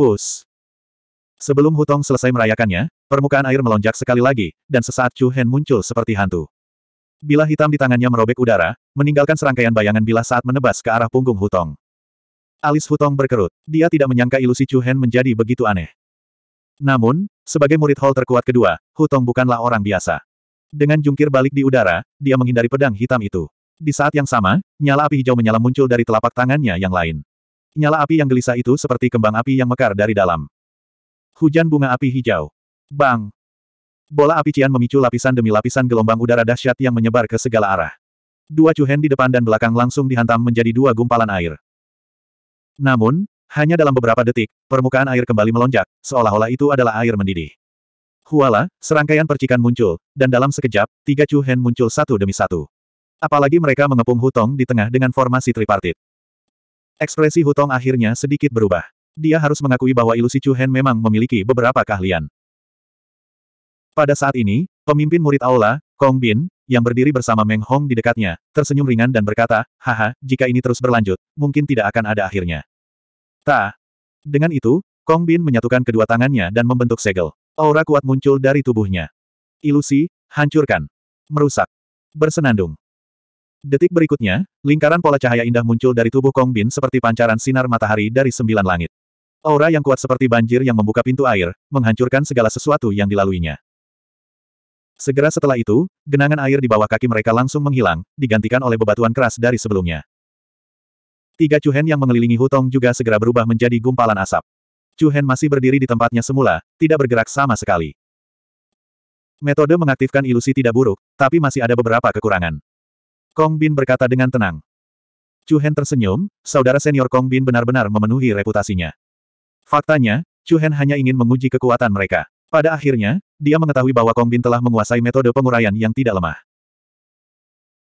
Us. Sebelum Hutong selesai merayakannya, permukaan air melonjak sekali lagi, dan sesaat Chu Hen muncul seperti hantu. Bila hitam di tangannya merobek udara, meninggalkan serangkaian bayangan bila saat menebas ke arah punggung Hutong. Alis Hutong berkerut. Dia tidak menyangka ilusi Chu Hen menjadi begitu aneh. Namun, sebagai murid hall terkuat kedua, Hutong bukanlah orang biasa. Dengan jungkir balik di udara, dia menghindari pedang hitam itu. Di saat yang sama, nyala api hijau menyala muncul dari telapak tangannya yang lain. Nyala api yang gelisah itu seperti kembang api yang mekar dari dalam. Hujan bunga api hijau. Bang! Bola api Cian memicu lapisan demi lapisan gelombang udara dahsyat yang menyebar ke segala arah. Dua cuhen di depan dan belakang langsung dihantam menjadi dua gumpalan air. Namun, hanya dalam beberapa detik, permukaan air kembali melonjak, seolah-olah itu adalah air mendidih. Huala, serangkaian percikan muncul, dan dalam sekejap, tiga cuhen muncul satu demi satu. Apalagi mereka mengepung hutong di tengah dengan formasi tripartit. Ekspresi Hutong akhirnya sedikit berubah. Dia harus mengakui bahwa ilusi Chu Hen memang memiliki beberapa keahlian. Pada saat ini, pemimpin murid aula, Kong Bin, yang berdiri bersama Meng Hong di dekatnya, tersenyum ringan dan berkata, Haha, jika ini terus berlanjut, mungkin tidak akan ada akhirnya. Ta. Dengan itu, Kong Bin menyatukan kedua tangannya dan membentuk segel. Aura kuat muncul dari tubuhnya. Ilusi, hancurkan. Merusak. Bersenandung. Detik berikutnya, lingkaran pola cahaya indah muncul dari tubuh Kong Bin seperti pancaran sinar matahari dari sembilan langit. Aura yang kuat seperti banjir yang membuka pintu air, menghancurkan segala sesuatu yang dilaluinya. Segera setelah itu, genangan air di bawah kaki mereka langsung menghilang, digantikan oleh bebatuan keras dari sebelumnya. Tiga Chuhen yang mengelilingi Hutong juga segera berubah menjadi gumpalan asap. Chuhen masih berdiri di tempatnya semula, tidak bergerak sama sekali. Metode mengaktifkan ilusi tidak buruk, tapi masih ada beberapa kekurangan. Kong Bin berkata dengan tenang. Chu Hen tersenyum, saudara senior Kong Bin benar-benar memenuhi reputasinya. Faktanya, Chu Hen hanya ingin menguji kekuatan mereka. Pada akhirnya, dia mengetahui bahwa Kong Bin telah menguasai metode penguraian yang tidak lemah.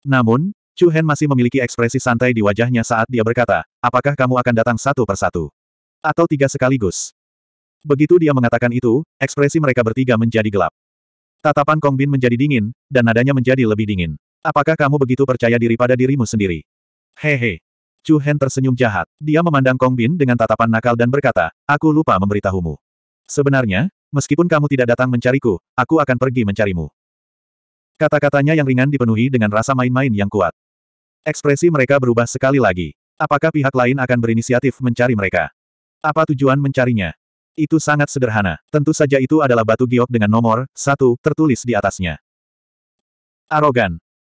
Namun, Chu Hen masih memiliki ekspresi santai di wajahnya saat dia berkata, apakah kamu akan datang satu persatu? Atau tiga sekaligus? Begitu dia mengatakan itu, ekspresi mereka bertiga menjadi gelap. Tatapan Kong Bin menjadi dingin, dan nadanya menjadi lebih dingin. Apakah kamu begitu percaya diri pada dirimu sendiri? Hehe. Chu Hen tersenyum jahat. Dia memandang Kong Bin dengan tatapan nakal dan berkata, aku lupa memberitahumu. Sebenarnya, meskipun kamu tidak datang mencariku, aku akan pergi mencarimu. Kata-katanya yang ringan dipenuhi dengan rasa main-main yang kuat. Ekspresi mereka berubah sekali lagi. Apakah pihak lain akan berinisiatif mencari mereka? Apa tujuan mencarinya? Itu sangat sederhana. Tentu saja itu adalah batu giok dengan nomor, satu, tertulis di atasnya. Arogan.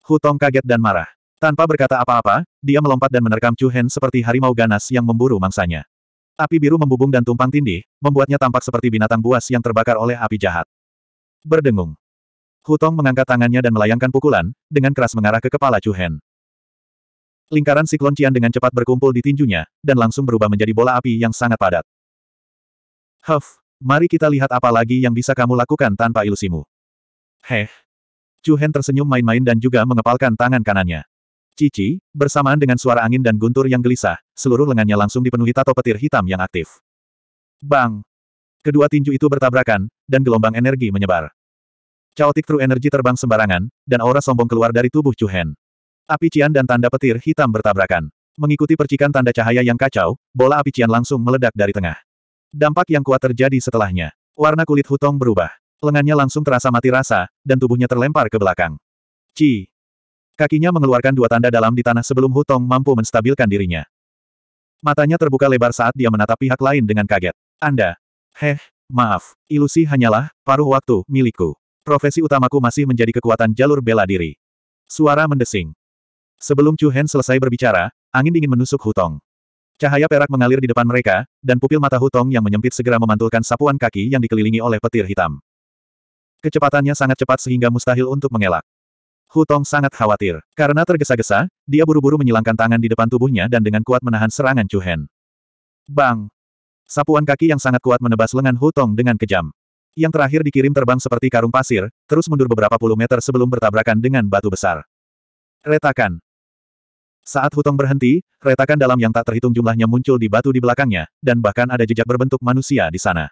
Hu kaget dan marah. Tanpa berkata apa-apa, dia melompat dan menerkam Chu Hen seperti harimau ganas yang memburu mangsanya. Api biru membubung dan tumpang tindih, membuatnya tampak seperti binatang buas yang terbakar oleh api jahat. Berdengung. Hu mengangkat tangannya dan melayangkan pukulan, dengan keras mengarah ke kepala Chu Hen. Lingkaran siklon Cian dengan cepat berkumpul di tinjunya, dan langsung berubah menjadi bola api yang sangat padat. Huff, mari kita lihat apa lagi yang bisa kamu lakukan tanpa ilusimu. Heh, Chu Hen tersenyum main-main dan juga mengepalkan tangan kanannya. Cici, bersamaan dengan suara angin dan guntur yang gelisah, seluruh lengannya langsung dipenuhi tato petir hitam yang aktif. Bang! Kedua tinju itu bertabrakan, dan gelombang energi menyebar. Chaotic True Energy terbang sembarangan, dan aura sombong keluar dari tubuh Chu Hen. Api Cian dan tanda petir hitam bertabrakan. Mengikuti percikan tanda cahaya yang kacau, bola api Cian langsung meledak dari tengah. Dampak yang kuat terjadi setelahnya. Warna kulit Hutong berubah. Lengannya langsung terasa mati rasa, dan tubuhnya terlempar ke belakang. Ci. Kakinya mengeluarkan dua tanda dalam di tanah sebelum Hutong mampu menstabilkan dirinya. Matanya terbuka lebar saat dia menatap pihak lain dengan kaget. Anda. Heh, maaf. Ilusi hanyalah, paruh waktu, milikku. Profesi utamaku masih menjadi kekuatan jalur bela diri. Suara mendesing. Sebelum Chu Hen selesai berbicara, angin dingin menusuk Hutong. Cahaya perak mengalir di depan mereka, dan pupil mata Hutong yang menyempit segera memantulkan sapuan kaki yang dikelilingi oleh petir hitam. Kecepatannya sangat cepat sehingga mustahil untuk mengelak. Hutong sangat khawatir. Karena tergesa-gesa, dia buru-buru menyilangkan tangan di depan tubuhnya dan dengan kuat menahan serangan Chu Hen. Bang! Sapuan kaki yang sangat kuat menebas lengan Hutong dengan kejam. Yang terakhir dikirim terbang seperti karung pasir, terus mundur beberapa puluh meter sebelum bertabrakan dengan batu besar. Retakan. Saat Hutong berhenti, retakan dalam yang tak terhitung jumlahnya muncul di batu di belakangnya, dan bahkan ada jejak berbentuk manusia di sana.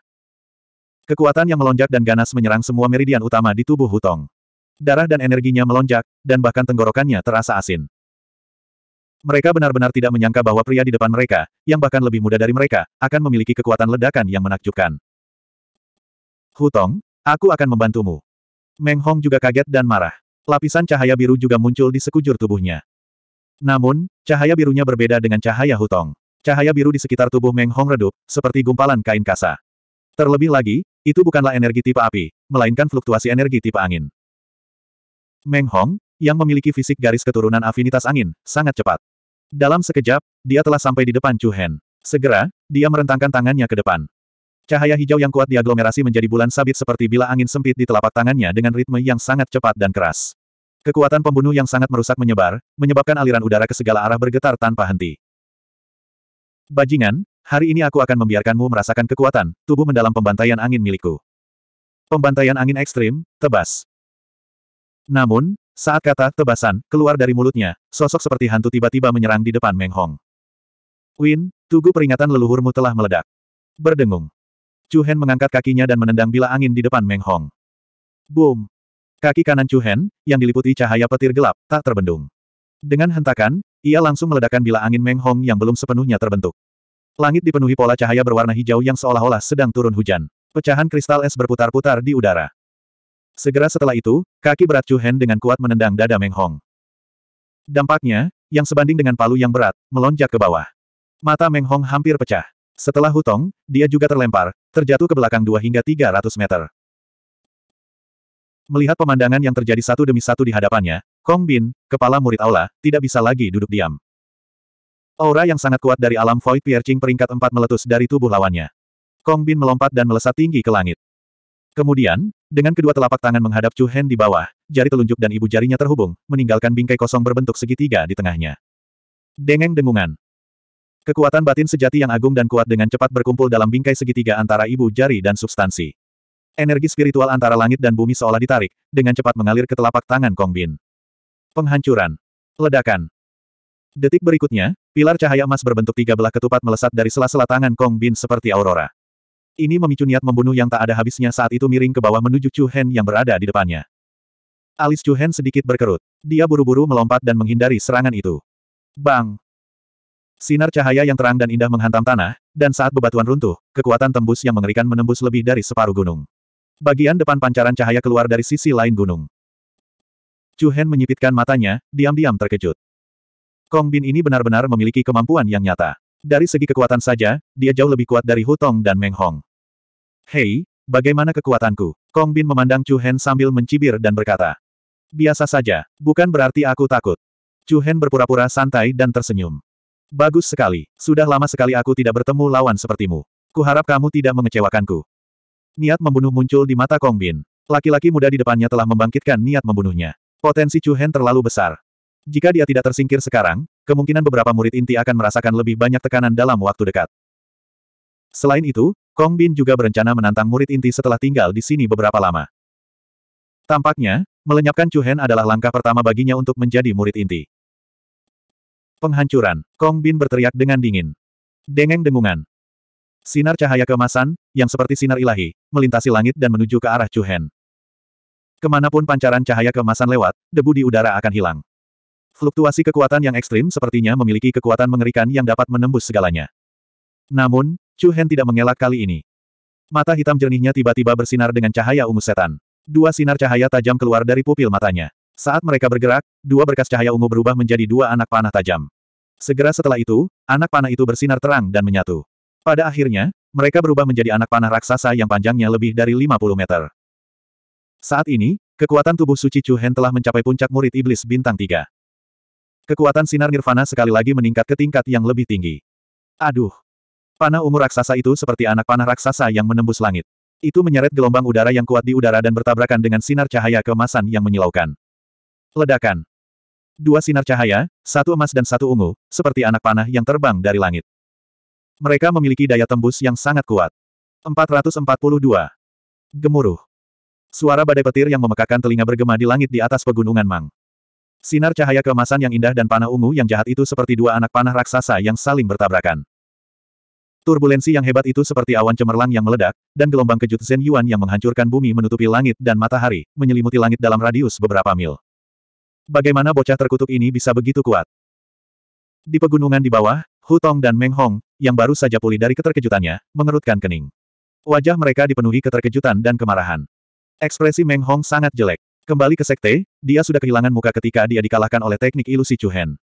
Kekuatan yang melonjak dan ganas menyerang semua meridian utama di tubuh Hutong. Darah dan energinya melonjak, dan bahkan tenggorokannya terasa asin. Mereka benar-benar tidak menyangka bahwa pria di depan mereka, yang bahkan lebih muda dari mereka, akan memiliki kekuatan ledakan yang menakjubkan. Hutong, aku akan membantumu. Meng Hong juga kaget dan marah. Lapisan cahaya biru juga muncul di sekujur tubuhnya. Namun, cahaya birunya berbeda dengan cahaya Hutong. Cahaya biru di sekitar tubuh Meng Hong redup, seperti gumpalan kain kasa. Terlebih lagi, itu bukanlah energi tipe api, melainkan fluktuasi energi tipe angin. Meng Hong, yang memiliki fisik garis keturunan afinitas angin, sangat cepat. Dalam sekejap, dia telah sampai di depan Chu Hen. Segera, dia merentangkan tangannya ke depan. Cahaya hijau yang kuat diaglomerasi menjadi bulan sabit seperti bila angin sempit di telapak tangannya dengan ritme yang sangat cepat dan keras. Kekuatan pembunuh yang sangat merusak menyebar, menyebabkan aliran udara ke segala arah bergetar tanpa henti. Bajingan, Hari ini aku akan membiarkanmu merasakan kekuatan, tubuh mendalam pembantaian angin milikku. Pembantaian angin ekstrim, tebas. Namun, saat kata tebasan keluar dari mulutnya, sosok seperti hantu tiba-tiba menyerang di depan Meng Hong. Win, tugu peringatan leluhurmu telah meledak. Berdengung. Chu Hen mengangkat kakinya dan menendang bila angin di depan Meng Hong. Boom. Kaki kanan Chu Hen, yang diliputi cahaya petir gelap, tak terbendung. Dengan hentakan, ia langsung meledakkan bila angin Meng Hong yang belum sepenuhnya terbentuk. Langit dipenuhi pola cahaya berwarna hijau yang seolah-olah sedang turun hujan. Pecahan kristal es berputar-putar di udara. Segera setelah itu, kaki berat Chu Hen dengan kuat menendang dada Meng Hong. Dampaknya, yang sebanding dengan palu yang berat, melonjak ke bawah. Mata Meng Hong hampir pecah. Setelah hutong, dia juga terlempar, terjatuh ke belakang dua hingga tiga ratus meter. Melihat pemandangan yang terjadi satu demi satu di hadapannya, Kong Bin, kepala murid aula, tidak bisa lagi duduk diam. Aura yang sangat kuat dari alam Void Piercing peringkat 4 meletus dari tubuh lawannya. Kong Bin melompat dan melesat tinggi ke langit. Kemudian, dengan kedua telapak tangan menghadap Chu Hen di bawah, jari telunjuk dan ibu jarinya terhubung, meninggalkan bingkai kosong berbentuk segitiga di tengahnya. Dengeng dengungan. Kekuatan batin sejati yang agung dan kuat dengan cepat berkumpul dalam bingkai segitiga antara ibu jari dan substansi. Energi spiritual antara langit dan bumi seolah ditarik, dengan cepat mengalir ke telapak tangan Kong Bin. Penghancuran. Ledakan. Detik berikutnya, pilar cahaya emas berbentuk tiga belah ketupat melesat dari sela-sela tangan Kong Bin seperti aurora. Ini memicu niat membunuh yang tak ada habisnya saat itu miring ke bawah menuju Chu Hen yang berada di depannya. Alis Chu Hen sedikit berkerut. Dia buru-buru melompat dan menghindari serangan itu. Bang! Sinar cahaya yang terang dan indah menghantam tanah, dan saat bebatuan runtuh, kekuatan tembus yang mengerikan menembus lebih dari separuh gunung. Bagian depan pancaran cahaya keluar dari sisi lain gunung. Chu Hen menyipitkan matanya, diam-diam terkejut. Kong Bin ini benar-benar memiliki kemampuan yang nyata. Dari segi kekuatan saja, dia jauh lebih kuat dari Hutong dan Meng Hong. Hei, bagaimana kekuatanku? Kong Bin memandang Chu Hen sambil mencibir dan berkata. Biasa saja, bukan berarti aku takut. Chu Hen berpura-pura santai dan tersenyum. Bagus sekali, sudah lama sekali aku tidak bertemu lawan sepertimu. Kuharap kamu tidak mengecewakanku. Niat membunuh muncul di mata Kong Bin. Laki-laki muda di depannya telah membangkitkan niat membunuhnya. Potensi Chu Hen terlalu besar. Jika dia tidak tersingkir sekarang, kemungkinan beberapa murid inti akan merasakan lebih banyak tekanan dalam waktu dekat. Selain itu, Kong Bin juga berencana menantang murid inti setelah tinggal di sini beberapa lama. Tampaknya, melenyapkan Chu Hen adalah langkah pertama baginya untuk menjadi murid inti. Penghancuran, Kong Bin berteriak dengan dingin. Dengeng dengungan. Sinar cahaya kemasan, yang seperti sinar ilahi, melintasi langit dan menuju ke arah Chu Hen. Kemanapun pancaran cahaya kemasan lewat, debu di udara akan hilang. Fluktuasi kekuatan yang ekstrim sepertinya memiliki kekuatan mengerikan yang dapat menembus segalanya. Namun, Chu Hen tidak mengelak kali ini. Mata hitam jernihnya tiba-tiba bersinar dengan cahaya ungu setan. Dua sinar cahaya tajam keluar dari pupil matanya. Saat mereka bergerak, dua berkas cahaya ungu berubah menjadi dua anak panah tajam. Segera setelah itu, anak panah itu bersinar terang dan menyatu. Pada akhirnya, mereka berubah menjadi anak panah raksasa yang panjangnya lebih dari 50 meter. Saat ini, kekuatan tubuh suci Chu Hen telah mencapai puncak murid iblis bintang tiga. Kekuatan sinar nirvana sekali lagi meningkat ke tingkat yang lebih tinggi. Aduh! Panah ungu raksasa itu seperti anak panah raksasa yang menembus langit. Itu menyeret gelombang udara yang kuat di udara dan bertabrakan dengan sinar cahaya keemasan yang menyilaukan. Ledakan. Dua sinar cahaya, satu emas dan satu ungu, seperti anak panah yang terbang dari langit. Mereka memiliki daya tembus yang sangat kuat. 442. Gemuruh. Suara badai petir yang memekakan telinga bergema di langit di atas pegunungan Mang. Sinar cahaya kemasan yang indah dan panah ungu yang jahat itu seperti dua anak panah raksasa yang saling bertabrakan. Turbulensi yang hebat itu seperti awan cemerlang yang meledak, dan gelombang kejut Zen Yuan yang menghancurkan bumi menutupi langit dan matahari, menyelimuti langit dalam radius beberapa mil. Bagaimana bocah terkutuk ini bisa begitu kuat? Di pegunungan di bawah, Hutong dan Meng Hong, yang baru saja pulih dari keterkejutannya, mengerutkan kening. Wajah mereka dipenuhi keterkejutan dan kemarahan. Ekspresi Meng Hong sangat jelek. Kembali ke sekte, dia sudah kehilangan muka ketika dia dikalahkan oleh teknik ilusi Chu Hen.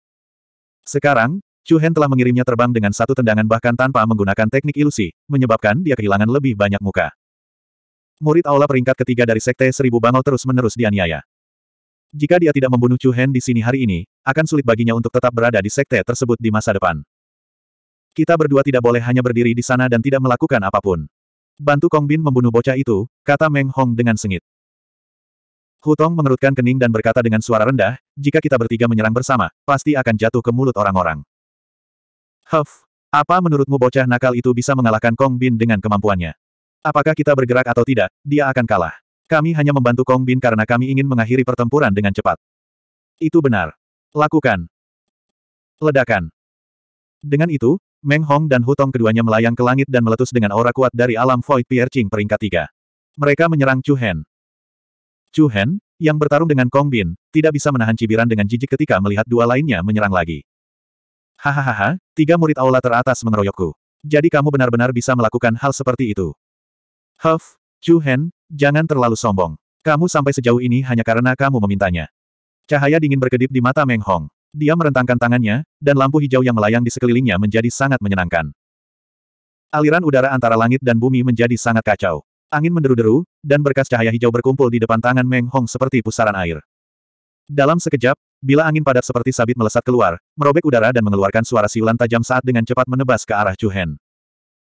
Sekarang, Chu Hen telah mengirimnya terbang dengan satu tendangan bahkan tanpa menggunakan teknik ilusi, menyebabkan dia kehilangan lebih banyak muka. Murid aula peringkat ketiga dari sekte seribu bangau terus-menerus dianiaya. Jika dia tidak membunuh Chu Hen di sini hari ini, akan sulit baginya untuk tetap berada di sekte tersebut di masa depan. Kita berdua tidak boleh hanya berdiri di sana dan tidak melakukan apapun. Bantu Kong Bin membunuh bocah itu, kata Meng Hong dengan sengit. Hutong mengerutkan kening dan berkata dengan suara rendah, jika kita bertiga menyerang bersama, pasti akan jatuh ke mulut orang-orang. Huff, apa menurutmu bocah nakal itu bisa mengalahkan Kong Bin dengan kemampuannya? Apakah kita bergerak atau tidak, dia akan kalah. Kami hanya membantu Kong Bin karena kami ingin mengakhiri pertempuran dengan cepat. Itu benar. Lakukan. Ledakan. Dengan itu, Meng Hong dan Hutong keduanya melayang ke langit dan meletus dengan aura kuat dari alam Void Piercing peringkat tiga. Mereka menyerang Chu Hen. Chu Hen, yang bertarung dengan Kong Bin, tidak bisa menahan cibiran dengan jijik ketika melihat dua lainnya menyerang lagi. Hahaha, tiga murid aula teratas mengeroyokku. Jadi kamu benar-benar bisa melakukan hal seperti itu. Huff, Chu Hen, jangan terlalu sombong. Kamu sampai sejauh ini hanya karena kamu memintanya. Cahaya dingin berkedip di mata Meng Hong. Dia merentangkan tangannya, dan lampu hijau yang melayang di sekelilingnya menjadi sangat menyenangkan. Aliran udara antara langit dan bumi menjadi sangat kacau. Angin menderu-deru, dan berkas cahaya hijau berkumpul di depan tangan Meng Hong seperti pusaran air. Dalam sekejap, bila angin padat seperti sabit melesat keluar, merobek udara dan mengeluarkan suara siulan tajam saat dengan cepat menebas ke arah Chu Hen.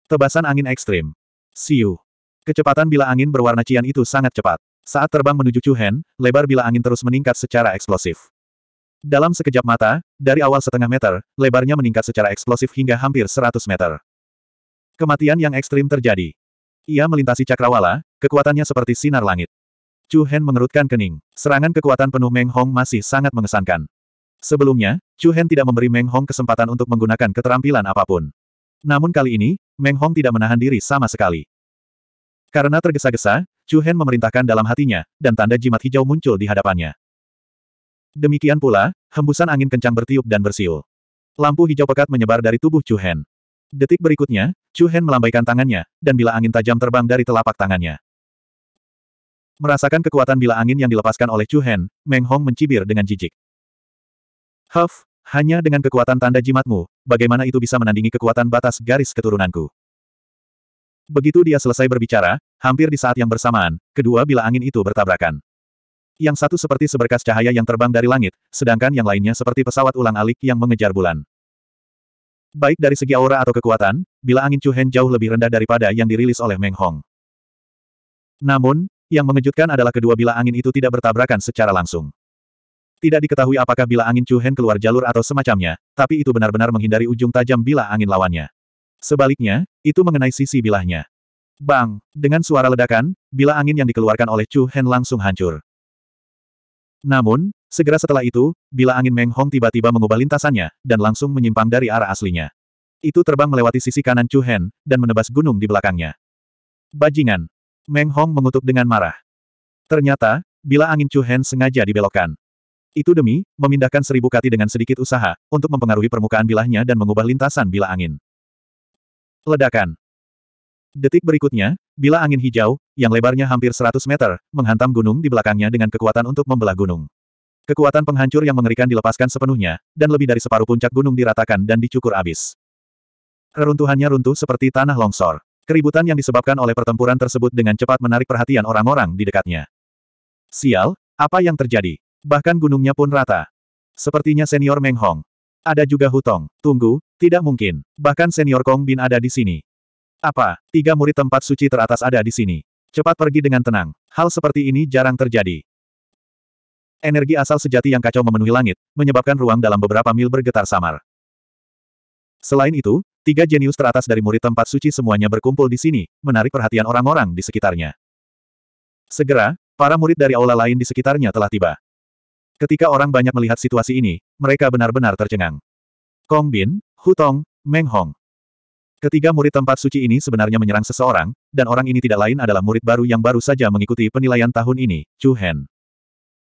Tebasan angin ekstrim. Siu. Kecepatan bila angin berwarna cian itu sangat cepat. Saat terbang menuju Chu Hen, lebar bila angin terus meningkat secara eksplosif. Dalam sekejap mata, dari awal setengah meter, lebarnya meningkat secara eksplosif hingga hampir 100 meter. Kematian yang ekstrim terjadi. Ia melintasi cakrawala, kekuatannya seperti sinar langit. Chu Hen mengerutkan kening. Serangan kekuatan penuh Meng Hong masih sangat mengesankan. Sebelumnya, Chu Hen tidak memberi Meng Hong kesempatan untuk menggunakan keterampilan apapun. Namun kali ini, Meng Hong tidak menahan diri sama sekali. Karena tergesa-gesa, Chu Hen memerintahkan dalam hatinya, dan tanda jimat hijau muncul di hadapannya. Demikian pula, hembusan angin kencang bertiup dan bersiul. Lampu hijau pekat menyebar dari tubuh Chu Hen. Detik berikutnya, Chu Hen melambaikan tangannya, dan bila angin tajam terbang dari telapak tangannya. Merasakan kekuatan bila angin yang dilepaskan oleh Chu Hen, Meng Hong mencibir dengan jijik. Huff, hanya dengan kekuatan tanda jimatmu, bagaimana itu bisa menandingi kekuatan batas garis keturunanku? Begitu dia selesai berbicara, hampir di saat yang bersamaan, kedua bila angin itu bertabrakan. Yang satu seperti seberkas cahaya yang terbang dari langit, sedangkan yang lainnya seperti pesawat ulang alik yang mengejar bulan. Baik dari segi aura atau kekuatan, bila angin Chu Hen jauh lebih rendah daripada yang dirilis oleh Meng Hong. Namun, yang mengejutkan adalah kedua bila angin itu tidak bertabrakan secara langsung. Tidak diketahui apakah bila angin Chu Hen keluar jalur atau semacamnya, tapi itu benar-benar menghindari ujung tajam bila angin lawannya. Sebaliknya, itu mengenai sisi bilahnya. Bang! Dengan suara ledakan, bila angin yang dikeluarkan oleh Chu Hen langsung hancur. Namun, Segera setelah itu, bila angin Meng Hong tiba-tiba mengubah lintasannya, dan langsung menyimpang dari arah aslinya. Itu terbang melewati sisi kanan Chu Hen, dan menebas gunung di belakangnya. Bajingan! Meng Hong mengutuk dengan marah. Ternyata, bila angin Chu Hen sengaja dibelokkan. Itu demi, memindahkan seribu kati dengan sedikit usaha, untuk mempengaruhi permukaan bilahnya dan mengubah lintasan bila angin. Ledakan. Detik berikutnya, bila angin hijau, yang lebarnya hampir 100 meter, menghantam gunung di belakangnya dengan kekuatan untuk membelah gunung. Kekuatan penghancur yang mengerikan dilepaskan sepenuhnya, dan lebih dari separuh puncak gunung diratakan dan dicukur abis. Reruntuhannya runtuh seperti tanah longsor. Keributan yang disebabkan oleh pertempuran tersebut dengan cepat menarik perhatian orang-orang di dekatnya. Sial, apa yang terjadi? Bahkan gunungnya pun rata. Sepertinya senior Meng Hong. Ada juga Hutong. Tunggu, tidak mungkin. Bahkan senior Kong Bin ada di sini. Apa, tiga murid tempat suci teratas ada di sini. Cepat pergi dengan tenang. Hal seperti ini jarang terjadi. Energi asal sejati yang kacau memenuhi langit, menyebabkan ruang dalam beberapa mil bergetar samar. Selain itu, tiga jenius teratas dari murid tempat suci semuanya berkumpul di sini, menarik perhatian orang-orang di sekitarnya. Segera, para murid dari aula lain di sekitarnya telah tiba. Ketika orang banyak melihat situasi ini, mereka benar-benar tercengang. Kong Bin, Hutong, Meng Hong. Ketiga murid tempat suci ini sebenarnya menyerang seseorang, dan orang ini tidak lain adalah murid baru yang baru saja mengikuti penilaian tahun ini, Chu Hen.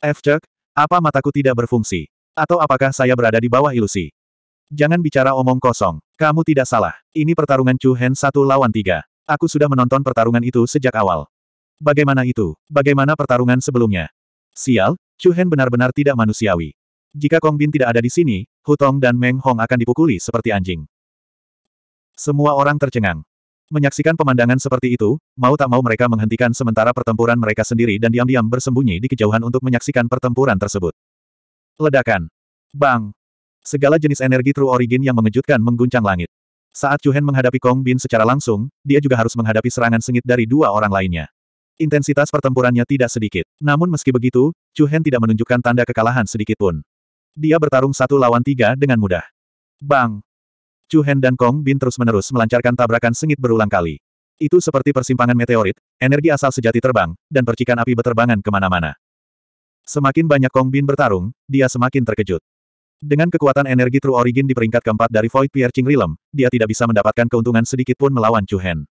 F-cek, apa mataku tidak berfungsi? Atau apakah saya berada di bawah ilusi? Jangan bicara omong kosong. Kamu tidak salah. Ini pertarungan Chu Hen satu lawan tiga. Aku sudah menonton pertarungan itu sejak awal. Bagaimana itu? Bagaimana pertarungan sebelumnya? Sial, Chu Hen benar-benar tidak manusiawi. Jika Kong Bin tidak ada di sini, Hutong dan Meng Hong akan dipukuli seperti anjing. Semua orang tercengang. Menyaksikan pemandangan seperti itu, mau tak mau mereka menghentikan sementara pertempuran mereka sendiri dan diam-diam bersembunyi di kejauhan untuk menyaksikan pertempuran tersebut. Ledakan. Bang. Segala jenis energi True Origin yang mengejutkan mengguncang langit. Saat Chu Hen menghadapi Kong Bin secara langsung, dia juga harus menghadapi serangan sengit dari dua orang lainnya. Intensitas pertempurannya tidak sedikit. Namun meski begitu, Chu Hen tidak menunjukkan tanda kekalahan sedikitpun. Dia bertarung satu lawan tiga dengan mudah. Bang! Chu Hen dan Kong Bin terus-menerus melancarkan tabrakan sengit berulang kali. Itu seperti persimpangan meteorit, energi asal sejati terbang, dan percikan api beterbangan kemana-mana. Semakin banyak Kong Bin bertarung, dia semakin terkejut. Dengan kekuatan energi True Origin di peringkat keempat dari Void Pierre Ching Rilem, dia tidak bisa mendapatkan keuntungan sedikit pun melawan Chu Hen.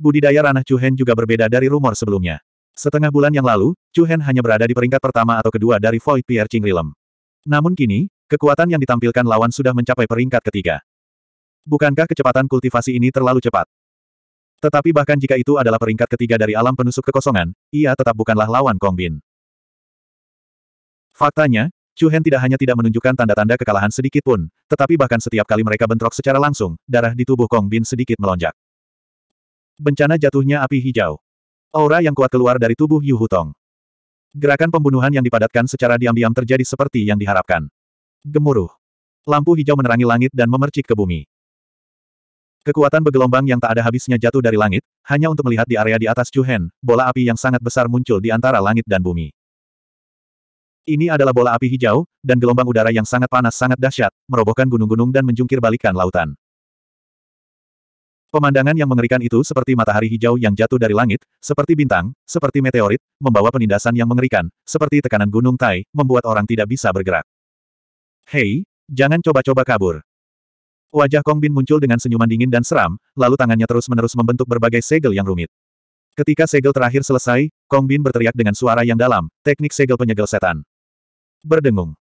Budidaya ranah Chu Hen juga berbeda dari rumor sebelumnya. Setengah bulan yang lalu, Chu Hen hanya berada di peringkat pertama atau kedua dari Void Pierre Ching Rilem. Namun kini, kekuatan yang ditampilkan lawan sudah mencapai peringkat ketiga. Bukankah kecepatan kultivasi ini terlalu cepat? Tetapi bahkan jika itu adalah peringkat ketiga dari alam penusuk kekosongan, ia tetap bukanlah lawan Kong Bin. Faktanya, Chu Hen tidak hanya tidak menunjukkan tanda-tanda kekalahan sedikit pun, tetapi bahkan setiap kali mereka bentrok secara langsung, darah di tubuh Kong Bin sedikit melonjak. Bencana jatuhnya api hijau. Aura yang kuat keluar dari tubuh Yu Hutong. Gerakan pembunuhan yang dipadatkan secara diam-diam terjadi seperti yang diharapkan. Gemuruh. Lampu hijau menerangi langit dan memercik ke bumi. Kekuatan bergelombang yang tak ada habisnya jatuh dari langit, hanya untuk melihat di area di atas Chuhen, bola api yang sangat besar muncul di antara langit dan bumi. Ini adalah bola api hijau, dan gelombang udara yang sangat panas sangat dahsyat, merobohkan gunung-gunung dan menjungkir balikan lautan. Pemandangan yang mengerikan itu seperti matahari hijau yang jatuh dari langit, seperti bintang, seperti meteorit, membawa penindasan yang mengerikan, seperti tekanan gunung Tai, membuat orang tidak bisa bergerak. Hei, jangan coba-coba kabur. Wajah Kong Bin muncul dengan senyuman dingin dan seram, lalu tangannya terus-menerus membentuk berbagai segel yang rumit. Ketika segel terakhir selesai, Kong Bin berteriak dengan suara yang dalam, teknik segel penyegel setan. Berdengung.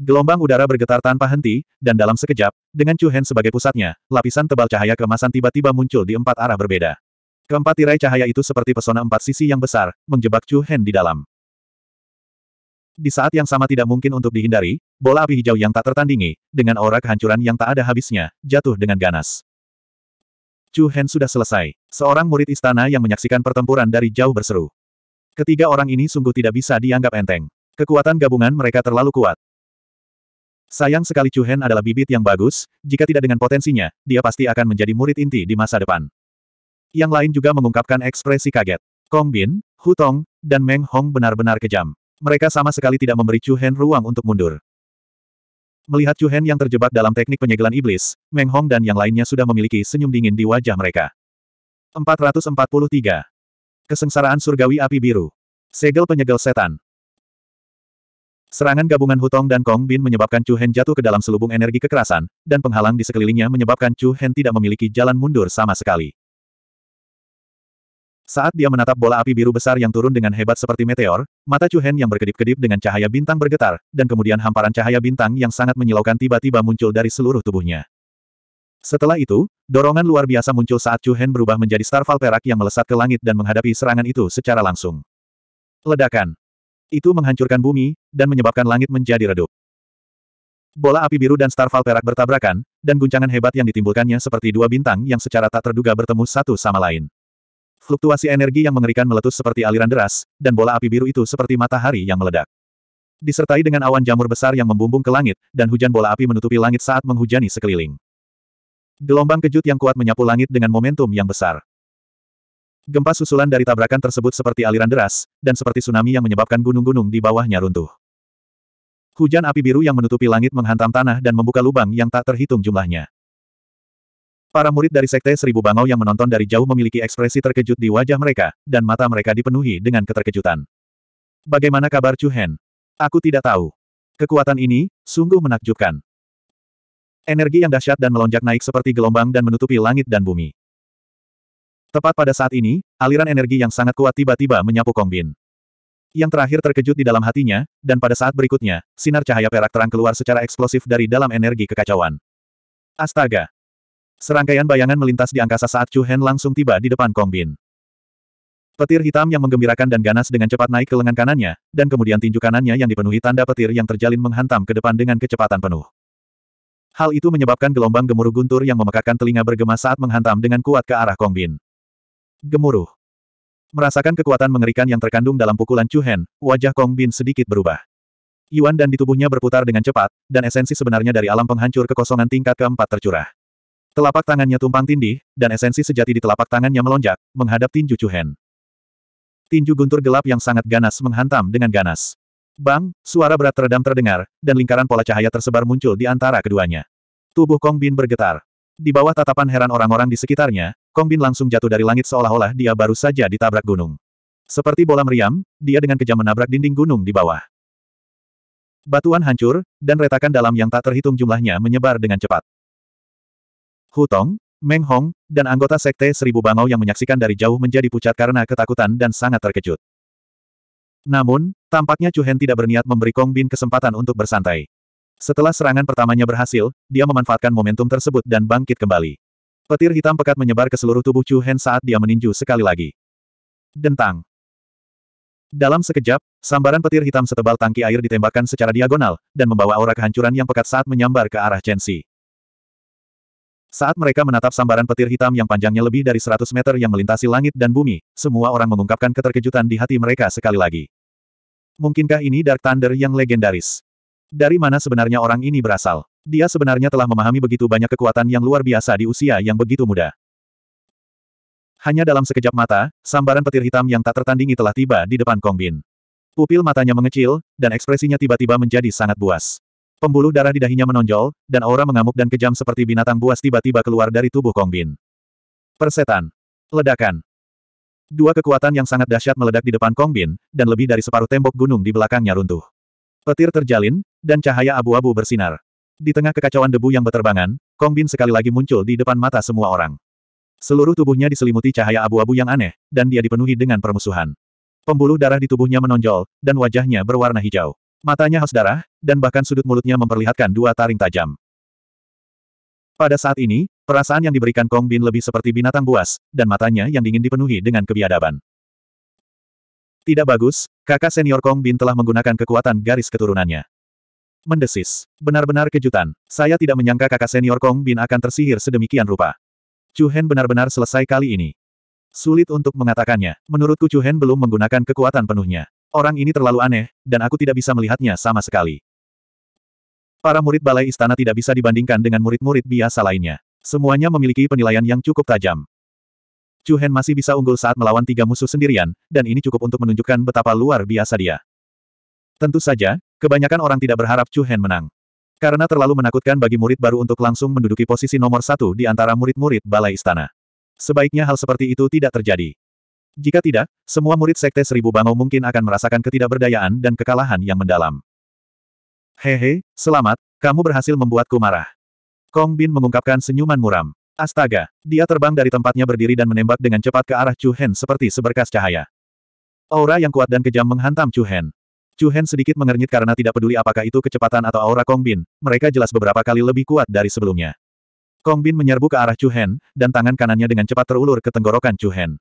Gelombang udara bergetar tanpa henti, dan dalam sekejap, dengan Chu Hen sebagai pusatnya, lapisan tebal cahaya kemasan tiba-tiba muncul di empat arah berbeda. Keempat tirai cahaya itu seperti pesona empat sisi yang besar, menjebak Chu Hen di dalam. Di saat yang sama tidak mungkin untuk dihindari, bola api hijau yang tak tertandingi, dengan aura kehancuran yang tak ada habisnya, jatuh dengan ganas. Chu Hen sudah selesai. Seorang murid istana yang menyaksikan pertempuran dari jauh berseru. Ketiga orang ini sungguh tidak bisa dianggap enteng. Kekuatan gabungan mereka terlalu kuat. Sayang sekali Chu Hen adalah bibit yang bagus, jika tidak dengan potensinya, dia pasti akan menjadi murid inti di masa depan. Yang lain juga mengungkapkan ekspresi kaget. Kong Bin, Hu Tong, dan Meng Hong benar-benar kejam. Mereka sama sekali tidak memberi Chu Hen ruang untuk mundur. Melihat Chu Hen yang terjebak dalam teknik penyegelan iblis, Meng Hong dan yang lainnya sudah memiliki senyum dingin di wajah mereka. 443. Kesengsaraan Surgawi Api Biru. Segel penyegel setan. Serangan gabungan Hutong dan Kong Bin menyebabkan Chu Hen jatuh ke dalam selubung energi kekerasan, dan penghalang di sekelilingnya menyebabkan Chu Hen tidak memiliki jalan mundur sama sekali. Saat dia menatap bola api biru besar yang turun dengan hebat seperti meteor, mata Chu Hen yang berkedip-kedip dengan cahaya bintang bergetar, dan kemudian hamparan cahaya bintang yang sangat menyilaukan tiba-tiba muncul dari seluruh tubuhnya. Setelah itu, dorongan luar biasa muncul saat Chu Hen berubah menjadi starval perak yang melesat ke langit dan menghadapi serangan itu secara langsung. Ledakan. Itu menghancurkan bumi, dan menyebabkan langit menjadi redup. Bola api biru dan starval perak bertabrakan, dan guncangan hebat yang ditimbulkannya seperti dua bintang yang secara tak terduga bertemu satu sama lain. Fluktuasi energi yang mengerikan meletus seperti aliran deras, dan bola api biru itu seperti matahari yang meledak. Disertai dengan awan jamur besar yang membumbung ke langit, dan hujan bola api menutupi langit saat menghujani sekeliling. Gelombang kejut yang kuat menyapu langit dengan momentum yang besar. Gempa susulan dari tabrakan tersebut seperti aliran deras, dan seperti tsunami yang menyebabkan gunung-gunung di bawahnya runtuh. Hujan api biru yang menutupi langit menghantam tanah dan membuka lubang yang tak terhitung jumlahnya. Para murid dari Sekte Seribu Bangau yang menonton dari jauh memiliki ekspresi terkejut di wajah mereka, dan mata mereka dipenuhi dengan keterkejutan. Bagaimana kabar Chu Hen? Aku tidak tahu. Kekuatan ini, sungguh menakjubkan. Energi yang dahsyat dan melonjak naik seperti gelombang dan menutupi langit dan bumi. Tepat pada saat ini, aliran energi yang sangat kuat tiba-tiba menyapu Kongbin. Yang terakhir terkejut di dalam hatinya, dan pada saat berikutnya, sinar cahaya perak terang keluar secara eksplosif dari dalam energi kekacauan. Astaga, Serangkaian bayangan melintas di angkasa saat Chu Hen langsung tiba di depan Kong Bin. Petir hitam yang menggembirakan dan ganas dengan cepat naik ke lengan kanannya, dan kemudian tinju kanannya yang dipenuhi tanda petir yang terjalin menghantam ke depan dengan kecepatan penuh. Hal itu menyebabkan gelombang gemuruh guntur yang memekakkan telinga bergema saat menghantam dengan kuat ke arah Kong Bin. Gemuruh. Merasakan kekuatan mengerikan yang terkandung dalam pukulan Chu Hen, wajah Kong Bin sedikit berubah. Yuan dan di tubuhnya berputar dengan cepat, dan esensi sebenarnya dari alam penghancur kekosongan tingkat keempat tercurah. Telapak tangannya tumpang tindih, dan esensi sejati di telapak tangannya melonjak, menghadap tinju Cuhen. Tinju guntur gelap yang sangat ganas menghantam dengan ganas. Bang, suara berat teredam terdengar, dan lingkaran pola cahaya tersebar muncul di antara keduanya. Tubuh Kong Bin bergetar. Di bawah tatapan heran orang-orang di sekitarnya, Kong Bin langsung jatuh dari langit seolah-olah dia baru saja ditabrak gunung. Seperti bola meriam, dia dengan kejam menabrak dinding gunung di bawah. Batuan hancur, dan retakan dalam yang tak terhitung jumlahnya menyebar dengan cepat. Hutong, Tong, Meng Hong, dan anggota Sekte Seribu Bangau yang menyaksikan dari jauh menjadi pucat karena ketakutan dan sangat terkejut. Namun, tampaknya Chu Hen tidak berniat memberi Kong Bin kesempatan untuk bersantai. Setelah serangan pertamanya berhasil, dia memanfaatkan momentum tersebut dan bangkit kembali. Petir hitam pekat menyebar ke seluruh tubuh Chu Hen saat dia meninju sekali lagi. Dentang. Dalam sekejap, sambaran petir hitam setebal tangki air ditembakkan secara diagonal, dan membawa aura kehancuran yang pekat saat menyambar ke arah Chen Xi. Saat mereka menatap sambaran petir hitam yang panjangnya lebih dari 100 meter yang melintasi langit dan bumi, semua orang mengungkapkan keterkejutan di hati mereka sekali lagi. Mungkinkah ini Dark Thunder yang legendaris? Dari mana sebenarnya orang ini berasal? Dia sebenarnya telah memahami begitu banyak kekuatan yang luar biasa di usia yang begitu muda. Hanya dalam sekejap mata, sambaran petir hitam yang tak tertandingi telah tiba di depan Kong Bin. Pupil matanya mengecil, dan ekspresinya tiba-tiba menjadi sangat buas. Pembuluh darah di dahinya menonjol, dan aura mengamuk dan kejam seperti binatang buas tiba-tiba keluar dari tubuh Kong Bin. Persetan. Ledakan. Dua kekuatan yang sangat dahsyat meledak di depan Kong Bin, dan lebih dari separuh tembok gunung di belakangnya runtuh. Petir terjalin, dan cahaya abu-abu bersinar. Di tengah kekacauan debu yang beterbangan, Kong Bin sekali lagi muncul di depan mata semua orang. Seluruh tubuhnya diselimuti cahaya abu-abu yang aneh, dan dia dipenuhi dengan permusuhan. Pembuluh darah di tubuhnya menonjol, dan wajahnya berwarna hijau. Matanya haus darah, dan bahkan sudut mulutnya memperlihatkan dua taring tajam. Pada saat ini, perasaan yang diberikan Kong Bin lebih seperti binatang buas, dan matanya yang dingin dipenuhi dengan kebiadaban. Tidak bagus, kakak senior Kong Bin telah menggunakan kekuatan garis keturunannya. Mendesis. Benar-benar kejutan. Saya tidak menyangka kakak senior Kong Bin akan tersihir sedemikian rupa. Chu Hen benar-benar selesai kali ini. Sulit untuk mengatakannya. Menurutku Chu Hen belum menggunakan kekuatan penuhnya. Orang ini terlalu aneh, dan aku tidak bisa melihatnya sama sekali. Para murid balai istana tidak bisa dibandingkan dengan murid-murid biasa lainnya. Semuanya memiliki penilaian yang cukup tajam. Chu Hen masih bisa unggul saat melawan tiga musuh sendirian, dan ini cukup untuk menunjukkan betapa luar biasa dia. Tentu saja, kebanyakan orang tidak berharap Chu Hen menang. Karena terlalu menakutkan bagi murid baru untuk langsung menduduki posisi nomor satu di antara murid-murid balai istana. Sebaiknya hal seperti itu tidak terjadi. Jika tidak, semua murid Sekte Seribu Bangau mungkin akan merasakan ketidakberdayaan dan kekalahan yang mendalam. Hehe, selamat, kamu berhasil membuatku marah. Kong Bin mengungkapkan senyuman muram. Astaga, dia terbang dari tempatnya berdiri dan menembak dengan cepat ke arah Chu Hen seperti seberkas cahaya. Aura yang kuat dan kejam menghantam Chu Hen. Chu Hen sedikit mengernyit karena tidak peduli apakah itu kecepatan atau aura Kong Bin, mereka jelas beberapa kali lebih kuat dari sebelumnya. Kong Bin menyerbu ke arah Chu Hen, dan tangan kanannya dengan cepat terulur ke tenggorokan Chu Hen.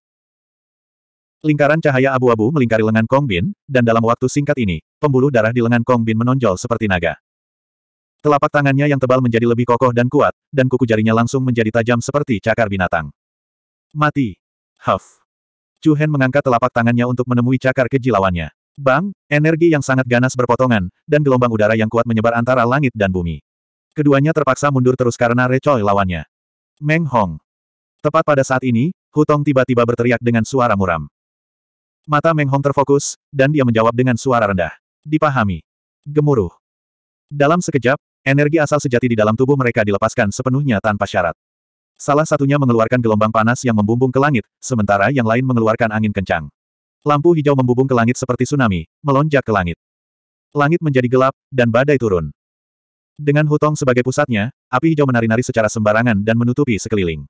Lingkaran cahaya abu-abu melingkari lengan Kong Bin, dan dalam waktu singkat ini, pembuluh darah di lengan Kong Bin menonjol seperti naga. Telapak tangannya yang tebal menjadi lebih kokoh dan kuat, dan kuku jarinya langsung menjadi tajam seperti cakar binatang. Mati. Huff. Chu Hen mengangkat telapak tangannya untuk menemui cakar keji lawannya. Bang, energi yang sangat ganas berpotongan, dan gelombang udara yang kuat menyebar antara langit dan bumi. Keduanya terpaksa mundur terus karena recoy lawannya. Meng Hong. Tepat pada saat ini, Hutong tiba-tiba berteriak dengan suara muram. Mata Meng Hong terfokus, dan dia menjawab dengan suara rendah. Dipahami. Gemuruh. Dalam sekejap, energi asal sejati di dalam tubuh mereka dilepaskan sepenuhnya tanpa syarat. Salah satunya mengeluarkan gelombang panas yang membumbung ke langit, sementara yang lain mengeluarkan angin kencang. Lampu hijau membumbung ke langit seperti tsunami, melonjak ke langit. Langit menjadi gelap, dan badai turun. Dengan Hutong sebagai pusatnya, api hijau menari-nari secara sembarangan dan menutupi sekeliling.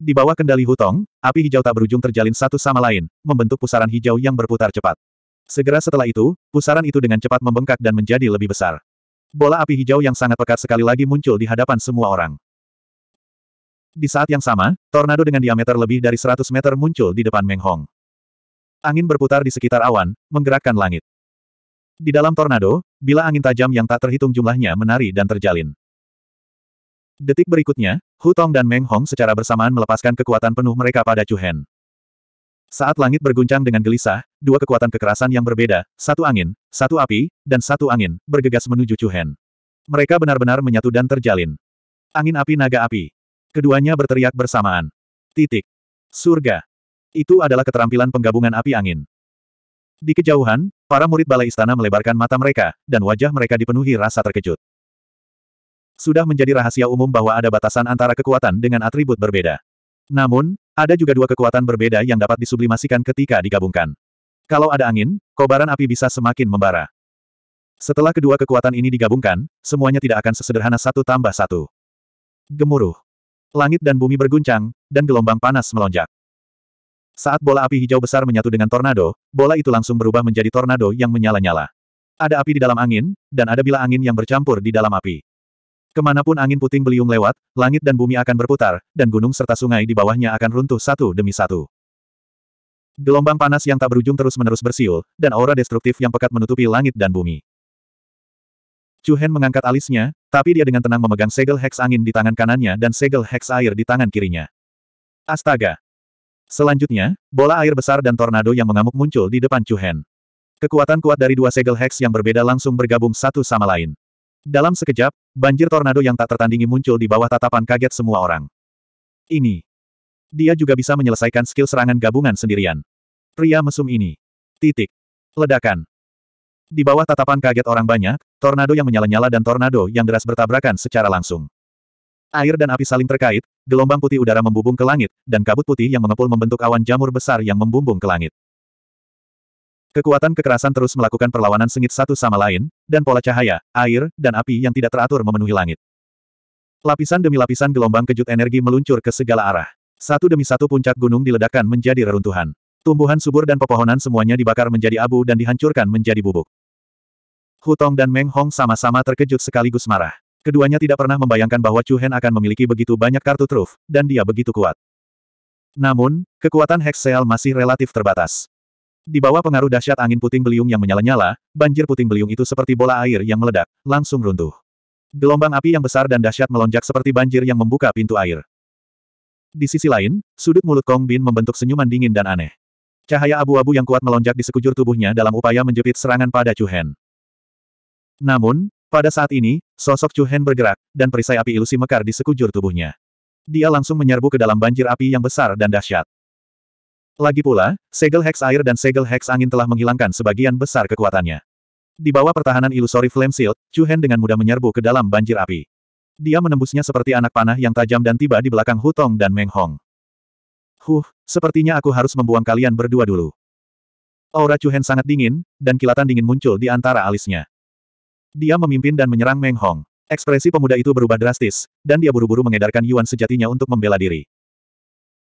Di bawah kendali hutong, api hijau tak berujung terjalin satu sama lain, membentuk pusaran hijau yang berputar cepat. Segera setelah itu, pusaran itu dengan cepat membengkak dan menjadi lebih besar. Bola api hijau yang sangat pekat sekali lagi muncul di hadapan semua orang. Di saat yang sama, tornado dengan diameter lebih dari 100 meter muncul di depan Meng Hong. Angin berputar di sekitar awan, menggerakkan langit. Di dalam tornado, bila angin tajam yang tak terhitung jumlahnya menari dan terjalin. Detik berikutnya, Hutong dan Meng Hong secara bersamaan melepaskan kekuatan penuh mereka pada Chu Hen. Saat langit berguncang dengan gelisah, dua kekuatan kekerasan yang berbeda, satu angin, satu api, dan satu angin, bergegas menuju Chu Hen. Mereka benar-benar menyatu dan terjalin. Angin api naga api. Keduanya berteriak bersamaan. Titik. Surga. Itu adalah keterampilan penggabungan api angin. Di kejauhan, para murid balai istana melebarkan mata mereka, dan wajah mereka dipenuhi rasa terkejut. Sudah menjadi rahasia umum bahwa ada batasan antara kekuatan dengan atribut berbeda. Namun, ada juga dua kekuatan berbeda yang dapat disublimasikan ketika digabungkan. Kalau ada angin, kobaran api bisa semakin membara. Setelah kedua kekuatan ini digabungkan, semuanya tidak akan sesederhana satu tambah satu. Gemuruh. Langit dan bumi berguncang, dan gelombang panas melonjak. Saat bola api hijau besar menyatu dengan tornado, bola itu langsung berubah menjadi tornado yang menyala-nyala. Ada api di dalam angin, dan ada bila angin yang bercampur di dalam api. Kemanapun angin puting beliung lewat, langit dan bumi akan berputar, dan gunung serta sungai di bawahnya akan runtuh satu demi satu. Gelombang panas yang tak berujung terus-menerus bersiul, dan aura destruktif yang pekat menutupi langit dan bumi. Chuhen mengangkat alisnya, tapi dia dengan tenang memegang segel heks angin di tangan kanannya dan segel heks air di tangan kirinya. Astaga! Selanjutnya, bola air besar dan tornado yang mengamuk muncul di depan Chuhen. Kekuatan kuat dari dua segel heks yang berbeda langsung bergabung satu sama lain. Dalam sekejap, banjir tornado yang tak tertandingi muncul di bawah tatapan kaget semua orang. Ini. Dia juga bisa menyelesaikan skill serangan gabungan sendirian. Pria mesum ini. Titik. Ledakan. Di bawah tatapan kaget orang banyak, tornado yang menyala-nyala dan tornado yang deras bertabrakan secara langsung. Air dan api saling terkait, gelombang putih udara membubung ke langit, dan kabut putih yang mengepul membentuk awan jamur besar yang membumbung ke langit. Kekuatan kekerasan terus melakukan perlawanan sengit satu sama lain, dan pola cahaya, air, dan api yang tidak teratur memenuhi langit. Lapisan demi lapisan gelombang kejut energi meluncur ke segala arah. Satu demi satu puncak gunung diledakkan menjadi reruntuhan. Tumbuhan subur dan pepohonan semuanya dibakar menjadi abu dan dihancurkan menjadi bubuk. Hutong dan Meng Hong sama-sama terkejut sekaligus marah. Keduanya tidak pernah membayangkan bahwa Chu Hen akan memiliki begitu banyak kartu truf, dan dia begitu kuat. Namun, kekuatan Hexel masih relatif terbatas. Di bawah pengaruh dahsyat angin puting beliung yang menyala-nyala, banjir puting beliung itu seperti bola air yang meledak, langsung runtuh. Gelombang api yang besar dan dahsyat melonjak seperti banjir yang membuka pintu air. Di sisi lain, sudut mulut Kong Bin membentuk senyuman dingin dan aneh. Cahaya abu-abu yang kuat melonjak di sekujur tubuhnya dalam upaya menjepit serangan pada Chu Hen. Namun, pada saat ini, sosok Chu Hen bergerak, dan perisai api ilusi mekar di sekujur tubuhnya. Dia langsung menyerbu ke dalam banjir api yang besar dan dahsyat. Lagi pula, segel hex air dan segel hex angin telah menghilangkan sebagian besar kekuatannya. Di bawah pertahanan ilusori Flame Shield, Chu Hen dengan mudah menyerbu ke dalam banjir api. Dia menembusnya seperti anak panah yang tajam dan tiba di belakang Hutong dan Meng Hong. Huh, sepertinya aku harus membuang kalian berdua dulu. Aura Chu Hen sangat dingin, dan kilatan dingin muncul di antara alisnya. Dia memimpin dan menyerang Meng Hong. Ekspresi pemuda itu berubah drastis, dan dia buru-buru mengedarkan Yuan sejatinya untuk membela diri.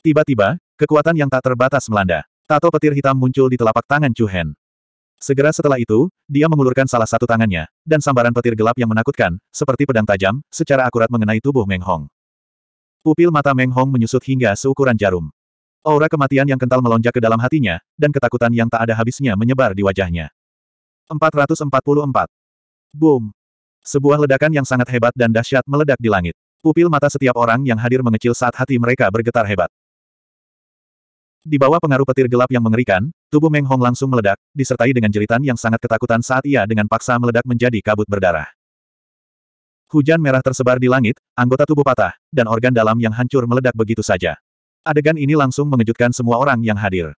Tiba-tiba, Kekuatan yang tak terbatas melanda. Tato petir hitam muncul di telapak tangan Chu Hen. Segera setelah itu, dia mengulurkan salah satu tangannya, dan sambaran petir gelap yang menakutkan, seperti pedang tajam, secara akurat mengenai tubuh Meng Hong. Pupil mata Meng Hong menyusut hingga seukuran jarum. Aura kematian yang kental melonjak ke dalam hatinya, dan ketakutan yang tak ada habisnya menyebar di wajahnya. 444. Boom. Sebuah ledakan yang sangat hebat dan dahsyat meledak di langit. Pupil mata setiap orang yang hadir mengecil saat hati mereka bergetar hebat. Di bawah pengaruh petir gelap yang mengerikan, tubuh Meng Hong langsung meledak, disertai dengan jeritan yang sangat ketakutan saat ia dengan paksa meledak menjadi kabut berdarah. Hujan merah tersebar di langit, anggota tubuh patah, dan organ dalam yang hancur meledak begitu saja. Adegan ini langsung mengejutkan semua orang yang hadir.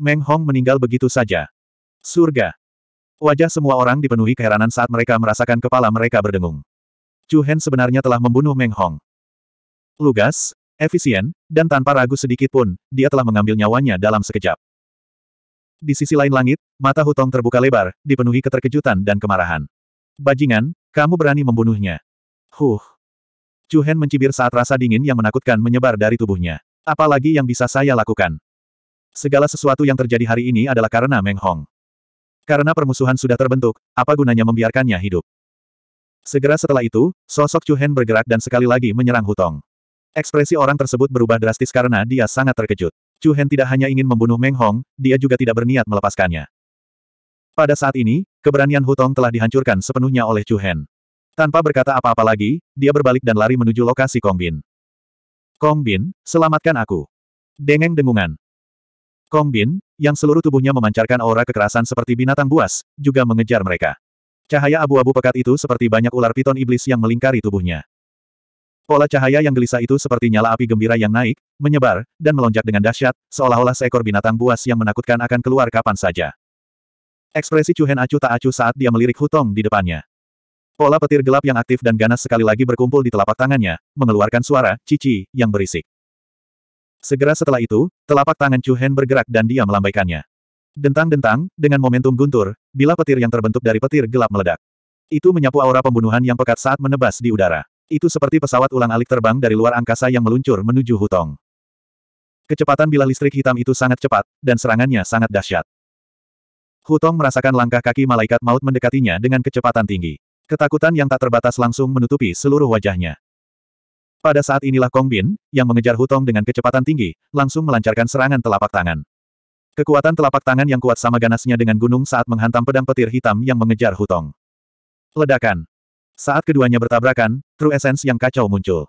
Meng Hong meninggal begitu saja. Surga. Wajah semua orang dipenuhi keheranan saat mereka merasakan kepala mereka berdengung. Chu Hen sebenarnya telah membunuh Meng Hong. Lugas, efisien, dan tanpa ragu sedikit pun, dia telah mengambil nyawanya dalam sekejap. Di sisi lain langit, mata Hutong terbuka lebar, dipenuhi keterkejutan dan kemarahan. Bajingan, kamu berani membunuhnya. Huh. Chu Hen mencibir saat rasa dingin yang menakutkan menyebar dari tubuhnya. Apalagi yang bisa saya lakukan? Segala sesuatu yang terjadi hari ini adalah karena Meng Hong. Karena permusuhan sudah terbentuk, apa gunanya membiarkannya hidup? Segera setelah itu, sosok Chu Hen bergerak dan sekali lagi menyerang Hutong. Ekspresi orang tersebut berubah drastis karena dia sangat terkejut. Chu Hen tidak hanya ingin membunuh Meng Hong, dia juga tidak berniat melepaskannya. Pada saat ini, keberanian Hutong telah dihancurkan sepenuhnya oleh Chu Hen. Tanpa berkata apa-apa lagi, dia berbalik dan lari menuju lokasi Kong Bin. Kong Bin, selamatkan aku. Dengeng dengungan. Kong Bin, yang seluruh tubuhnya memancarkan aura kekerasan seperti binatang buas, juga mengejar mereka. Cahaya abu-abu pekat itu seperti banyak ular piton iblis yang melingkari tubuhnya. Pola cahaya yang gelisah itu seperti nyala api gembira yang naik, menyebar, dan melonjak dengan dahsyat, seolah-olah seekor binatang buas yang menakutkan akan keluar kapan saja. Ekspresi Chuhen acuh tak acuh saat dia melirik Hutong di depannya. Pola petir gelap yang aktif dan ganas sekali lagi berkumpul di telapak tangannya, mengeluarkan suara, cici, yang berisik. Segera setelah itu, telapak tangan Chuhen bergerak dan dia melambaikannya. Dentang-dentang, dengan momentum guntur, bila petir yang terbentuk dari petir gelap meledak. Itu menyapu aura pembunuhan yang pekat saat menebas di udara. Itu seperti pesawat ulang-alik terbang dari luar angkasa yang meluncur menuju Hutong. Kecepatan bilah listrik hitam itu sangat cepat, dan serangannya sangat dahsyat. Hutong merasakan langkah kaki malaikat maut mendekatinya dengan kecepatan tinggi. Ketakutan yang tak terbatas langsung menutupi seluruh wajahnya. Pada saat inilah Kong Bin, yang mengejar Hutong dengan kecepatan tinggi, langsung melancarkan serangan telapak tangan. Kekuatan telapak tangan yang kuat sama ganasnya dengan gunung saat menghantam pedang petir hitam yang mengejar Hutong. Ledakan. Saat keduanya bertabrakan, True Essence yang kacau muncul.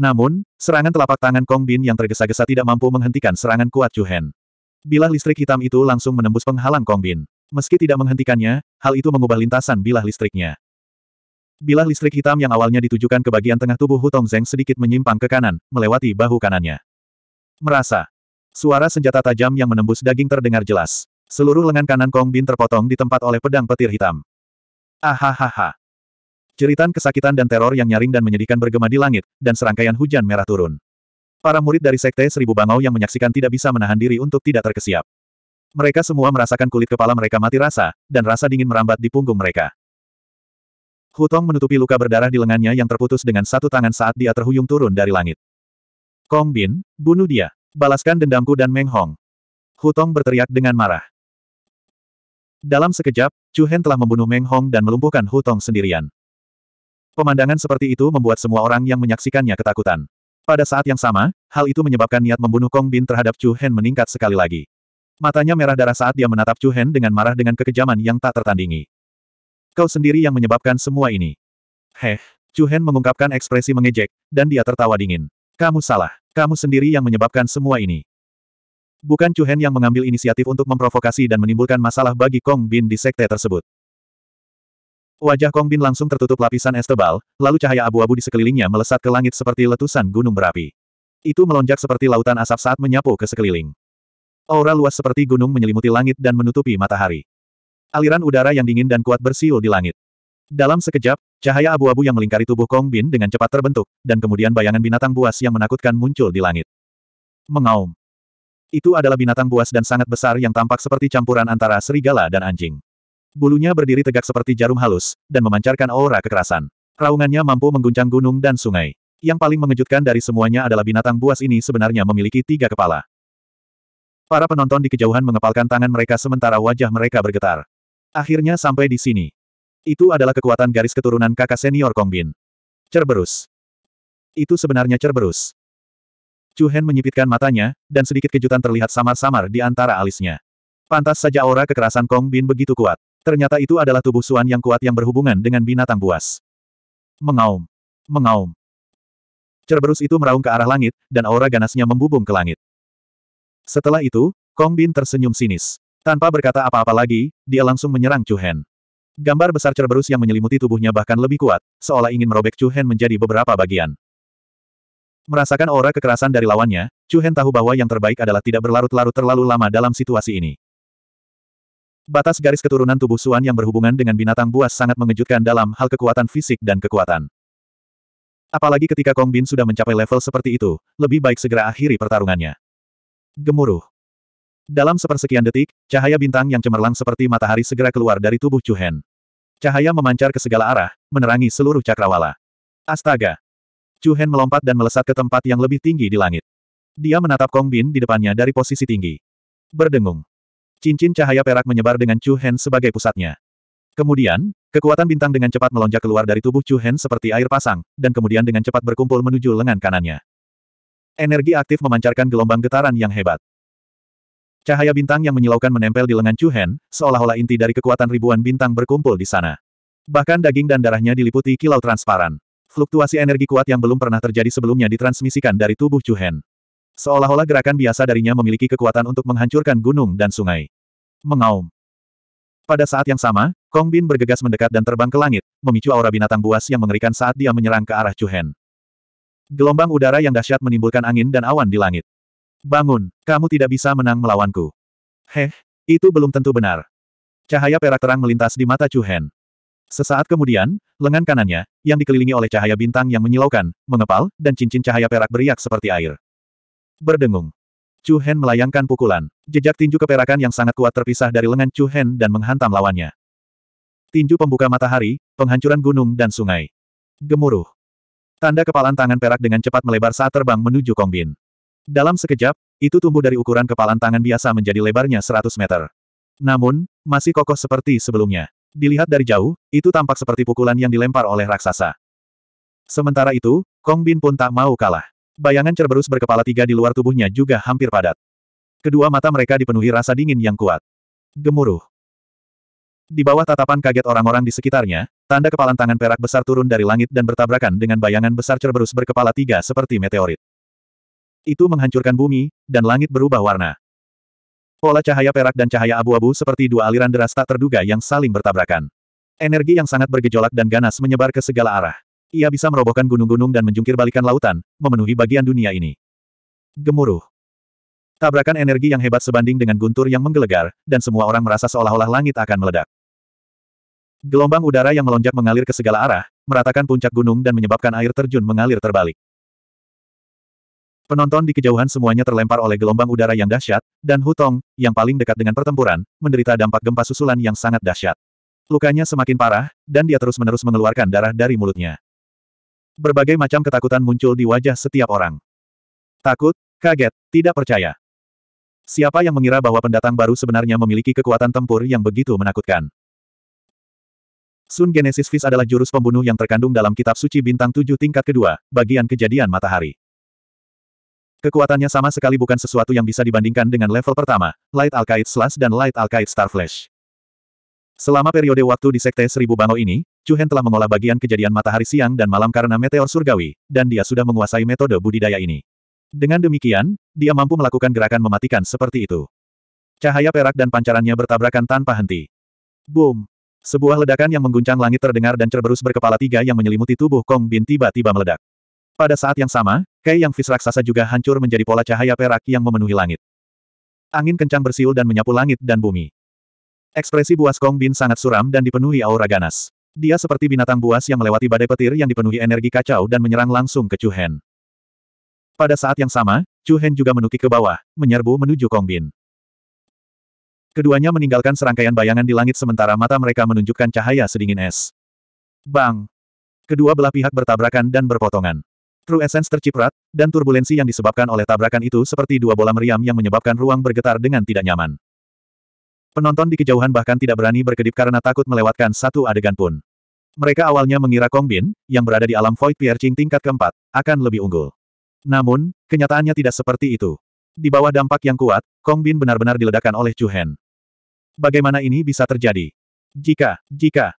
Namun, serangan telapak tangan Kong Bin yang tergesa-gesa tidak mampu menghentikan serangan kuat Chu Hen. Bilah listrik hitam itu langsung menembus penghalang Kong Bin. Meski tidak menghentikannya, hal itu mengubah lintasan bilah listriknya. Bilah listrik hitam yang awalnya ditujukan ke bagian tengah tubuh Hutong Zeng sedikit menyimpang ke kanan, melewati bahu kanannya. Merasa. Suara senjata tajam yang menembus daging terdengar jelas. Seluruh lengan kanan Kong Bin terpotong di tempat oleh pedang petir hitam. Ahahaha. Jeritan kesakitan dan teror yang nyaring dan menyedihkan bergema di langit, dan serangkaian hujan merah turun. Para murid dari Sekte Seribu Bangau yang menyaksikan tidak bisa menahan diri untuk tidak terkesiap. Mereka semua merasakan kulit kepala mereka mati rasa, dan rasa dingin merambat di punggung mereka. Hutong menutupi luka berdarah di lengannya yang terputus dengan satu tangan saat dia terhuyung turun dari langit. Kong Bin, bunuh dia. Balaskan dendamku dan Meng Hong. Hutong berteriak dengan marah. Dalam sekejap, Chu Hen telah membunuh Meng Hong dan melumpuhkan Hutong sendirian. Pemandangan seperti itu membuat semua orang yang menyaksikannya ketakutan. Pada saat yang sama, hal itu menyebabkan niat membunuh Kong Bin terhadap Chu Hen meningkat sekali lagi. Matanya merah darah saat dia menatap Chu Hen dengan marah dengan kekejaman yang tak tertandingi. Kau sendiri yang menyebabkan semua ini. Heh, Chu Hen mengungkapkan ekspresi mengejek, dan dia tertawa dingin. Kamu salah, kamu sendiri yang menyebabkan semua ini. Bukan Chu Hen yang mengambil inisiatif untuk memprovokasi dan menimbulkan masalah bagi Kong Bin di sekte tersebut. Wajah Kong Bin langsung tertutup lapisan es tebal, lalu cahaya abu-abu di sekelilingnya melesat ke langit seperti letusan gunung berapi. Itu melonjak seperti lautan asap saat menyapu ke sekeliling. Aura luas seperti gunung menyelimuti langit dan menutupi matahari. Aliran udara yang dingin dan kuat bersiul di langit. Dalam sekejap, cahaya abu-abu yang melingkari tubuh Kong Bin dengan cepat terbentuk, dan kemudian bayangan binatang buas yang menakutkan muncul di langit. Mengaum. Itu adalah binatang buas dan sangat besar yang tampak seperti campuran antara serigala dan anjing. Bulunya berdiri tegak seperti jarum halus, dan memancarkan aura kekerasan. Raungannya mampu mengguncang gunung dan sungai. Yang paling mengejutkan dari semuanya adalah binatang buas ini sebenarnya memiliki tiga kepala. Para penonton di kejauhan mengepalkan tangan mereka sementara wajah mereka bergetar. Akhirnya sampai di sini. Itu adalah kekuatan garis keturunan kakak senior Kong Bin. Cerberus. Itu sebenarnya Cerberus. Chu Hen menyipitkan matanya, dan sedikit kejutan terlihat samar-samar di antara alisnya. Pantas saja aura kekerasan Kong Bin begitu kuat. Ternyata itu adalah tubuh Suan yang kuat yang berhubungan dengan binatang buas. Mengaum. Mengaum. Cerberus itu meraung ke arah langit, dan aura ganasnya membubung ke langit. Setelah itu, Kong Bin tersenyum sinis. Tanpa berkata apa-apa lagi, dia langsung menyerang Chu Hen. Gambar besar Cerberus yang menyelimuti tubuhnya bahkan lebih kuat, seolah ingin merobek Chu Hen menjadi beberapa bagian. Merasakan aura kekerasan dari lawannya, Chu Hen tahu bahwa yang terbaik adalah tidak berlarut-larut terlalu lama dalam situasi ini. Batas garis keturunan tubuh Suan yang berhubungan dengan binatang buas sangat mengejutkan dalam hal kekuatan fisik dan kekuatan. Apalagi ketika Kong Bin sudah mencapai level seperti itu, lebih baik segera akhiri pertarungannya. Gemuruh. Dalam sepersekian detik, cahaya bintang yang cemerlang seperti matahari segera keluar dari tubuh Chu Hen. Cahaya memancar ke segala arah, menerangi seluruh cakrawala. Astaga! Chu Hen melompat dan melesat ke tempat yang lebih tinggi di langit. Dia menatap Kong Bin di depannya dari posisi tinggi. Berdengung. Cincin cahaya perak menyebar dengan Chu Hen sebagai pusatnya. Kemudian, kekuatan bintang dengan cepat melonjak keluar dari tubuh Chu Hen seperti air pasang, dan kemudian dengan cepat berkumpul menuju lengan kanannya. Energi aktif memancarkan gelombang getaran yang hebat. Cahaya bintang yang menyilaukan menempel di lengan Chu Hen, seolah-olah inti dari kekuatan ribuan bintang berkumpul di sana. Bahkan daging dan darahnya diliputi kilau transparan. Fluktuasi energi kuat yang belum pernah terjadi sebelumnya ditransmisikan dari tubuh Chu Hen. Seolah-olah gerakan biasa darinya memiliki kekuatan untuk menghancurkan gunung dan sungai. Mengaum. Pada saat yang sama, Kong Bin bergegas mendekat dan terbang ke langit, memicu aura binatang buas yang mengerikan saat dia menyerang ke arah Chu Hen. Gelombang udara yang dahsyat menimbulkan angin dan awan di langit. Bangun, kamu tidak bisa menang melawanku. Heh, itu belum tentu benar. Cahaya perak terang melintas di mata Chu Hen. Sesaat kemudian, lengan kanannya, yang dikelilingi oleh cahaya bintang yang menyilaukan, mengepal, dan cincin cahaya perak beriak seperti air berdengung. Chu Hen melayangkan pukulan. Jejak tinju keperakan yang sangat kuat terpisah dari lengan Chu Hen dan menghantam lawannya. Tinju pembuka matahari, penghancuran gunung dan sungai. Gemuruh. Tanda kepalan tangan perak dengan cepat melebar saat terbang menuju Kongbin. Dalam sekejap, itu tumbuh dari ukuran kepalan tangan biasa menjadi lebarnya 100 meter. Namun, masih kokoh seperti sebelumnya. Dilihat dari jauh, itu tampak seperti pukulan yang dilempar oleh raksasa. Sementara itu, Kong Bin pun tak mau kalah. Bayangan Cerberus berkepala tiga di luar tubuhnya juga hampir padat. Kedua mata mereka dipenuhi rasa dingin yang kuat. Gemuruh. Di bawah tatapan kaget orang-orang di sekitarnya, tanda kepalan tangan perak besar turun dari langit dan bertabrakan dengan bayangan besar Cerberus berkepala tiga seperti meteorit. Itu menghancurkan bumi, dan langit berubah warna. Pola cahaya perak dan cahaya abu-abu seperti dua aliran deras tak terduga yang saling bertabrakan. Energi yang sangat bergejolak dan ganas menyebar ke segala arah. Ia bisa merobohkan gunung-gunung dan menjungkir balikan lautan, memenuhi bagian dunia ini. Gemuruh. Tabrakan energi yang hebat sebanding dengan guntur yang menggelegar, dan semua orang merasa seolah-olah langit akan meledak. Gelombang udara yang melonjak mengalir ke segala arah, meratakan puncak gunung dan menyebabkan air terjun mengalir terbalik. Penonton di kejauhan semuanya terlempar oleh gelombang udara yang dahsyat, dan Hutong, yang paling dekat dengan pertempuran, menderita dampak gempa susulan yang sangat dahsyat. Lukanya semakin parah, dan dia terus-menerus mengeluarkan darah dari mulutnya. Berbagai macam ketakutan muncul di wajah setiap orang. Takut, kaget, tidak percaya. Siapa yang mengira bahwa pendatang baru sebenarnya memiliki kekuatan tempur yang begitu menakutkan? Sun Genesis Fist adalah jurus pembunuh yang terkandung dalam kitab suci bintang tujuh tingkat kedua, bagian kejadian matahari. Kekuatannya sama sekali bukan sesuatu yang bisa dibandingkan dengan level pertama, Light Alkaid Slash dan Light Alkaid Starflash. Selama periode waktu di Sekte Seribu Bango ini, Chuhen telah mengolah bagian kejadian matahari siang dan malam karena meteor surgawi, dan dia sudah menguasai metode budidaya ini. Dengan demikian, dia mampu melakukan gerakan mematikan seperti itu. Cahaya perak dan pancarannya bertabrakan tanpa henti. Boom! Sebuah ledakan yang mengguncang langit terdengar dan Cerberus berkepala tiga yang menyelimuti tubuh Kong Bin tiba-tiba meledak. Pada saat yang sama, Kei yang Fis Raksasa juga hancur menjadi pola cahaya perak yang memenuhi langit. Angin kencang bersiul dan menyapu langit dan bumi. Ekspresi buas Kong Bin sangat suram dan dipenuhi aura ganas. Dia seperti binatang buas yang melewati badai petir yang dipenuhi energi kacau dan menyerang langsung ke Chu Hen. Pada saat yang sama, Chu Hen juga menukik ke bawah, menyerbu menuju Kong Bin. Keduanya meninggalkan serangkaian bayangan di langit sementara mata mereka menunjukkan cahaya sedingin es. Bang! Kedua belah pihak bertabrakan dan berpotongan. True Essence terciprat, dan turbulensi yang disebabkan oleh tabrakan itu seperti dua bola meriam yang menyebabkan ruang bergetar dengan tidak nyaman. Penonton di kejauhan bahkan tidak berani berkedip karena takut melewatkan satu adegan pun. Mereka awalnya mengira Kong Bin, yang berada di alam Void Piercing tingkat keempat, akan lebih unggul. Namun, kenyataannya tidak seperti itu. Di bawah dampak yang kuat, Kong Bin benar-benar diledakkan oleh Chu Hen. Bagaimana ini bisa terjadi? Jika, jika,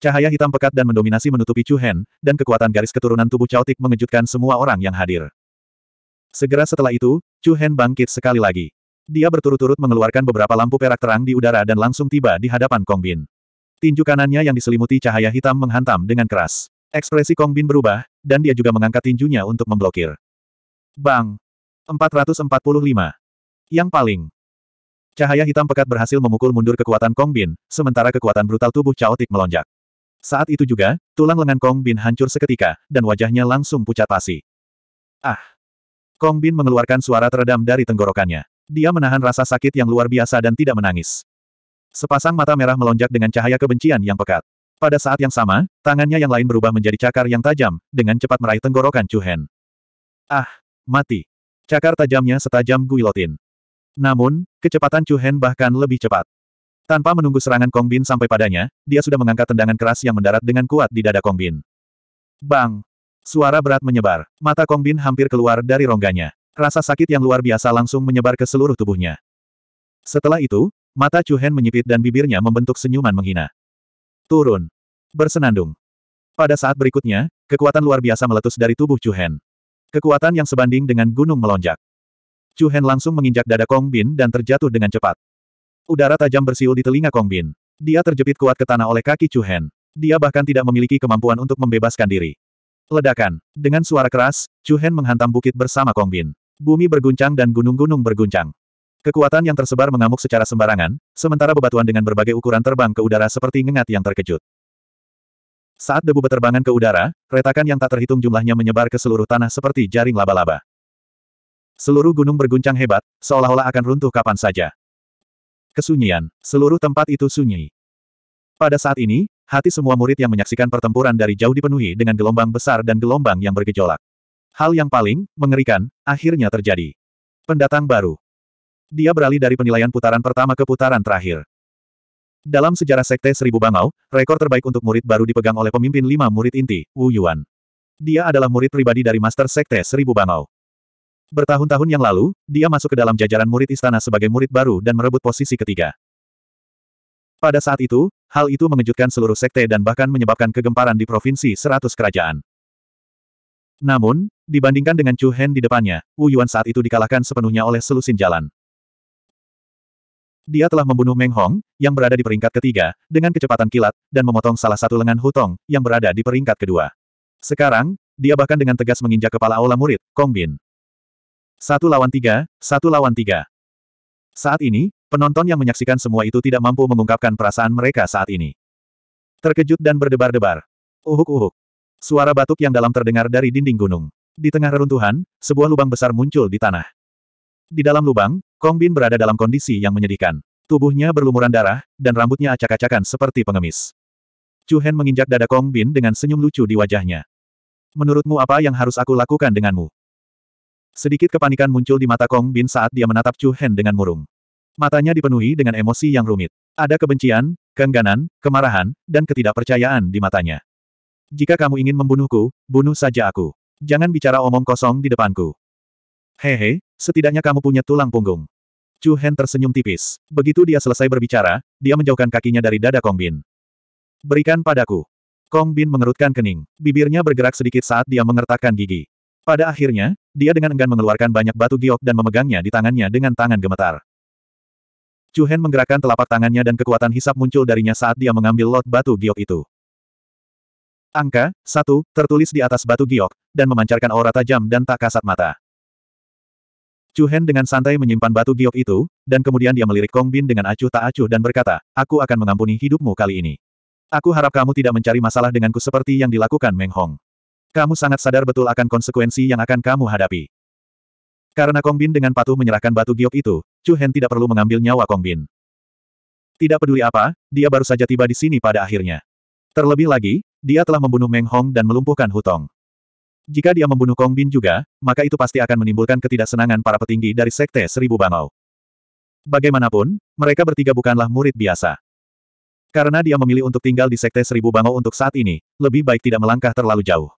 Cahaya hitam pekat dan mendominasi menutupi Chu Hen, dan kekuatan garis keturunan tubuh Chaotic mengejutkan semua orang yang hadir. Segera setelah itu, Chu Hen bangkit sekali lagi. Dia berturut-turut mengeluarkan beberapa lampu perak terang di udara dan langsung tiba di hadapan Kong Bin. Tinju kanannya yang diselimuti cahaya hitam menghantam dengan keras. Ekspresi Kong Bin berubah, dan dia juga mengangkat tinjunya untuk memblokir. Bang! 445. Yang paling. Cahaya hitam pekat berhasil memukul mundur kekuatan Kong Bin, sementara kekuatan brutal tubuh caotik melonjak. Saat itu juga, tulang lengan Kong Bin hancur seketika, dan wajahnya langsung pucat pasi. Ah! Kong Bin mengeluarkan suara teredam dari tenggorokannya. Dia menahan rasa sakit yang luar biasa dan tidak menangis. Sepasang mata merah melonjak dengan cahaya kebencian yang pekat. Pada saat yang sama, tangannya yang lain berubah menjadi cakar yang tajam, dengan cepat meraih tenggorokan Chu Hen. Ah, mati. Cakar tajamnya setajam guilotin. Namun, kecepatan Chu Hen bahkan lebih cepat. Tanpa menunggu serangan Kong Bin sampai padanya, dia sudah mengangkat tendangan keras yang mendarat dengan kuat di dada Kong Bin. Bang! Suara berat menyebar, mata Kong Bin hampir keluar dari rongganya. Rasa sakit yang luar biasa langsung menyebar ke seluruh tubuhnya. Setelah itu, mata Chu Hen menyipit dan bibirnya membentuk senyuman menghina. Turun. Bersenandung. Pada saat berikutnya, kekuatan luar biasa meletus dari tubuh Chu Hen. Kekuatan yang sebanding dengan gunung melonjak. Chu Hen langsung menginjak dada Kong Bin dan terjatuh dengan cepat. Udara tajam bersiul di telinga Kong Bin. Dia terjepit kuat ke tanah oleh kaki Chu Hen. Dia bahkan tidak memiliki kemampuan untuk membebaskan diri. Ledakan. Dengan suara keras, Chu Hen menghantam bukit bersama Kong Bin. Bumi berguncang dan gunung-gunung berguncang. Kekuatan yang tersebar mengamuk secara sembarangan, sementara bebatuan dengan berbagai ukuran terbang ke udara seperti ngengat yang terkejut. Saat debu beterbangan ke udara, retakan yang tak terhitung jumlahnya menyebar ke seluruh tanah seperti jaring laba-laba. Seluruh gunung berguncang hebat, seolah-olah akan runtuh kapan saja. Kesunyian, seluruh tempat itu sunyi. Pada saat ini, hati semua murid yang menyaksikan pertempuran dari jauh dipenuhi dengan gelombang besar dan gelombang yang bergejolak. Hal yang paling mengerikan akhirnya terjadi. Pendatang baru. Dia beralih dari penilaian putaran pertama ke putaran terakhir. Dalam sejarah Sekte Seribu Bangau, rekor terbaik untuk murid baru dipegang oleh pemimpin lima murid inti, Wu Yuan. Dia adalah murid pribadi dari Master Sekte Seribu Bangau. Bertahun-tahun yang lalu, dia masuk ke dalam jajaran murid istana sebagai murid baru dan merebut posisi ketiga. Pada saat itu, hal itu mengejutkan seluruh sekte dan bahkan menyebabkan kegemparan di provinsi seratus kerajaan. Namun, Dibandingkan dengan Chu Hen di depannya, Wu Yuan saat itu dikalahkan sepenuhnya oleh selusin jalan. Dia telah membunuh Meng Hong, yang berada di peringkat ketiga, dengan kecepatan kilat, dan memotong salah satu lengan Hutong, yang berada di peringkat kedua. Sekarang, dia bahkan dengan tegas menginjak kepala aula murid, Kong Bin. Satu lawan tiga, satu lawan tiga. Saat ini, penonton yang menyaksikan semua itu tidak mampu mengungkapkan perasaan mereka saat ini. Terkejut dan berdebar-debar. Uhuk-uhuk. Suara batuk yang dalam terdengar dari dinding gunung. Di tengah reruntuhan, sebuah lubang besar muncul di tanah. Di dalam lubang, Kong Bin berada dalam kondisi yang menyedihkan. Tubuhnya berlumuran darah, dan rambutnya acak-acakan seperti pengemis. Chu Hen menginjak dada Kong Bin dengan senyum lucu di wajahnya. Menurutmu apa yang harus aku lakukan denganmu? Sedikit kepanikan muncul di mata Kong Bin saat dia menatap Chu Hen dengan murung. Matanya dipenuhi dengan emosi yang rumit. Ada kebencian, keengganan, kemarahan, dan ketidakpercayaan di matanya. Jika kamu ingin membunuhku, bunuh saja aku. Jangan bicara omong kosong di depanku. Hehe, setidaknya kamu punya tulang punggung. Chu Hen tersenyum tipis. Begitu dia selesai berbicara, dia menjauhkan kakinya dari dada Kong Bin. Berikan padaku. Kong Bin mengerutkan kening. Bibirnya bergerak sedikit saat dia mengertakkan gigi. Pada akhirnya, dia dengan enggan mengeluarkan banyak batu giok dan memegangnya di tangannya dengan tangan gemetar. Chu Hen menggerakkan telapak tangannya dan kekuatan hisap muncul darinya saat dia mengambil lot batu giok itu. Angka, satu, tertulis di atas batu giok, dan memancarkan aura tajam dan tak kasat mata. Chu Hen dengan santai menyimpan batu giok itu, dan kemudian dia melirik Kong Bin dengan acuh tak acuh dan berkata, aku akan mengampuni hidupmu kali ini. Aku harap kamu tidak mencari masalah denganku seperti yang dilakukan Meng Hong. Kamu sangat sadar betul akan konsekuensi yang akan kamu hadapi. Karena Kong Bin dengan patuh menyerahkan batu giok itu, Chu Hen tidak perlu mengambil nyawa Kong Bin. Tidak peduli apa, dia baru saja tiba di sini pada akhirnya. Terlebih lagi, dia telah membunuh Meng Hong dan melumpuhkan Hutong. Jika dia membunuh Kong Bin juga, maka itu pasti akan menimbulkan ketidaksenangan para petinggi dari Sekte Seribu Bangau. Bagaimanapun, mereka bertiga bukanlah murid biasa. Karena dia memilih untuk tinggal di Sekte Seribu Bangau untuk saat ini, lebih baik tidak melangkah terlalu jauh.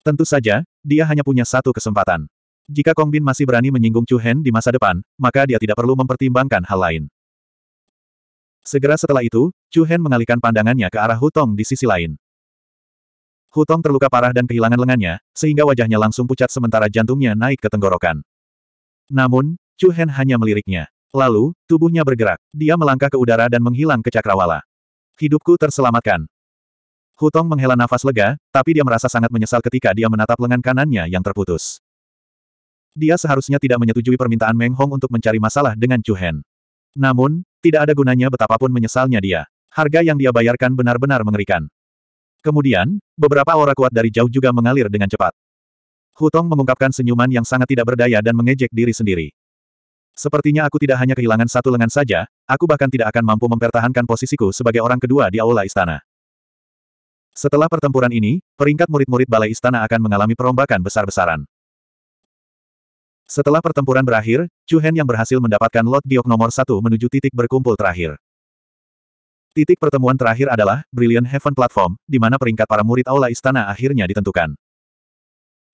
Tentu saja, dia hanya punya satu kesempatan. Jika Kong Bin masih berani menyinggung Chu Hen di masa depan, maka dia tidak perlu mempertimbangkan hal lain. Segera setelah itu, Chu Hen mengalihkan pandangannya ke arah Hutong di sisi lain. Hutong terluka parah dan kehilangan lengannya, sehingga wajahnya langsung pucat sementara jantungnya naik ke tenggorokan. Namun, Chu Hen hanya meliriknya. Lalu, tubuhnya bergerak. Dia melangkah ke udara dan menghilang ke cakrawala. Hidupku terselamatkan. Hutong menghela nafas lega, tapi dia merasa sangat menyesal ketika dia menatap lengan kanannya yang terputus. Dia seharusnya tidak menyetujui permintaan Meng Hong untuk mencari masalah dengan Chu Hen. Namun, tidak ada gunanya betapapun menyesalnya dia. Harga yang dia bayarkan benar-benar mengerikan. Kemudian, beberapa aura kuat dari jauh juga mengalir dengan cepat. Hutong mengungkapkan senyuman yang sangat tidak berdaya dan mengejek diri sendiri. Sepertinya aku tidak hanya kehilangan satu lengan saja, aku bahkan tidak akan mampu mempertahankan posisiku sebagai orang kedua di aula istana. Setelah pertempuran ini, peringkat murid-murid balai istana akan mengalami perombakan besar-besaran. Setelah pertempuran berakhir, Chu Hen yang berhasil mendapatkan lot giok nomor satu menuju titik berkumpul terakhir. Titik pertemuan terakhir adalah Brilliant Heaven Platform, di mana peringkat para murid aula istana akhirnya ditentukan.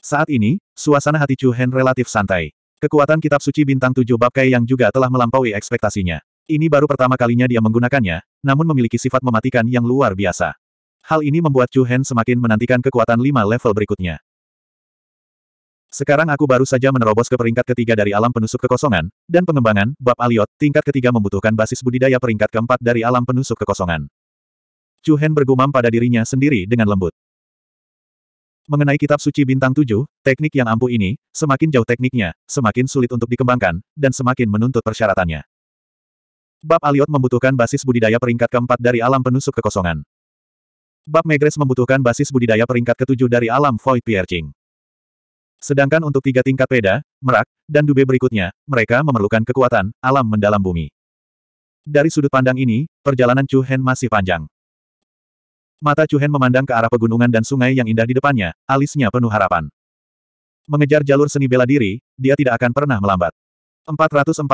Saat ini, suasana hati Chu Hen relatif santai. Kekuatan kitab suci bintang tujuh Bab Kai yang juga telah melampaui ekspektasinya. Ini baru pertama kalinya dia menggunakannya, namun memiliki sifat mematikan yang luar biasa. Hal ini membuat Chu Hen semakin menantikan kekuatan lima level berikutnya. Sekarang aku baru saja menerobos ke peringkat ketiga dari alam penusuk kekosongan, dan pengembangan, bab Aliot, tingkat ketiga membutuhkan basis budidaya peringkat keempat dari alam penusuk kekosongan. Chu Hen bergumam pada dirinya sendiri dengan lembut. Mengenai kitab suci bintang tujuh, teknik yang ampuh ini, semakin jauh tekniknya, semakin sulit untuk dikembangkan, dan semakin menuntut persyaratannya. Bab Aliot membutuhkan basis budidaya peringkat keempat dari alam penusuk kekosongan. Bab Megres membutuhkan basis budidaya peringkat ketujuh dari alam Void Piercing. Sedangkan untuk tiga tingkat peda, merak, dan dube berikutnya, mereka memerlukan kekuatan alam mendalam bumi. Dari sudut pandang ini, perjalanan Chu Hen masih panjang. Mata Chu Hen memandang ke arah pegunungan dan sungai yang indah di depannya, alisnya penuh harapan. Mengejar jalur seni bela diri, dia tidak akan pernah melambat. 446.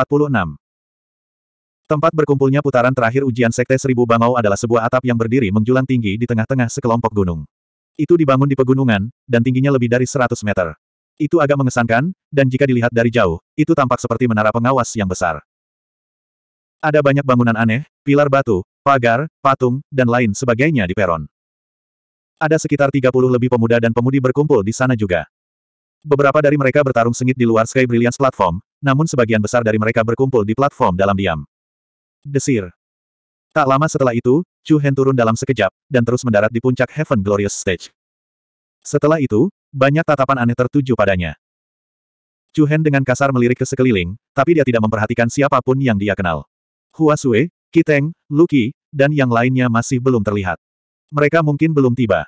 Tempat berkumpulnya putaran terakhir ujian Sekte Seribu Bangau adalah sebuah atap yang berdiri menjulang tinggi di tengah-tengah sekelompok gunung. Itu dibangun di pegunungan, dan tingginya lebih dari 100 meter. Itu agak mengesankan, dan jika dilihat dari jauh, itu tampak seperti menara pengawas yang besar. Ada banyak bangunan aneh, pilar batu, pagar, patung, dan lain sebagainya di peron. Ada sekitar 30 lebih pemuda dan pemudi berkumpul di sana juga. Beberapa dari mereka bertarung sengit di luar Sky Brilliance Platform, namun sebagian besar dari mereka berkumpul di platform dalam diam. Desir. Tak lama setelah itu, Chu Hen turun dalam sekejap, dan terus mendarat di puncak Heaven Glorious Stage. Setelah itu, banyak tatapan aneh tertuju padanya. Chu Hen dengan kasar melirik ke sekeliling, tapi dia tidak memperhatikan siapapun yang dia kenal. Hua Sue, Kiteng, Luki, dan yang lainnya masih belum terlihat. Mereka mungkin belum tiba.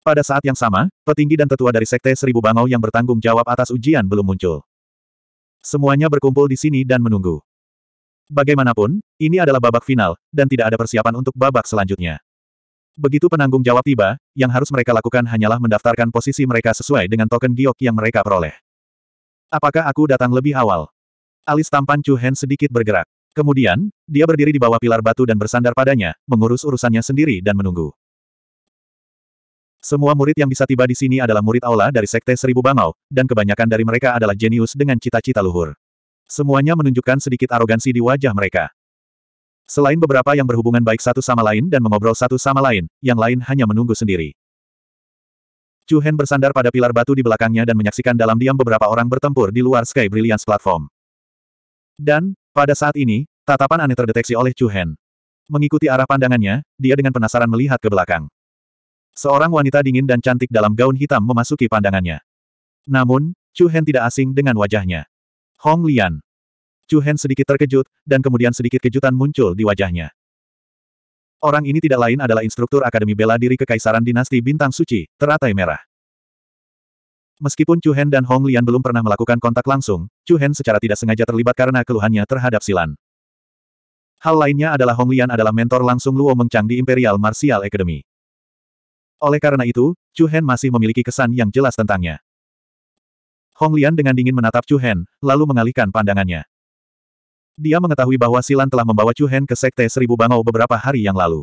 Pada saat yang sama, petinggi dan tetua dari Sekte Seribu Bangau yang bertanggung jawab atas ujian belum muncul. Semuanya berkumpul di sini dan menunggu. Bagaimanapun, ini adalah babak final, dan tidak ada persiapan untuk babak selanjutnya. Begitu penanggung jawab tiba, yang harus mereka lakukan hanyalah mendaftarkan posisi mereka sesuai dengan token giok yang mereka peroleh. Apakah aku datang lebih awal? Alis tampan Chu Hen sedikit bergerak. Kemudian, dia berdiri di bawah pilar batu dan bersandar padanya, mengurus urusannya sendiri dan menunggu. Semua murid yang bisa tiba di sini adalah murid aula dari Sekte Seribu Bangau, dan kebanyakan dari mereka adalah jenius dengan cita-cita luhur. Semuanya menunjukkan sedikit arogansi di wajah mereka. Selain beberapa yang berhubungan baik satu sama lain dan mengobrol satu sama lain, yang lain hanya menunggu sendiri. Chu Hen bersandar pada pilar batu di belakangnya dan menyaksikan dalam diam beberapa orang bertempur di luar Sky Brilliance Platform. Dan, pada saat ini, tatapan aneh terdeteksi oleh Chu Hen. Mengikuti arah pandangannya, dia dengan penasaran melihat ke belakang. Seorang wanita dingin dan cantik dalam gaun hitam memasuki pandangannya. Namun, Chu Hen tidak asing dengan wajahnya. Hong Lian. Chu Hen sedikit terkejut, dan kemudian sedikit kejutan muncul di wajahnya. Orang ini tidak lain adalah instruktur Akademi Bela Diri Kekaisaran Dinasti Bintang Suci, Teratai Merah. Meskipun Chu Hen dan Hong Lian belum pernah melakukan kontak langsung, Chu Hen secara tidak sengaja terlibat karena keluhannya terhadap Silan. Hal lainnya adalah Hong Lian adalah mentor langsung Luo Mengcang di Imperial Martial Academy. Oleh karena itu, Chu Hen masih memiliki kesan yang jelas tentangnya. Hong Lian dengan dingin menatap Chu Hen, lalu mengalihkan pandangannya. Dia mengetahui bahwa Silan telah membawa Chu Hen ke Sekte Seribu Bangau beberapa hari yang lalu.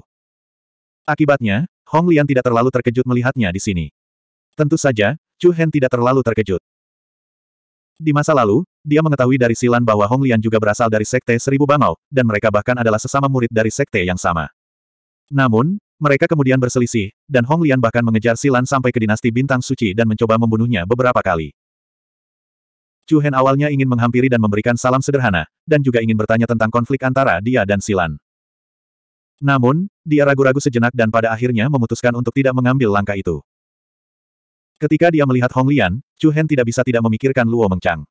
Akibatnya, Hong Lian tidak terlalu terkejut melihatnya di sini. Tentu saja, Chu Hen tidak terlalu terkejut. Di masa lalu, dia mengetahui dari Silan bahwa Hong Lian juga berasal dari Sekte Seribu Bangau, dan mereka bahkan adalah sesama murid dari Sekte yang sama. Namun, mereka kemudian berselisih, dan Hong Lian bahkan mengejar Silan sampai ke dinasti Bintang Suci dan mencoba membunuhnya beberapa kali. Chu Hen awalnya ingin menghampiri dan memberikan salam sederhana, dan juga ingin bertanya tentang konflik antara dia dan Silan. Namun, dia ragu-ragu sejenak dan pada akhirnya memutuskan untuk tidak mengambil langkah itu. Ketika dia melihat Hong Lian, Chu Hen tidak bisa tidak memikirkan Luo Mengchang.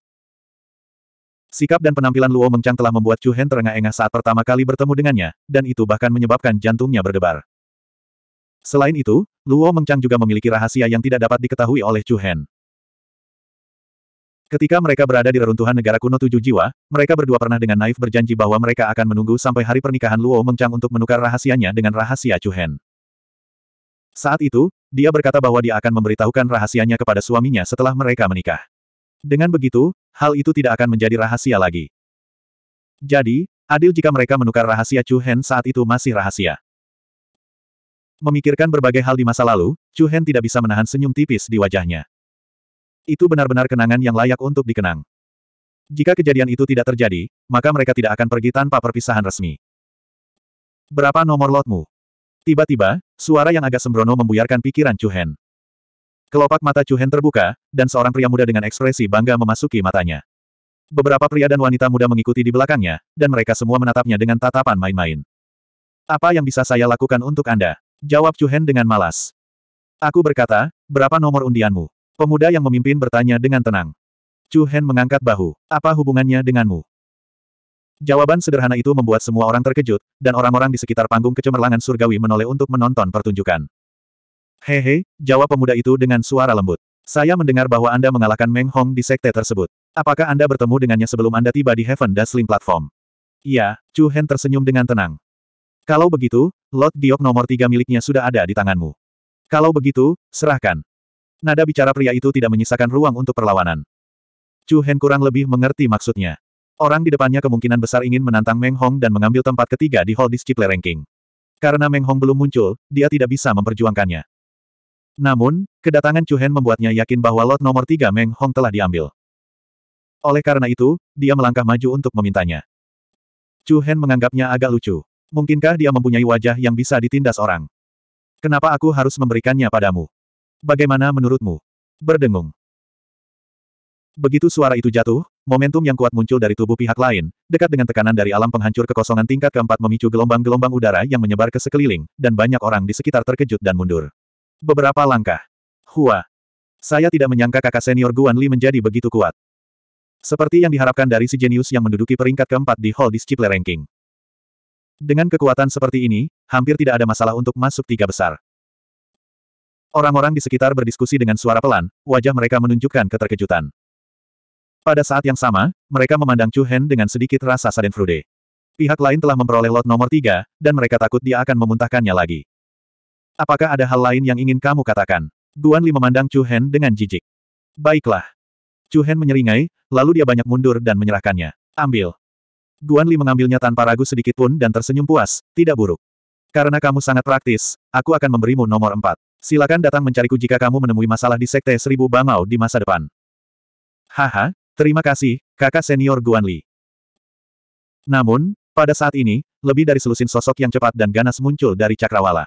Sikap dan penampilan Luo Mengchang telah membuat Chu Hen terengah-engah saat pertama kali bertemu dengannya, dan itu bahkan menyebabkan jantungnya berdebar. Selain itu, Luo Mengchang juga memiliki rahasia yang tidak dapat diketahui oleh Chu Hen. Ketika mereka berada di reruntuhan negara kuno tujuh jiwa, mereka berdua pernah dengan naif berjanji bahwa mereka akan menunggu sampai hari pernikahan Luo Mengchang untuk menukar rahasianya dengan rahasia Chu Hen. Saat itu, dia berkata bahwa dia akan memberitahukan rahasianya kepada suaminya setelah mereka menikah. Dengan begitu, hal itu tidak akan menjadi rahasia lagi. Jadi, adil jika mereka menukar rahasia Chu Hen saat itu masih rahasia. Memikirkan berbagai hal di masa lalu, Chu Hen tidak bisa menahan senyum tipis di wajahnya. Itu benar-benar kenangan yang layak untuk dikenang. Jika kejadian itu tidak terjadi, maka mereka tidak akan pergi tanpa perpisahan resmi. Berapa nomor lotmu? Tiba-tiba, suara yang agak sembrono membuyarkan pikiran Chu Hen. Kelopak mata Chu Hen terbuka, dan seorang pria muda dengan ekspresi bangga memasuki matanya. Beberapa pria dan wanita muda mengikuti di belakangnya, dan mereka semua menatapnya dengan tatapan main-main. Apa yang bisa saya lakukan untuk Anda? Jawab Chu Hen dengan malas. Aku berkata, berapa nomor undianmu? Pemuda yang memimpin bertanya dengan tenang. Chu Hen mengangkat bahu. Apa hubungannya denganmu? Jawaban sederhana itu membuat semua orang terkejut, dan orang-orang di sekitar panggung kecemerlangan surgawi menoleh untuk menonton pertunjukan. Hehe, jawab pemuda itu dengan suara lembut. Saya mendengar bahwa Anda mengalahkan Meng Hong di sekte tersebut. Apakah Anda bertemu dengannya sebelum Anda tiba di Heaven Dazzling Platform? Iya, Chu Hen tersenyum dengan tenang. Kalau begitu, lot giok nomor tiga miliknya sudah ada di tanganmu. Kalau begitu, serahkan. Nada bicara pria itu tidak menyisakan ruang untuk perlawanan. Chu Hen kurang lebih mengerti maksudnya. Orang di depannya kemungkinan besar ingin menantang Meng Hong dan mengambil tempat ketiga di Hall Disciple Ranking. Karena Meng Hong belum muncul, dia tidak bisa memperjuangkannya. Namun, kedatangan Chu Hen membuatnya yakin bahwa lot nomor tiga Meng Hong telah diambil. Oleh karena itu, dia melangkah maju untuk memintanya. Chu Hen menganggapnya agak lucu. Mungkinkah dia mempunyai wajah yang bisa ditindas orang? Kenapa aku harus memberikannya padamu? Bagaimana menurutmu? Berdengung. Begitu suara itu jatuh, momentum yang kuat muncul dari tubuh pihak lain, dekat dengan tekanan dari alam penghancur kekosongan tingkat keempat memicu gelombang-gelombang udara yang menyebar ke sekeliling, dan banyak orang di sekitar terkejut dan mundur. Beberapa langkah. Hua. Saya tidak menyangka kakak senior Guan Li menjadi begitu kuat. Seperti yang diharapkan dari si jenius yang menduduki peringkat keempat di Hall Disciple Ranking. Dengan kekuatan seperti ini, hampir tidak ada masalah untuk masuk tiga besar. Orang-orang di sekitar berdiskusi dengan suara pelan, wajah mereka menunjukkan keterkejutan. Pada saat yang sama, mereka memandang Chu Hen dengan sedikit rasa sadenfrude. Pihak lain telah memperoleh lot nomor tiga, dan mereka takut dia akan memuntahkannya lagi. Apakah ada hal lain yang ingin kamu katakan? Guan Li memandang Chu Hen dengan jijik. Baiklah. Chu Hen menyeringai, lalu dia banyak mundur dan menyerahkannya. Ambil. Guan Li mengambilnya tanpa ragu sedikit pun dan tersenyum puas, tidak buruk. Karena kamu sangat praktis, aku akan memberimu nomor empat. Silakan datang mencariku jika kamu menemui masalah di Sekte Seribu Bangau di masa depan. Haha, terima kasih, kakak senior Guan Li. Namun, pada saat ini, lebih dari selusin sosok yang cepat dan ganas muncul dari Cakrawala.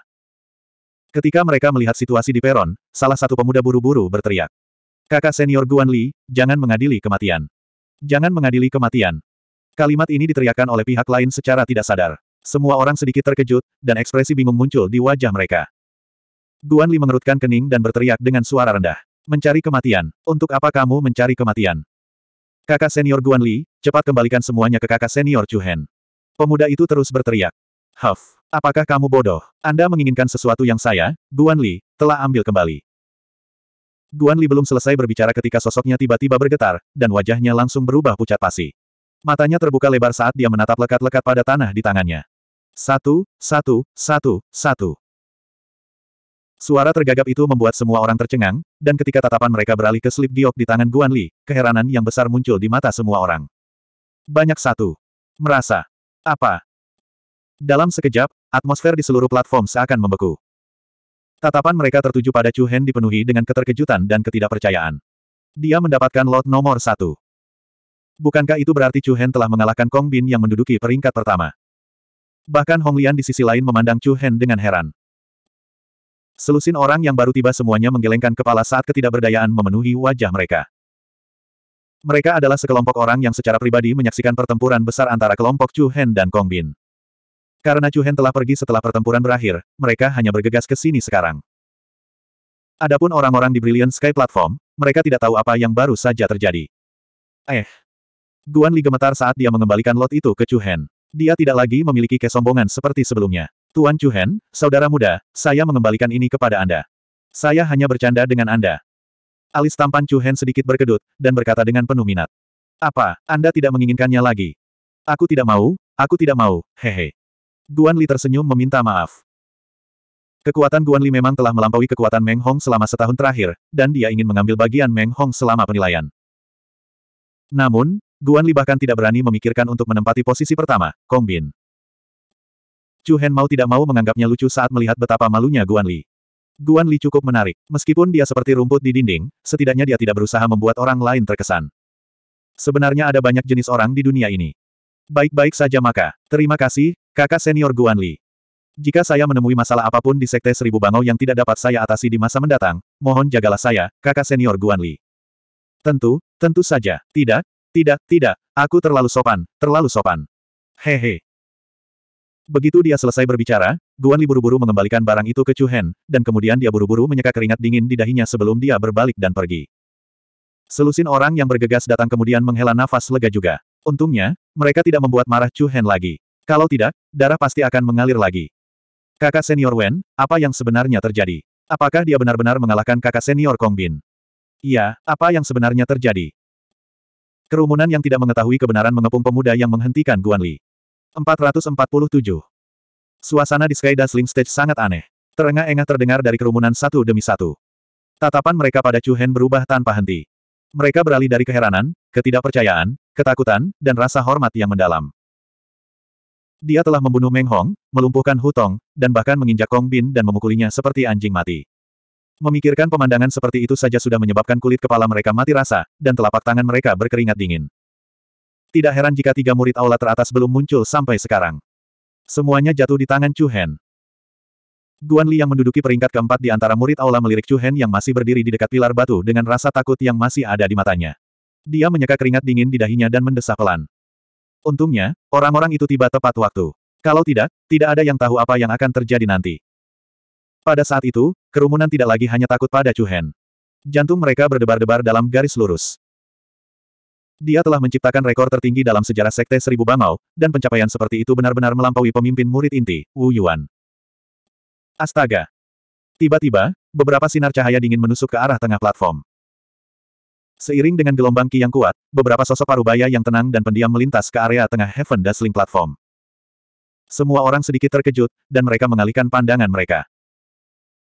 Ketika mereka melihat situasi di peron, salah satu pemuda buru-buru berteriak. Kakak senior Guan Li, jangan mengadili kematian. Jangan mengadili kematian. Kalimat ini diteriakkan oleh pihak lain secara tidak sadar. Semua orang sedikit terkejut, dan ekspresi bingung muncul di wajah mereka. Guan Li mengerutkan kening dan berteriak dengan suara rendah. Mencari kematian. Untuk apa kamu mencari kematian? Kakak senior Guan Li, cepat kembalikan semuanya ke kakak senior Chu Hen. Pemuda itu terus berteriak. Huff, apakah kamu bodoh? Anda menginginkan sesuatu yang saya, Guan Li, telah ambil kembali. Guan Li belum selesai berbicara ketika sosoknya tiba-tiba bergetar, dan wajahnya langsung berubah pucat pasi. Matanya terbuka lebar saat dia menatap lekat-lekat pada tanah di tangannya. Satu, satu, satu, satu. Suara tergagap itu membuat semua orang tercengang, dan ketika tatapan mereka beralih ke slip giok di tangan Guan Li, keheranan yang besar muncul di mata semua orang. Banyak satu. Merasa. Apa? Dalam sekejap, atmosfer di seluruh platform seakan membeku. Tatapan mereka tertuju pada Chu Hen dipenuhi dengan keterkejutan dan ketidakpercayaan. Dia mendapatkan lot nomor satu. Bukankah itu berarti Chu Hen telah mengalahkan Kong Bin yang menduduki peringkat pertama? Bahkan Hong Lian di sisi lain memandang Chu Hen dengan heran. Selusin orang yang baru tiba semuanya menggelengkan kepala saat ketidakberdayaan memenuhi wajah mereka. Mereka adalah sekelompok orang yang secara pribadi menyaksikan pertempuran besar antara kelompok Chu Hen dan Kong Bin. Karena Chu Hen telah pergi setelah pertempuran berakhir, mereka hanya bergegas ke sini sekarang. Adapun orang-orang di Brilliant Sky Platform, mereka tidak tahu apa yang baru saja terjadi. Eh. Guan Li gemetar saat dia mengembalikan lot itu ke Chu Hen. Dia tidak lagi memiliki kesombongan seperti sebelumnya. Tuan Chuhen, saudara muda, saya mengembalikan ini kepada Anda. Saya hanya bercanda dengan Anda. Alis tampan Chuhen sedikit berkedut, dan berkata dengan penuh minat. Apa, Anda tidak menginginkannya lagi? Aku tidak mau, aku tidak mau, hehe. Guan Li tersenyum meminta maaf. Kekuatan Guan Li memang telah melampaui kekuatan Meng Hong selama setahun terakhir, dan dia ingin mengambil bagian Meng Hong selama penilaian. Namun, Guan Li bahkan tidak berani memikirkan untuk menempati posisi pertama, Kong Bin. Chu Hen mau tidak mau menganggapnya lucu saat melihat betapa malunya Guan Li. Guan Li cukup menarik. Meskipun dia seperti rumput di dinding, setidaknya dia tidak berusaha membuat orang lain terkesan. Sebenarnya ada banyak jenis orang di dunia ini. Baik-baik saja maka. Terima kasih, kakak senior Guan Li. Jika saya menemui masalah apapun di Sekte Seribu Bangau yang tidak dapat saya atasi di masa mendatang, mohon jagalah saya, kakak senior Guan Li. Tentu, tentu saja. Tidak, tidak, tidak. Aku terlalu sopan, terlalu sopan. Hehe. Begitu dia selesai berbicara, Guan Li buru-buru mengembalikan barang itu ke Chu Hen, dan kemudian dia buru-buru menyeka keringat dingin di dahinya sebelum dia berbalik dan pergi. Selusin orang yang bergegas datang kemudian menghela nafas lega juga. Untungnya, mereka tidak membuat marah Chu Hen lagi. Kalau tidak, darah pasti akan mengalir lagi. Kakak senior Wen, apa yang sebenarnya terjadi? Apakah dia benar-benar mengalahkan kakak senior Kong Bin? Iya, apa yang sebenarnya terjadi? Kerumunan yang tidak mengetahui kebenaran mengepung pemuda yang menghentikan Guan Li. 447. Suasana di Sky Dazzling Stage sangat aneh. Terengah-engah terdengar dari kerumunan satu demi satu. Tatapan mereka pada Chu Hen berubah tanpa henti. Mereka beralih dari keheranan, ketidakpercayaan, ketakutan, dan rasa hormat yang mendalam. Dia telah membunuh Meng Hong, melumpuhkan Hutong, dan bahkan menginjak Kong Bin dan memukulinya seperti anjing mati. Memikirkan pemandangan seperti itu saja sudah menyebabkan kulit kepala mereka mati rasa, dan telapak tangan mereka berkeringat dingin. Tidak heran jika tiga murid aula teratas belum muncul sampai sekarang. Semuanya jatuh di tangan Chu Hen. Guan Li yang menduduki peringkat keempat di antara murid aula melirik Chu Hen yang masih berdiri di dekat pilar batu dengan rasa takut yang masih ada di matanya. Dia menyeka keringat dingin di dahinya dan mendesah pelan. Untungnya, orang-orang itu tiba tepat waktu. Kalau tidak, tidak ada yang tahu apa yang akan terjadi nanti. Pada saat itu, kerumunan tidak lagi hanya takut pada Chu Hen. Jantung mereka berdebar-debar dalam garis lurus. Dia telah menciptakan rekor tertinggi dalam sejarah Sekte Seribu Bangau, dan pencapaian seperti itu benar-benar melampaui pemimpin murid inti, Wu Yuan. Astaga! Tiba-tiba, beberapa sinar cahaya dingin menusuk ke arah tengah platform. Seiring dengan gelombang ki yang kuat, beberapa sosok parubaya yang tenang dan pendiam melintas ke area tengah Heaven Dazzling Platform. Semua orang sedikit terkejut, dan mereka mengalihkan pandangan mereka.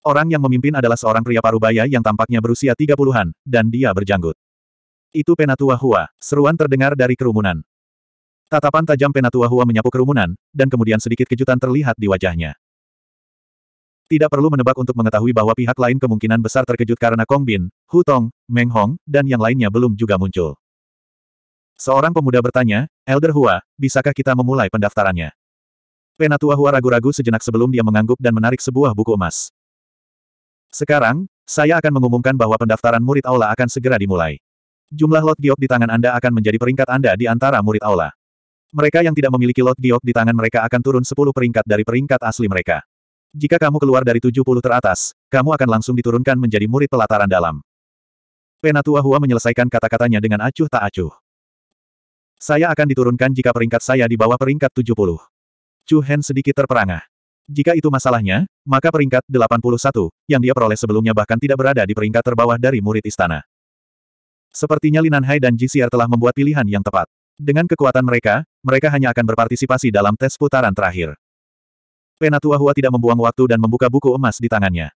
Orang yang memimpin adalah seorang pria parubaya yang tampaknya berusia 30-an, dan dia berjanggut. Itu Penatua Hua, seruan terdengar dari kerumunan. Tatapan tajam Penatua Hua menyapu kerumunan, dan kemudian sedikit kejutan terlihat di wajahnya. Tidak perlu menebak untuk mengetahui bahwa pihak lain kemungkinan besar terkejut karena Kong Bin, Hu Tong, Meng Hong, dan yang lainnya belum juga muncul. Seorang pemuda bertanya, Elder Hua, bisakah kita memulai pendaftarannya? Penatua Hua ragu-ragu sejenak sebelum dia mengangguk dan menarik sebuah buku emas. Sekarang, saya akan mengumumkan bahwa pendaftaran murid aula akan segera dimulai. Jumlah Lot Giok di tangan Anda akan menjadi peringkat Anda di antara murid aula. Mereka yang tidak memiliki Lot Giok di tangan mereka akan turun 10 peringkat dari peringkat asli mereka. Jika kamu keluar dari 70 teratas, kamu akan langsung diturunkan menjadi murid pelataran dalam. Penatua Hua menyelesaikan kata-katanya dengan acuh tak acuh. Saya akan diturunkan jika peringkat saya di bawah peringkat 70. Chu Hen sedikit terperangah. Jika itu masalahnya, maka peringkat 81, yang dia peroleh sebelumnya bahkan tidak berada di peringkat terbawah dari murid istana. Sepertinya Linan Hai dan GCR telah membuat pilihan yang tepat. Dengan kekuatan mereka, mereka hanya akan berpartisipasi dalam tes putaran terakhir. Penatua Hua tidak membuang waktu dan membuka buku emas di tangannya.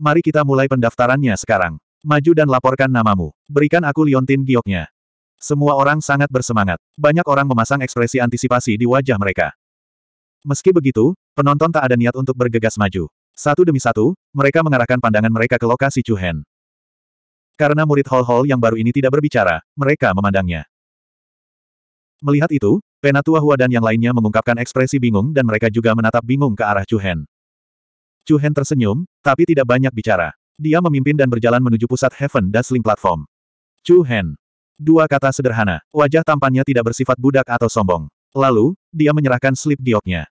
Mari kita mulai pendaftarannya sekarang. Maju dan laporkan namamu. Berikan aku liontin gioknya. Semua orang sangat bersemangat. Banyak orang memasang ekspresi antisipasi di wajah mereka. Meski begitu, penonton tak ada niat untuk bergegas maju. Satu demi satu, mereka mengarahkan pandangan mereka ke lokasi Chu Hen. Karena murid Hall Hall yang baru ini tidak berbicara, mereka memandangnya. Melihat itu, Penatua Hua dan yang lainnya mengungkapkan ekspresi bingung dan mereka juga menatap bingung ke arah Chu Hen. Chu Hen tersenyum, tapi tidak banyak bicara. Dia memimpin dan berjalan menuju pusat Heaven Dazzling Platform. Chu Hen, Dua kata sederhana, wajah tampannya tidak bersifat budak atau sombong. Lalu, dia menyerahkan slip gioknya.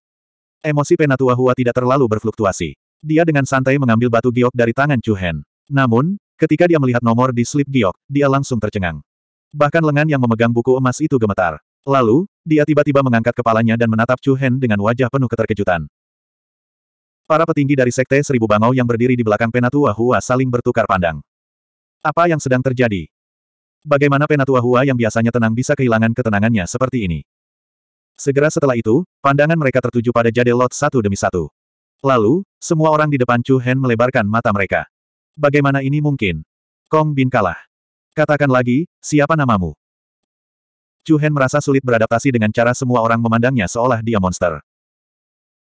Emosi Penatua Hua tidak terlalu berfluktuasi. Dia dengan santai mengambil batu giok dari tangan Chu Hen. Namun, Ketika dia melihat nomor di slip giok, dia langsung tercengang. Bahkan lengan yang memegang buku emas itu gemetar. Lalu, dia tiba-tiba mengangkat kepalanya dan menatap Chu Hen dengan wajah penuh keterkejutan. Para petinggi dari Sekte Seribu Bangau yang berdiri di belakang Penatua Hua saling bertukar pandang. Apa yang sedang terjadi? Bagaimana Penatua Hua yang biasanya tenang bisa kehilangan ketenangannya seperti ini? Segera setelah itu, pandangan mereka tertuju pada jade lot satu demi satu. Lalu, semua orang di depan Chu Hen melebarkan mata mereka. Bagaimana ini mungkin? Kong Bin kalah. Katakan lagi, siapa namamu? Chu Hen merasa sulit beradaptasi dengan cara semua orang memandangnya seolah dia monster.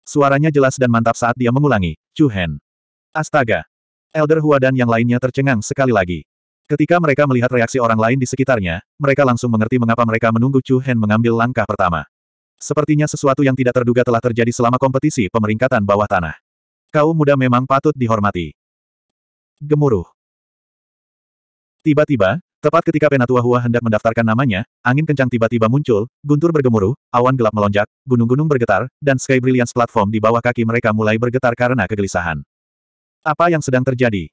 Suaranya jelas dan mantap saat dia mengulangi, Chu Hen. Astaga! Elder Hua dan yang lainnya tercengang sekali lagi. Ketika mereka melihat reaksi orang lain di sekitarnya, mereka langsung mengerti mengapa mereka menunggu Chu Hen mengambil langkah pertama. Sepertinya sesuatu yang tidak terduga telah terjadi selama kompetisi pemeringkatan bawah tanah. Kau muda memang patut dihormati. Gemuruh. Tiba-tiba, tepat ketika Penatua Hua hendak mendaftarkan namanya, angin kencang tiba-tiba muncul, guntur bergemuruh, awan gelap melonjak, gunung-gunung bergetar, dan Sky Brilliance platform di bawah kaki mereka mulai bergetar karena kegelisahan. Apa yang sedang terjadi?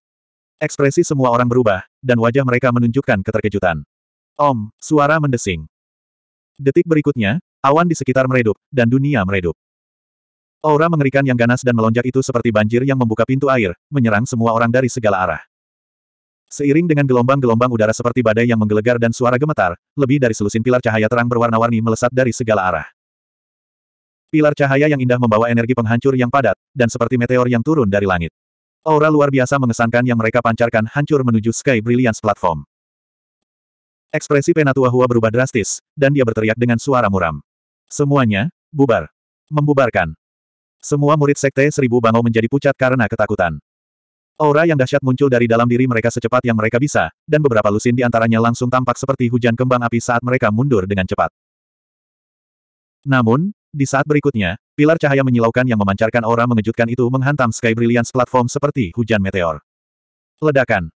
Ekspresi semua orang berubah, dan wajah mereka menunjukkan keterkejutan. Om, suara mendesing. Detik berikutnya, awan di sekitar meredup, dan dunia meredup. Aura mengerikan yang ganas dan melonjak itu seperti banjir yang membuka pintu air, menyerang semua orang dari segala arah. Seiring dengan gelombang-gelombang udara seperti badai yang menggelegar dan suara gemetar, lebih dari selusin pilar cahaya terang berwarna-warni melesat dari segala arah. Pilar cahaya yang indah membawa energi penghancur yang padat, dan seperti meteor yang turun dari langit. Aura luar biasa mengesankan yang mereka pancarkan hancur menuju Sky Brilliance Platform. Ekspresi Penatua Hua berubah drastis, dan dia berteriak dengan suara muram. Semuanya, bubar. Membubarkan. Semua murid Sekte Seribu Bangau menjadi pucat karena ketakutan. Aura yang dahsyat muncul dari dalam diri mereka secepat yang mereka bisa, dan beberapa lusin di antaranya langsung tampak seperti hujan kembang api saat mereka mundur dengan cepat. Namun, di saat berikutnya, pilar cahaya menyilaukan yang memancarkan aura mengejutkan itu menghantam Sky Brilliance platform seperti hujan meteor. Ledakan.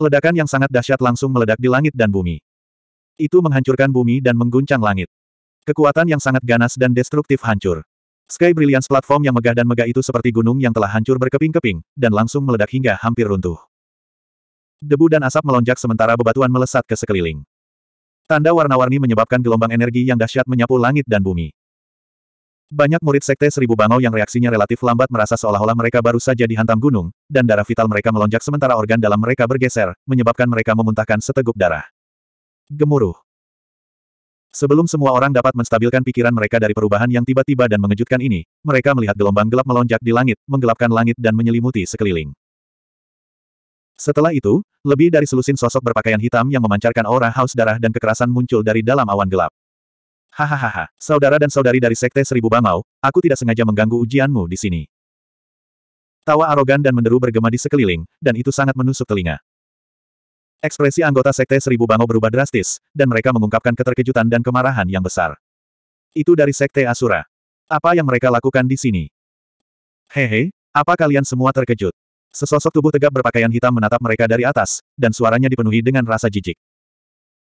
Ledakan yang sangat dahsyat langsung meledak di langit dan bumi. Itu menghancurkan bumi dan mengguncang langit. Kekuatan yang sangat ganas dan destruktif hancur. Sky Brilliance platform yang megah dan megah itu seperti gunung yang telah hancur berkeping-keping, dan langsung meledak hingga hampir runtuh. Debu dan asap melonjak sementara bebatuan melesat ke sekeliling. Tanda warna-warni menyebabkan gelombang energi yang dahsyat menyapu langit dan bumi. Banyak murid Sekte Seribu Bangau yang reaksinya relatif lambat merasa seolah-olah mereka baru saja dihantam gunung, dan darah vital mereka melonjak sementara organ dalam mereka bergeser, menyebabkan mereka memuntahkan seteguk darah. Gemuruh. Sebelum semua orang dapat menstabilkan pikiran mereka dari perubahan yang tiba-tiba dan mengejutkan ini, mereka melihat gelombang gelap melonjak di langit, menggelapkan langit dan menyelimuti sekeliling. Setelah itu, lebih dari selusin sosok berpakaian hitam yang memancarkan aura haus darah dan kekerasan muncul dari dalam awan gelap. Hahaha, saudara dan saudari dari Sekte Seribu Bangau, aku tidak sengaja mengganggu ujianmu di sini. Tawa arogan dan menderu bergema di sekeliling, dan itu sangat menusuk telinga. Ekspresi anggota Sekte Seribu Bango berubah drastis, dan mereka mengungkapkan keterkejutan dan kemarahan yang besar. Itu dari Sekte Asura. Apa yang mereka lakukan di sini? Hehe, apa kalian semua terkejut? Sesosok tubuh tegap berpakaian hitam menatap mereka dari atas, dan suaranya dipenuhi dengan rasa jijik.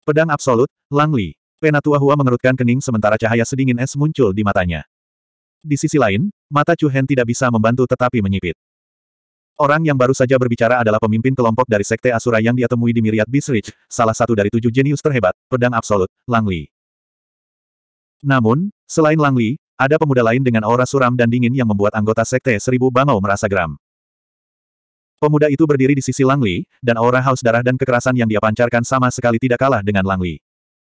Pedang absolut, Lang Li. Penatua Hua mengerutkan kening sementara cahaya sedingin es muncul di matanya. Di sisi lain, mata Chu Hen tidak bisa membantu tetapi menyipit. Orang yang baru saja berbicara adalah pemimpin kelompok dari Sekte Asura yang dia temui di Myriad Beast salah satu dari tujuh jenius terhebat, pedang absolut, Lang Li. Namun, selain Lang Li, ada pemuda lain dengan aura suram dan dingin yang membuat anggota Sekte Seribu Bangau merasa geram. Pemuda itu berdiri di sisi Lang Li, dan aura haus darah dan kekerasan yang dia pancarkan sama sekali tidak kalah dengan Lang Li.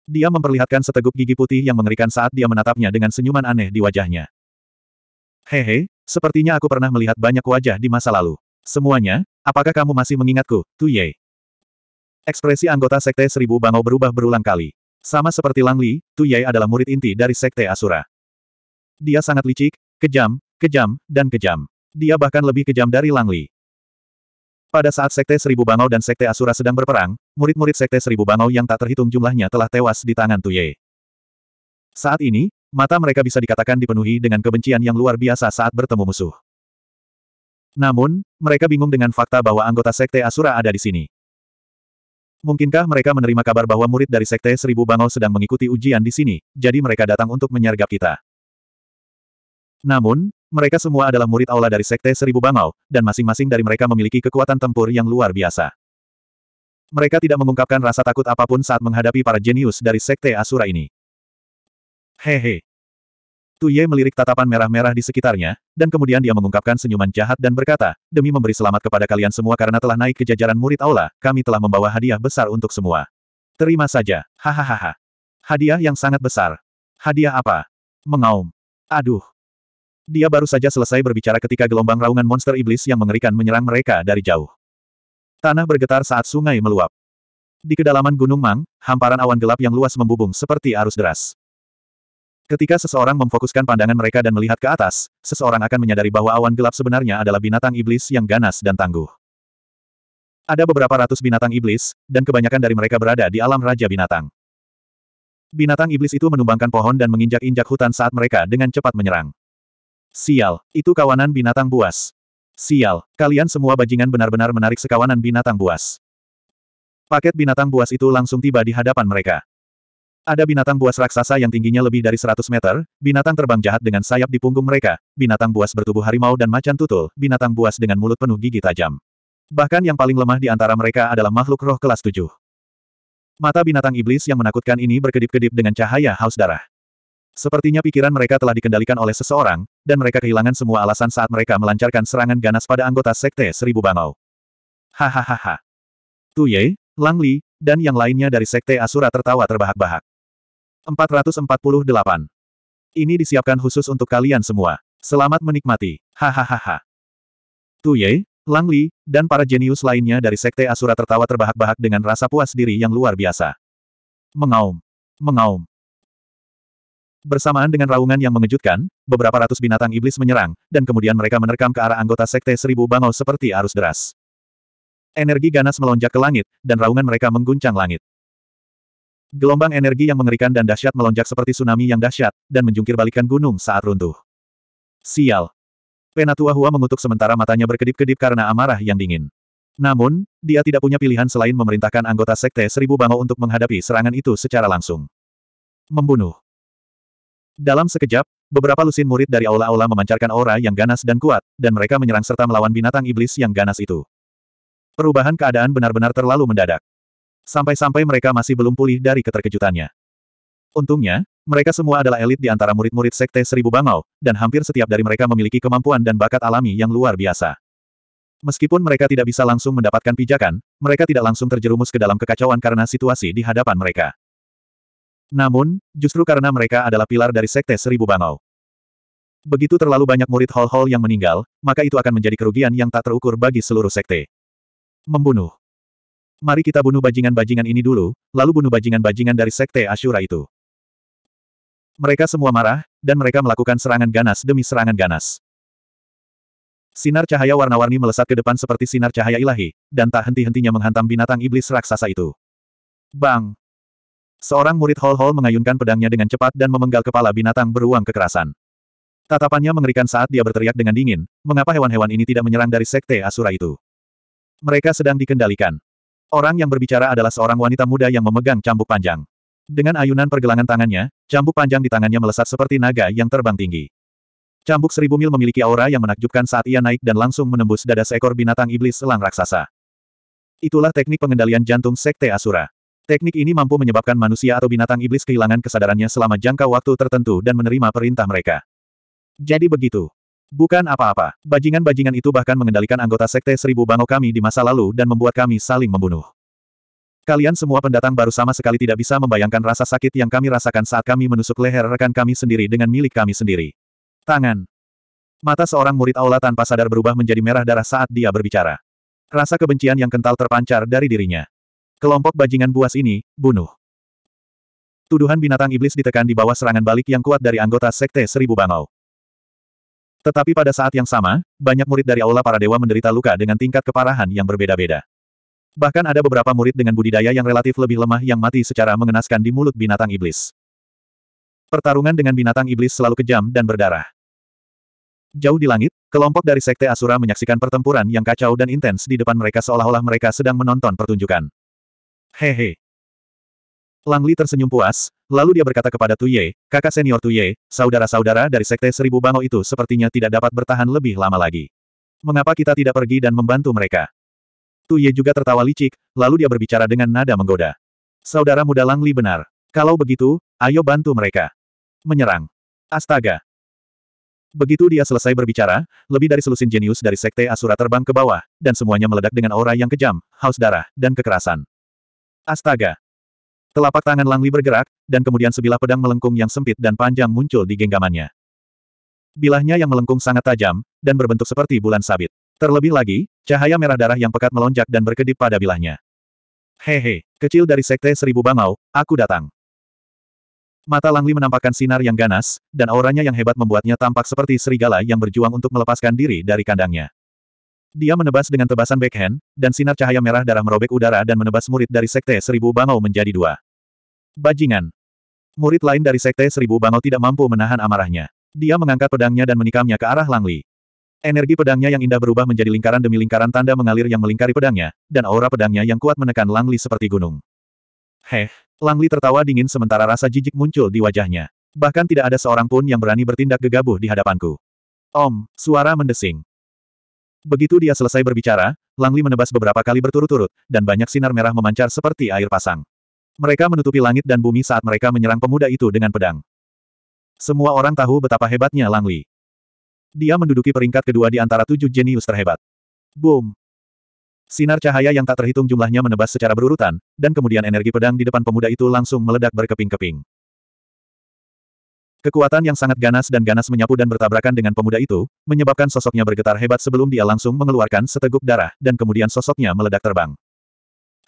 Dia memperlihatkan seteguk gigi putih yang mengerikan saat dia menatapnya dengan senyuman aneh di wajahnya. Hehe, sepertinya aku pernah melihat banyak wajah di masa lalu. Semuanya, apakah kamu masih mengingatku, Tu Ye? Ekspresi anggota Sekte Seribu Bangau berubah berulang kali. Sama seperti Lang Li, Tu Ye adalah murid inti dari Sekte Asura. Dia sangat licik, kejam, kejam, dan kejam. Dia bahkan lebih kejam dari Lang Li. Pada saat Sekte Seribu Bangau dan Sekte Asura sedang berperang, murid-murid Sekte Seribu Bangau yang tak terhitung jumlahnya telah tewas di tangan Tu Ye. Saat ini, mata mereka bisa dikatakan dipenuhi dengan kebencian yang luar biasa saat bertemu musuh. Namun, mereka bingung dengan fakta bahwa anggota Sekte Asura ada di sini. Mungkinkah mereka menerima kabar bahwa murid dari Sekte Seribu Bangau sedang mengikuti ujian di sini, jadi mereka datang untuk menyergap kita. Namun, mereka semua adalah murid aula dari Sekte Seribu Bangau, dan masing-masing dari mereka memiliki kekuatan tempur yang luar biasa. Mereka tidak mengungkapkan rasa takut apapun saat menghadapi para jenius dari Sekte Asura ini. Hehe, Tuye melirik tatapan merah-merah di sekitarnya, dan kemudian dia mengungkapkan senyuman jahat dan berkata, demi memberi selamat kepada kalian semua karena telah naik ke jajaran murid aula, kami telah membawa hadiah besar untuk semua. Terima saja, hahaha. Hadiah yang sangat besar. Hadiah apa? Mengaum. Aduh. Dia baru saja selesai berbicara ketika gelombang raungan monster iblis yang mengerikan menyerang mereka dari jauh. Tanah bergetar saat sungai meluap. Di kedalaman Gunung Mang, hamparan awan gelap yang luas membubung seperti arus deras. Ketika seseorang memfokuskan pandangan mereka dan melihat ke atas, seseorang akan menyadari bahwa awan gelap sebenarnya adalah binatang iblis yang ganas dan tangguh. Ada beberapa ratus binatang iblis, dan kebanyakan dari mereka berada di alam Raja Binatang. Binatang iblis itu menumbangkan pohon dan menginjak-injak hutan saat mereka dengan cepat menyerang. Sial, itu kawanan binatang buas. Sial, kalian semua bajingan benar-benar menarik sekawanan binatang buas. Paket binatang buas itu langsung tiba di hadapan mereka. Ada binatang buas raksasa yang tingginya lebih dari 100 meter, binatang terbang jahat dengan sayap di punggung mereka, binatang buas bertubuh harimau dan macan tutul, binatang buas dengan mulut penuh gigi tajam. Bahkan yang paling lemah di antara mereka adalah makhluk roh kelas 7. Mata binatang iblis yang menakutkan ini berkedip-kedip dengan cahaya haus darah. Sepertinya pikiran mereka telah dikendalikan oleh seseorang, dan mereka kehilangan semua alasan saat mereka melancarkan serangan ganas pada anggota Sekte Seribu Bangau. Hahaha. Tuye, Lang Li, dan yang lainnya dari Sekte Asura tertawa terbahak-bahak. 448. Ini disiapkan khusus untuk kalian semua. Selamat menikmati. Hahaha. Tu Ye, Lang Li, dan para jenius lainnya dari Sekte Asura tertawa terbahak-bahak dengan rasa puas diri yang luar biasa. Mengaum. Mengaum. Bersamaan dengan raungan yang mengejutkan, beberapa ratus binatang iblis menyerang, dan kemudian mereka menerkam ke arah anggota Sekte Seribu Bangau seperti arus deras. Energi ganas melonjak ke langit, dan raungan mereka mengguncang langit. Gelombang energi yang mengerikan dan dahsyat melonjak seperti tsunami yang dahsyat, dan menjungkir balikan gunung saat runtuh. Sial. Penatua Hua mengutuk sementara matanya berkedip-kedip karena amarah yang dingin. Namun, dia tidak punya pilihan selain memerintahkan anggota Sekte Seribu Bangau untuk menghadapi serangan itu secara langsung. Membunuh. Dalam sekejap, beberapa lusin murid dari aula-aula memancarkan aura yang ganas dan kuat, dan mereka menyerang serta melawan binatang iblis yang ganas itu. Perubahan keadaan benar-benar terlalu mendadak. Sampai-sampai mereka masih belum pulih dari keterkejutannya. Untungnya, mereka semua adalah elit di antara murid-murid Sekte Seribu Bangau, dan hampir setiap dari mereka memiliki kemampuan dan bakat alami yang luar biasa. Meskipun mereka tidak bisa langsung mendapatkan pijakan, mereka tidak langsung terjerumus ke dalam kekacauan karena situasi di hadapan mereka. Namun, justru karena mereka adalah pilar dari Sekte Seribu Bangau. Begitu terlalu banyak murid Hall Hall yang meninggal, maka itu akan menjadi kerugian yang tak terukur bagi seluruh sekte. Membunuh Mari kita bunuh bajingan-bajingan ini dulu, lalu bunuh bajingan-bajingan dari Sekte Asyura itu. Mereka semua marah, dan mereka melakukan serangan ganas demi serangan ganas. Sinar cahaya warna-warni melesat ke depan seperti sinar cahaya ilahi, dan tak henti-hentinya menghantam binatang iblis raksasa itu. Bang! Seorang murid Hall Hall mengayunkan pedangnya dengan cepat dan memenggal kepala binatang beruang kekerasan. Tatapannya mengerikan saat dia berteriak dengan dingin, mengapa hewan-hewan ini tidak menyerang dari sekte Asura itu? Mereka sedang dikendalikan. Orang yang berbicara adalah seorang wanita muda yang memegang cambuk panjang. Dengan ayunan pergelangan tangannya, cambuk panjang di tangannya melesat seperti naga yang terbang tinggi. Cambuk seribu mil memiliki aura yang menakjubkan saat ia naik dan langsung menembus dada seekor binatang iblis selang raksasa. Itulah teknik pengendalian jantung Sekte Asura. Teknik ini mampu menyebabkan manusia atau binatang iblis kehilangan kesadarannya selama jangka waktu tertentu dan menerima perintah mereka. Jadi begitu. Bukan apa-apa, bajingan-bajingan itu bahkan mengendalikan anggota Sekte Seribu Bango kami di masa lalu dan membuat kami saling membunuh. Kalian semua pendatang baru sama sekali tidak bisa membayangkan rasa sakit yang kami rasakan saat kami menusuk leher rekan kami sendiri dengan milik kami sendiri. Tangan. Mata seorang murid aula tanpa sadar berubah menjadi merah darah saat dia berbicara. Rasa kebencian yang kental terpancar dari dirinya. Kelompok bajingan buas ini, bunuh. Tuduhan binatang iblis ditekan di bawah serangan balik yang kuat dari anggota Sekte Seribu Bangau. Tetapi pada saat yang sama, banyak murid dari Aula para dewa menderita luka dengan tingkat keparahan yang berbeda-beda. Bahkan ada beberapa murid dengan budidaya yang relatif lebih lemah yang mati secara mengenaskan di mulut binatang iblis. Pertarungan dengan binatang iblis selalu kejam dan berdarah. Jauh di langit, kelompok dari Sekte Asura menyaksikan pertempuran yang kacau dan intens di depan mereka seolah-olah mereka sedang menonton pertunjukan. Hehe. Langli tersenyum puas, lalu dia berkata kepada Tuye, kakak senior Tuye, saudara-saudara dari Sekte Seribu Bangau itu sepertinya tidak dapat bertahan lebih lama lagi. Mengapa kita tidak pergi dan membantu mereka? Tuye juga tertawa licik, lalu dia berbicara dengan nada menggoda. Saudara muda Langli benar. Kalau begitu, ayo bantu mereka. Menyerang. Astaga. Begitu dia selesai berbicara, lebih dari selusin jenius dari Sekte Asura terbang ke bawah, dan semuanya meledak dengan aura yang kejam, haus darah, dan kekerasan. Astaga. Telapak tangan Langli bergerak, dan kemudian sebilah pedang melengkung yang sempit dan panjang muncul di genggamannya. Bilahnya yang melengkung sangat tajam, dan berbentuk seperti bulan sabit. Terlebih lagi, cahaya merah darah yang pekat melonjak dan berkedip pada bilahnya. Hehe, kecil dari Sekte Seribu Bangau, aku datang. Mata Langli menampakkan sinar yang ganas, dan auranya yang hebat membuatnya tampak seperti serigala yang berjuang untuk melepaskan diri dari kandangnya. Dia menebas dengan tebasan backhand, dan sinar cahaya merah darah merobek udara dan menebas murid dari Sekte Seribu Bangau menjadi dua. Bajingan. Murid lain dari Sekte Seribu Bangau tidak mampu menahan amarahnya. Dia mengangkat pedangnya dan menikamnya ke arah Langli. Energi pedangnya yang indah berubah menjadi lingkaran demi lingkaran tanda mengalir yang melingkari pedangnya, dan aura pedangnya yang kuat menekan Langli seperti gunung. Heh, Langli tertawa dingin sementara rasa jijik muncul di wajahnya. Bahkan tidak ada seorang pun yang berani bertindak gegabah di hadapanku. Om, suara mendesing. Begitu dia selesai berbicara, Langli menebas beberapa kali berturut-turut, dan banyak sinar merah memancar seperti air pasang. Mereka menutupi langit dan bumi saat mereka menyerang pemuda itu dengan pedang. Semua orang tahu betapa hebatnya Lang Li. Dia menduduki peringkat kedua di antara tujuh jenius terhebat. Boom! Sinar cahaya yang tak terhitung jumlahnya menebas secara berurutan, dan kemudian energi pedang di depan pemuda itu langsung meledak berkeping-keping. Kekuatan yang sangat ganas dan ganas menyapu dan bertabrakan dengan pemuda itu, menyebabkan sosoknya bergetar hebat sebelum dia langsung mengeluarkan seteguk darah, dan kemudian sosoknya meledak terbang.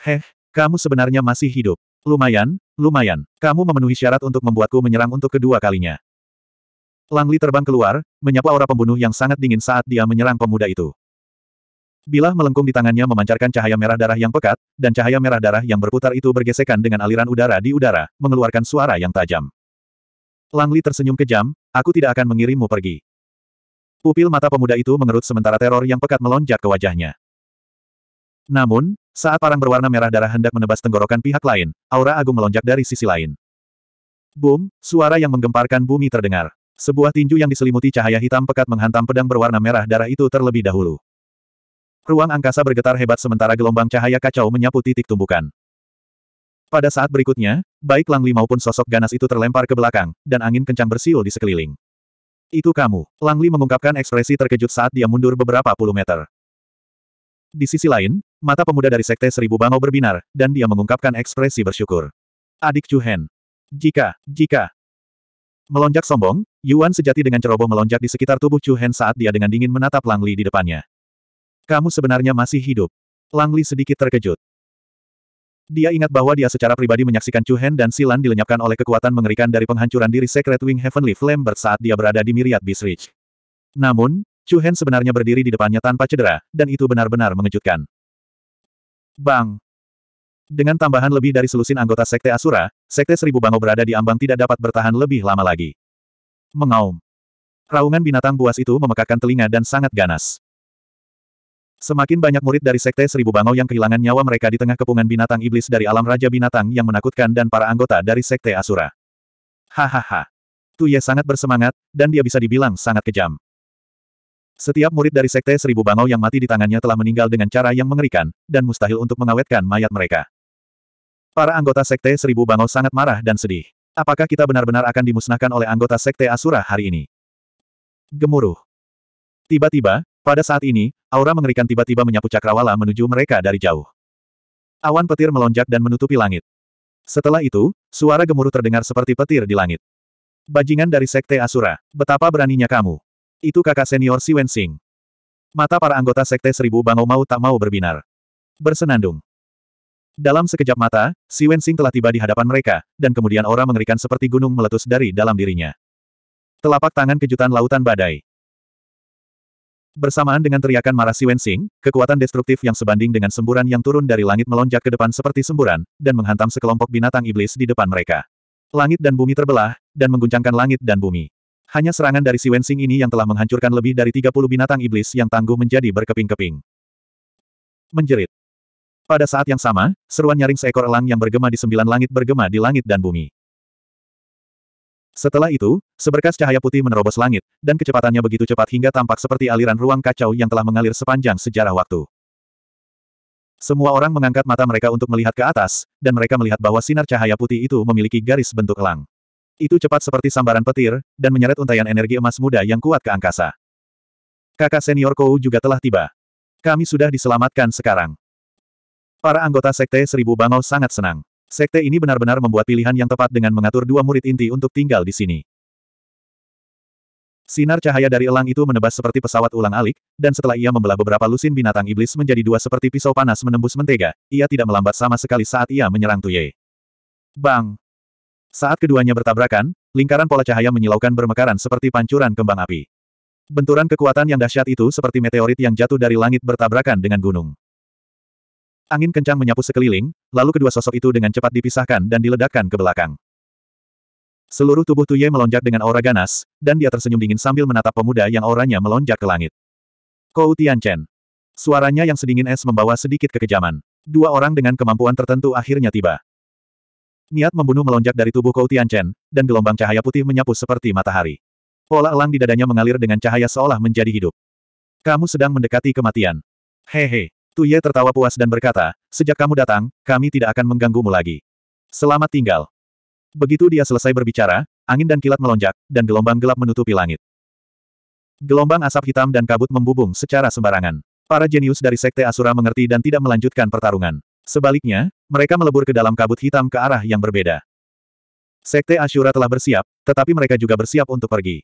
Heh, kamu sebenarnya masih hidup. Lumayan, lumayan. Kamu memenuhi syarat untuk membuatku menyerang untuk kedua kalinya. Langli terbang keluar, menyapu aura pembunuh yang sangat dingin saat dia menyerang pemuda itu. Bilah melengkung di tangannya memancarkan cahaya merah darah yang pekat, dan cahaya merah darah yang berputar itu bergesekan dengan aliran udara di udara, mengeluarkan suara yang tajam. Langli tersenyum kejam, aku tidak akan mengirimmu pergi. Pupil mata pemuda itu mengerut sementara teror yang pekat melonjak ke wajahnya. Namun, saat parang berwarna merah darah hendak menebas tenggorokan pihak lain, aura agung melonjak dari sisi lain. Boom, suara yang menggemparkan bumi terdengar. Sebuah tinju yang diselimuti cahaya hitam pekat menghantam pedang berwarna merah darah itu terlebih dahulu. Ruang angkasa bergetar hebat sementara gelombang cahaya kacau menyapu titik tumbukan. Pada saat berikutnya, baik Langli maupun sosok ganas itu terlempar ke belakang, dan angin kencang bersiul di sekeliling. Itu kamu, Langli mengungkapkan ekspresi terkejut saat dia mundur beberapa puluh meter. Di sisi lain, Mata pemuda dari Sekte Seribu Bangau berbinar, dan dia mengungkapkan ekspresi bersyukur. Adik Chuhen, Jika, jika. Melonjak sombong, Yuan sejati dengan ceroboh melonjak di sekitar tubuh Chuhen saat dia dengan dingin menatap Lang Li di depannya. Kamu sebenarnya masih hidup. Lang Li sedikit terkejut. Dia ingat bahwa dia secara pribadi menyaksikan Chuhen dan Silan dilenyapkan oleh kekuatan mengerikan dari penghancuran diri Secret Wing Heavenly Flame saat dia berada di Myriad Beast Ridge. Namun, Chuhen sebenarnya berdiri di depannya tanpa cedera, dan itu benar-benar mengejutkan. Bang! Dengan tambahan lebih dari selusin anggota Sekte Asura, Sekte Seribu Bango berada di ambang tidak dapat bertahan lebih lama lagi. Mengaum. Raungan binatang buas itu memekakkan telinga dan sangat ganas. Semakin banyak murid dari Sekte Seribu Bango yang kehilangan nyawa mereka di tengah kepungan binatang iblis dari alam Raja Binatang yang menakutkan dan para anggota dari Sekte Asura. Hahaha. Tuye sangat bersemangat, dan dia bisa dibilang sangat kejam. Setiap murid dari Sekte Seribu Bangau yang mati di tangannya telah meninggal dengan cara yang mengerikan, dan mustahil untuk mengawetkan mayat mereka. Para anggota Sekte Seribu Bangau sangat marah dan sedih. Apakah kita benar-benar akan dimusnahkan oleh anggota Sekte Asura hari ini? Gemuruh. Tiba-tiba, pada saat ini, aura mengerikan tiba-tiba menyapu cakrawala menuju mereka dari jauh. Awan petir melonjak dan menutupi langit. Setelah itu, suara gemuruh terdengar seperti petir di langit. Bajingan dari Sekte Asura, betapa beraninya kamu. Itu kakak senior Si Wensing. Mata para anggota Sekte Seribu Bangau mau tak mau berbinar. Bersenandung. Dalam sekejap mata, Si Wensing telah tiba di hadapan mereka, dan kemudian aura mengerikan seperti gunung meletus dari dalam dirinya. Telapak tangan kejutan lautan badai. Bersamaan dengan teriakan marah Si Wensing, kekuatan destruktif yang sebanding dengan semburan yang turun dari langit melonjak ke depan seperti semburan, dan menghantam sekelompok binatang iblis di depan mereka. Langit dan bumi terbelah, dan mengguncangkan langit dan bumi. Hanya serangan dari si Wensing ini yang telah menghancurkan lebih dari 30 binatang iblis yang tangguh menjadi berkeping-keping. Menjerit. Pada saat yang sama, seruan nyaring seekor elang yang bergema di sembilan langit bergema di langit dan bumi. Setelah itu, seberkas cahaya putih menerobos langit, dan kecepatannya begitu cepat hingga tampak seperti aliran ruang kacau yang telah mengalir sepanjang sejarah waktu. Semua orang mengangkat mata mereka untuk melihat ke atas, dan mereka melihat bahwa sinar cahaya putih itu memiliki garis bentuk elang. Itu cepat seperti sambaran petir, dan menyeret untayan energi emas muda yang kuat ke angkasa. Kakak senior Kou juga telah tiba. Kami sudah diselamatkan sekarang. Para anggota Sekte Seribu Bangau sangat senang. Sekte ini benar-benar membuat pilihan yang tepat dengan mengatur dua murid inti untuk tinggal di sini. Sinar cahaya dari elang itu menebas seperti pesawat ulang-alik, dan setelah ia membelah beberapa lusin binatang iblis menjadi dua seperti pisau panas menembus mentega, ia tidak melambat sama sekali saat ia menyerang Tuye. Bang! Saat keduanya bertabrakan, lingkaran pola cahaya menyilaukan bermekaran seperti pancuran kembang api. Benturan kekuatan yang dahsyat itu seperti meteorit yang jatuh dari langit bertabrakan dengan gunung. Angin kencang menyapu sekeliling, lalu kedua sosok itu dengan cepat dipisahkan dan diledakkan ke belakang. Seluruh tubuh Tuye melonjak dengan aura ganas, dan dia tersenyum dingin sambil menatap pemuda yang auranya melonjak ke langit. Kou Tianchen. Suaranya yang sedingin es membawa sedikit kekejaman. Dua orang dengan kemampuan tertentu akhirnya tiba. Niat membunuh melonjak dari tubuh Kou Tianchen, dan gelombang cahaya putih menyapu seperti matahari. Pola elang di dadanya mengalir dengan cahaya seolah menjadi hidup. Kamu sedang mendekati kematian. Hehe. Tuye tertawa puas dan berkata, sejak kamu datang, kami tidak akan mengganggumu lagi. Selamat tinggal. Begitu dia selesai berbicara, angin dan kilat melonjak, dan gelombang gelap menutupi langit. Gelombang asap hitam dan kabut membubung secara sembarangan. Para jenius dari Sekte Asura mengerti dan tidak melanjutkan pertarungan. Sebaliknya, mereka melebur ke dalam kabut hitam ke arah yang berbeda. Sekte Ashura telah bersiap, tetapi mereka juga bersiap untuk pergi.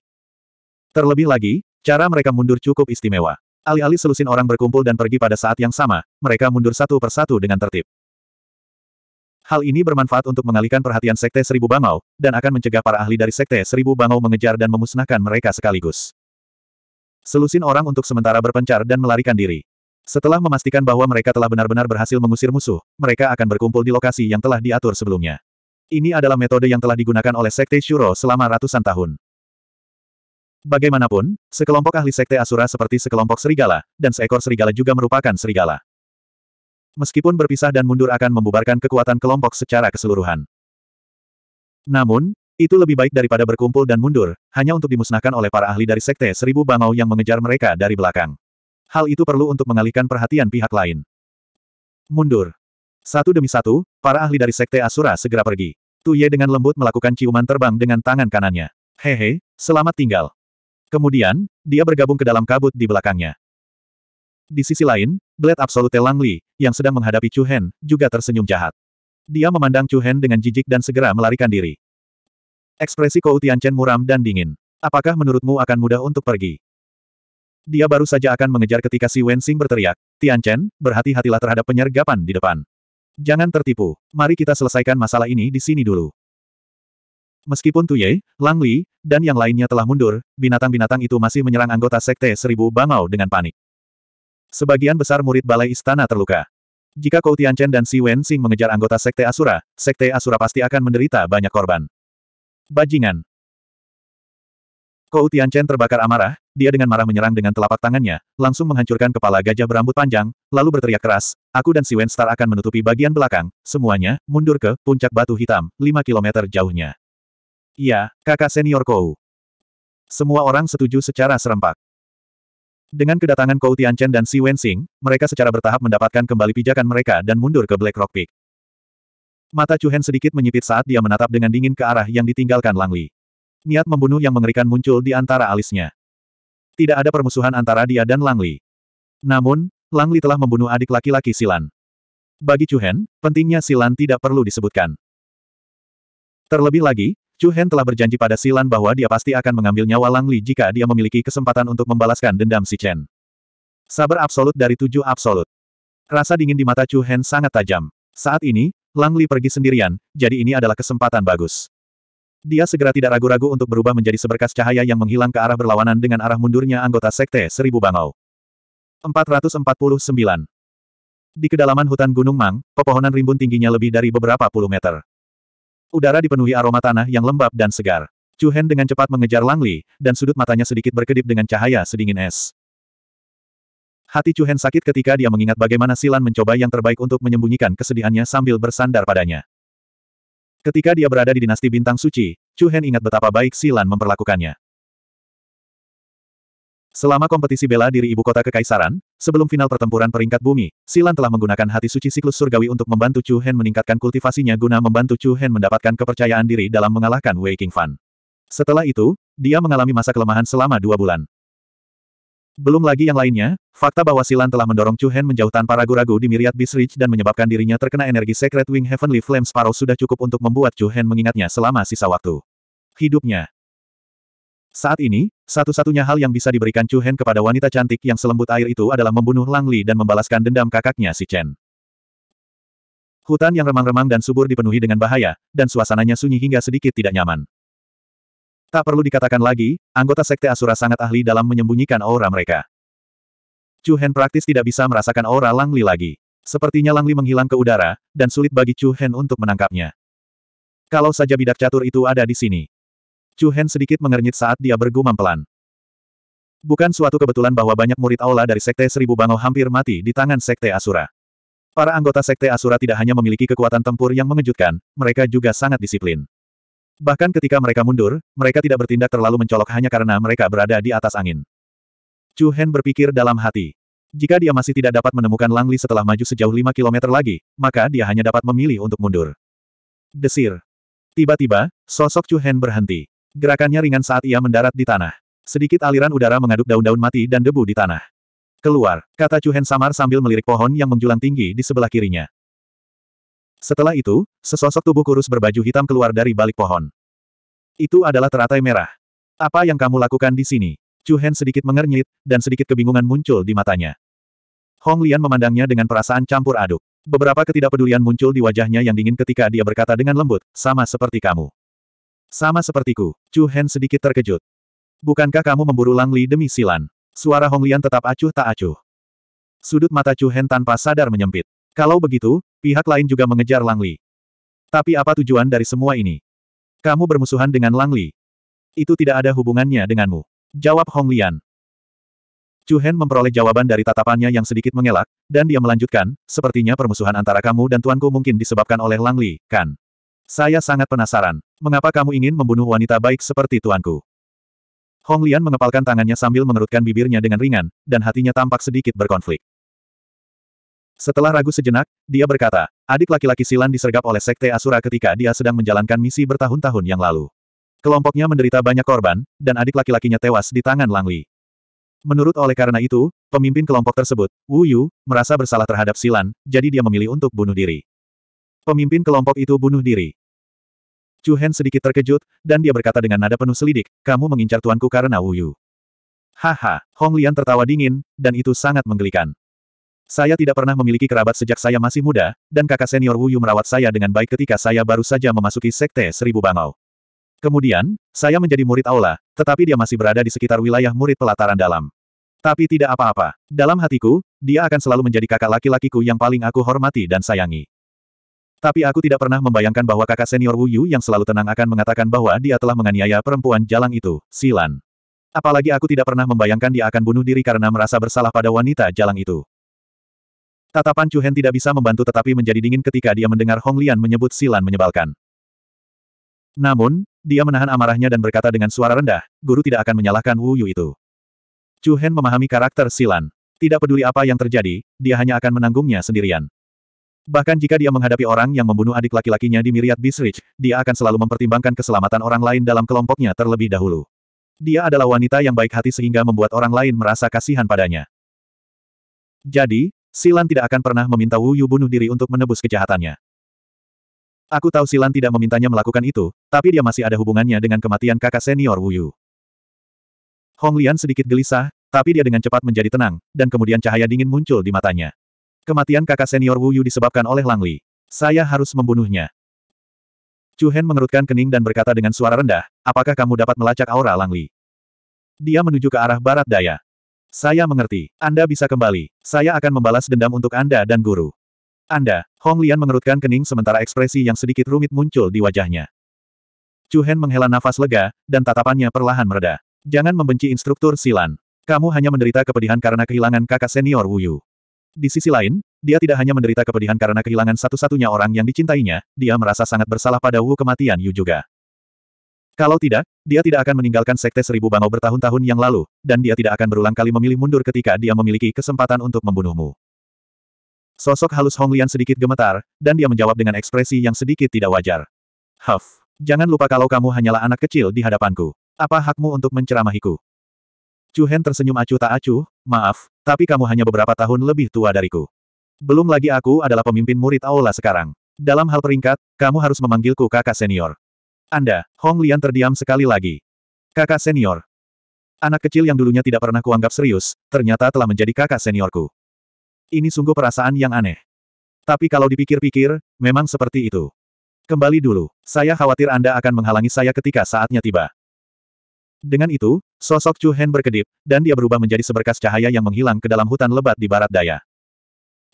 Terlebih lagi, cara mereka mundur cukup istimewa. Alih-alih selusin orang berkumpul dan pergi pada saat yang sama, mereka mundur satu persatu dengan tertib. Hal ini bermanfaat untuk mengalihkan perhatian Sekte Seribu Bangau, dan akan mencegah para ahli dari Sekte Seribu Bangau mengejar dan memusnahkan mereka sekaligus. Selusin orang untuk sementara berpencar dan melarikan diri. Setelah memastikan bahwa mereka telah benar-benar berhasil mengusir musuh, mereka akan berkumpul di lokasi yang telah diatur sebelumnya. Ini adalah metode yang telah digunakan oleh Sekte Shuro selama ratusan tahun. Bagaimanapun, sekelompok ahli Sekte Asura seperti sekelompok serigala, dan seekor serigala juga merupakan serigala. Meskipun berpisah dan mundur akan membubarkan kekuatan kelompok secara keseluruhan. Namun, itu lebih baik daripada berkumpul dan mundur, hanya untuk dimusnahkan oleh para ahli dari Sekte Seribu Bangau yang mengejar mereka dari belakang. Hal itu perlu untuk mengalihkan perhatian pihak lain. Mundur. Satu demi satu, para ahli dari Sekte Asura segera pergi. Tuye dengan lembut melakukan ciuman terbang dengan tangan kanannya. Hehe, selamat tinggal. Kemudian, dia bergabung ke dalam kabut di belakangnya. Di sisi lain, Blade Absolute Langli, yang sedang menghadapi Chu Hen, juga tersenyum jahat. Dia memandang Chu Hen dengan jijik dan segera melarikan diri. Ekspresi Kou Chen muram dan dingin. Apakah menurutmu akan mudah untuk pergi? Dia baru saja akan mengejar ketika si Wensing berteriak, Tian Chen, berhati-hatilah terhadap penyergapan di depan. Jangan tertipu, mari kita selesaikan masalah ini di sini dulu. Meskipun Tuye, Lang Li, dan yang lainnya telah mundur, binatang-binatang itu masih menyerang anggota Sekte Seribu Bangau dengan panik. Sebagian besar murid balai istana terluka. Jika Kou Tian Chen dan Si Wen Sing mengejar anggota Sekte Asura, Sekte Asura pasti akan menderita banyak korban. Bajingan, Kou Tian Chen terbakar amarah, dia dengan marah menyerang dengan telapak tangannya, langsung menghancurkan kepala gajah berambut panjang, lalu berteriak keras, aku dan si Wenstar akan menutupi bagian belakang, semuanya, mundur ke puncak batu hitam, 5 kilometer jauhnya. Iya, kakak senior Kou. Semua orang setuju secara serempak. Dengan kedatangan Kou Tianchen dan Si Wensing, mereka secara bertahap mendapatkan kembali pijakan mereka dan mundur ke Black Rock Peak. Mata Chuhen sedikit menyipit saat dia menatap dengan dingin ke arah yang ditinggalkan Langli. Niat membunuh yang mengerikan muncul di antara alisnya. Tidak ada permusuhan antara dia dan Langli. Namun, Langli telah membunuh adik laki-laki Silan. Bagi Hen, pentingnya Silan tidak perlu disebutkan. Terlebih lagi, Hen telah berjanji pada Silan bahwa dia pasti akan mengambil nyawa Langli jika dia memiliki kesempatan untuk membalaskan dendam si Chen. Sabar absolut dari tujuh absolut. Rasa dingin di mata Hen sangat tajam. Saat ini, Langli pergi sendirian, jadi ini adalah kesempatan bagus. Dia segera tidak ragu-ragu untuk berubah menjadi seberkas cahaya yang menghilang ke arah berlawanan dengan arah mundurnya anggota Sekte Seribu Bangau. 449. Di kedalaman hutan Gunung Mang, pepohonan rimbun tingginya lebih dari beberapa puluh meter. Udara dipenuhi aroma tanah yang lembab dan segar. Chu Hen dengan cepat mengejar Lang Li, dan sudut matanya sedikit berkedip dengan cahaya sedingin es. Hati Chu Hen sakit ketika dia mengingat bagaimana Silan mencoba yang terbaik untuk menyembunyikan kesedihannya sambil bersandar padanya. Ketika dia berada di dinasti bintang suci, Chu Hen ingat betapa baik Silan memperlakukannya. Selama kompetisi bela diri ibu kota kekaisaran, sebelum final pertempuran peringkat bumi, Silan telah menggunakan hati suci siklus surgawi untuk membantu Chu Hen meningkatkan kultivasinya guna membantu Chu Hen mendapatkan kepercayaan diri dalam mengalahkan Wei Qingfan. Setelah itu, dia mengalami masa kelemahan selama dua bulan. Belum lagi yang lainnya, fakta bahwa Silan telah mendorong Chu Hen menjauh tanpa ragu-ragu di Myriad Beast Ridge dan menyebabkan dirinya terkena energi Secret Wing Heavenly Flame Sparrow sudah cukup untuk membuat Chu Hen mengingatnya selama sisa waktu hidupnya. Saat ini, satu-satunya hal yang bisa diberikan Chu Hen kepada wanita cantik yang selembut air itu adalah membunuh Lang Li dan membalaskan dendam kakaknya si Chen. Hutan yang remang-remang dan subur dipenuhi dengan bahaya, dan suasananya sunyi hingga sedikit tidak nyaman. Tak perlu dikatakan lagi, anggota Sekte Asura sangat ahli dalam menyembunyikan aura mereka. Chu Hen praktis tidak bisa merasakan aura Langli lagi. Sepertinya Langli menghilang ke udara, dan sulit bagi Chu Hen untuk menangkapnya. Kalau saja bidak catur itu ada di sini. Chu Hen sedikit mengernyit saat dia bergumam pelan. Bukan suatu kebetulan bahwa banyak murid aula dari Sekte Seribu Bangau hampir mati di tangan Sekte Asura. Para anggota Sekte Asura tidak hanya memiliki kekuatan tempur yang mengejutkan, mereka juga sangat disiplin. Bahkan ketika mereka mundur, mereka tidak bertindak terlalu mencolok hanya karena mereka berada di atas angin. Chu Hen berpikir dalam hati. Jika dia masih tidak dapat menemukan Langli setelah maju sejauh 5 km lagi, maka dia hanya dapat memilih untuk mundur. Desir. Tiba-tiba, sosok Chu Hen berhenti. Gerakannya ringan saat ia mendarat di tanah. Sedikit aliran udara mengaduk daun-daun mati dan debu di tanah. Keluar, kata Chu Hen samar sambil melirik pohon yang menjulang tinggi di sebelah kirinya. Setelah itu, sesosok tubuh kurus berbaju hitam keluar dari balik pohon. Itu adalah teratai merah. Apa yang kamu lakukan di sini? Chu Hen sedikit mengernyit, dan sedikit kebingungan muncul di matanya. Hong Lian memandangnya dengan perasaan campur aduk. Beberapa ketidakpedulian muncul di wajahnya yang dingin ketika dia berkata dengan lembut, sama seperti kamu. Sama sepertiku, Chu Hen sedikit terkejut. Bukankah kamu memburu Lang Li demi Silan? Suara Hong Lian tetap acuh tak acuh. Sudut mata Chu Hen tanpa sadar menyempit. Kalau begitu, pihak lain juga mengejar Langli. Tapi apa tujuan dari semua ini? Kamu bermusuhan dengan Langli. Itu tidak ada hubungannya denganmu. Jawab Hong Lian. Chu Hen memperoleh jawaban dari tatapannya yang sedikit mengelak, dan dia melanjutkan, sepertinya permusuhan antara kamu dan tuanku mungkin disebabkan oleh Langli, kan? Saya sangat penasaran. Mengapa kamu ingin membunuh wanita baik seperti tuanku? Hong Lian mengepalkan tangannya sambil mengerutkan bibirnya dengan ringan, dan hatinya tampak sedikit berkonflik. Setelah ragu sejenak, dia berkata, adik laki-laki Silan disergap oleh Sekte Asura ketika dia sedang menjalankan misi bertahun-tahun yang lalu. Kelompoknya menderita banyak korban, dan adik laki-lakinya tewas di tangan Langli. Menurut oleh karena itu, pemimpin kelompok tersebut, Wu Yu, merasa bersalah terhadap Silan, jadi dia memilih untuk bunuh diri. Pemimpin kelompok itu bunuh diri. Chu Hen sedikit terkejut, dan dia berkata dengan nada penuh selidik, kamu mengincar tuanku karena Wu Yu. Haha, Hong Lian tertawa dingin, dan itu sangat menggelikan. Saya tidak pernah memiliki kerabat sejak saya masih muda, dan kakak senior Wu Yu merawat saya dengan baik ketika saya baru saja memasuki Sekte Seribu Bangau. Kemudian, saya menjadi murid aula, tetapi dia masih berada di sekitar wilayah murid pelataran dalam. Tapi tidak apa-apa. Dalam hatiku, dia akan selalu menjadi kakak laki-lakiku yang paling aku hormati dan sayangi. Tapi aku tidak pernah membayangkan bahwa kakak senior Wu Yu yang selalu tenang akan mengatakan bahwa dia telah menganiaya perempuan jalang itu, Silan. Apalagi aku tidak pernah membayangkan dia akan bunuh diri karena merasa bersalah pada wanita jalang itu. Tatapan Chu Hen tidak bisa membantu tetapi menjadi dingin ketika dia mendengar Hong Lian menyebut Silan menyebalkan. Namun, dia menahan amarahnya dan berkata dengan suara rendah, guru tidak akan menyalahkan Wu Yu itu. Chu Hen memahami karakter Silan. Tidak peduli apa yang terjadi, dia hanya akan menanggungnya sendirian. Bahkan jika dia menghadapi orang yang membunuh adik laki-lakinya di Miriad Bisrich, dia akan selalu mempertimbangkan keselamatan orang lain dalam kelompoknya terlebih dahulu. Dia adalah wanita yang baik hati sehingga membuat orang lain merasa kasihan padanya. Jadi, Silan tidak akan pernah meminta Wu Yu bunuh diri untuk menebus kejahatannya. Aku tahu Silan tidak memintanya melakukan itu, tapi dia masih ada hubungannya dengan kematian kakak senior Wu Yu. Hong Lian sedikit gelisah, tapi dia dengan cepat menjadi tenang, dan kemudian cahaya dingin muncul di matanya. Kematian kakak senior Wu Yu disebabkan oleh Lang Li. Saya harus membunuhnya. Chu Hen mengerutkan kening dan berkata dengan suara rendah, apakah kamu dapat melacak aura Lang Li? Dia menuju ke arah barat daya. Saya mengerti. Anda bisa kembali. Saya akan membalas dendam untuk Anda dan guru. Anda, Hong Lian mengerutkan kening sementara ekspresi yang sedikit rumit muncul di wajahnya. Chu Hen menghela nafas lega, dan tatapannya perlahan mereda. Jangan membenci instruktur Silan. Kamu hanya menderita kepedihan karena kehilangan kakak senior Wu Yu. Di sisi lain, dia tidak hanya menderita kepedihan karena kehilangan satu-satunya orang yang dicintainya, dia merasa sangat bersalah pada Wu kematian Yu juga. Kalau tidak, dia tidak akan meninggalkan Sekte Seribu Bangau bertahun-tahun yang lalu, dan dia tidak akan berulang kali memilih mundur ketika dia memiliki kesempatan untuk membunuhmu. Sosok halus Hong Lian sedikit gemetar, dan dia menjawab dengan ekspresi yang sedikit tidak wajar. Huff, jangan lupa kalau kamu hanyalah anak kecil di hadapanku. Apa hakmu untuk menceramahiku? Chu Hen tersenyum acuh tak acuh, maaf, tapi kamu hanya beberapa tahun lebih tua dariku. Belum lagi aku adalah pemimpin murid Aula sekarang. Dalam hal peringkat, kamu harus memanggilku kakak senior. Anda, Hong Lian terdiam sekali lagi. Kakak senior. Anak kecil yang dulunya tidak pernah kuanggap serius, ternyata telah menjadi kakak seniorku. Ini sungguh perasaan yang aneh. Tapi kalau dipikir-pikir, memang seperti itu. Kembali dulu, saya khawatir Anda akan menghalangi saya ketika saatnya tiba. Dengan itu, sosok Chu Hen berkedip, dan dia berubah menjadi seberkas cahaya yang menghilang ke dalam hutan lebat di barat daya.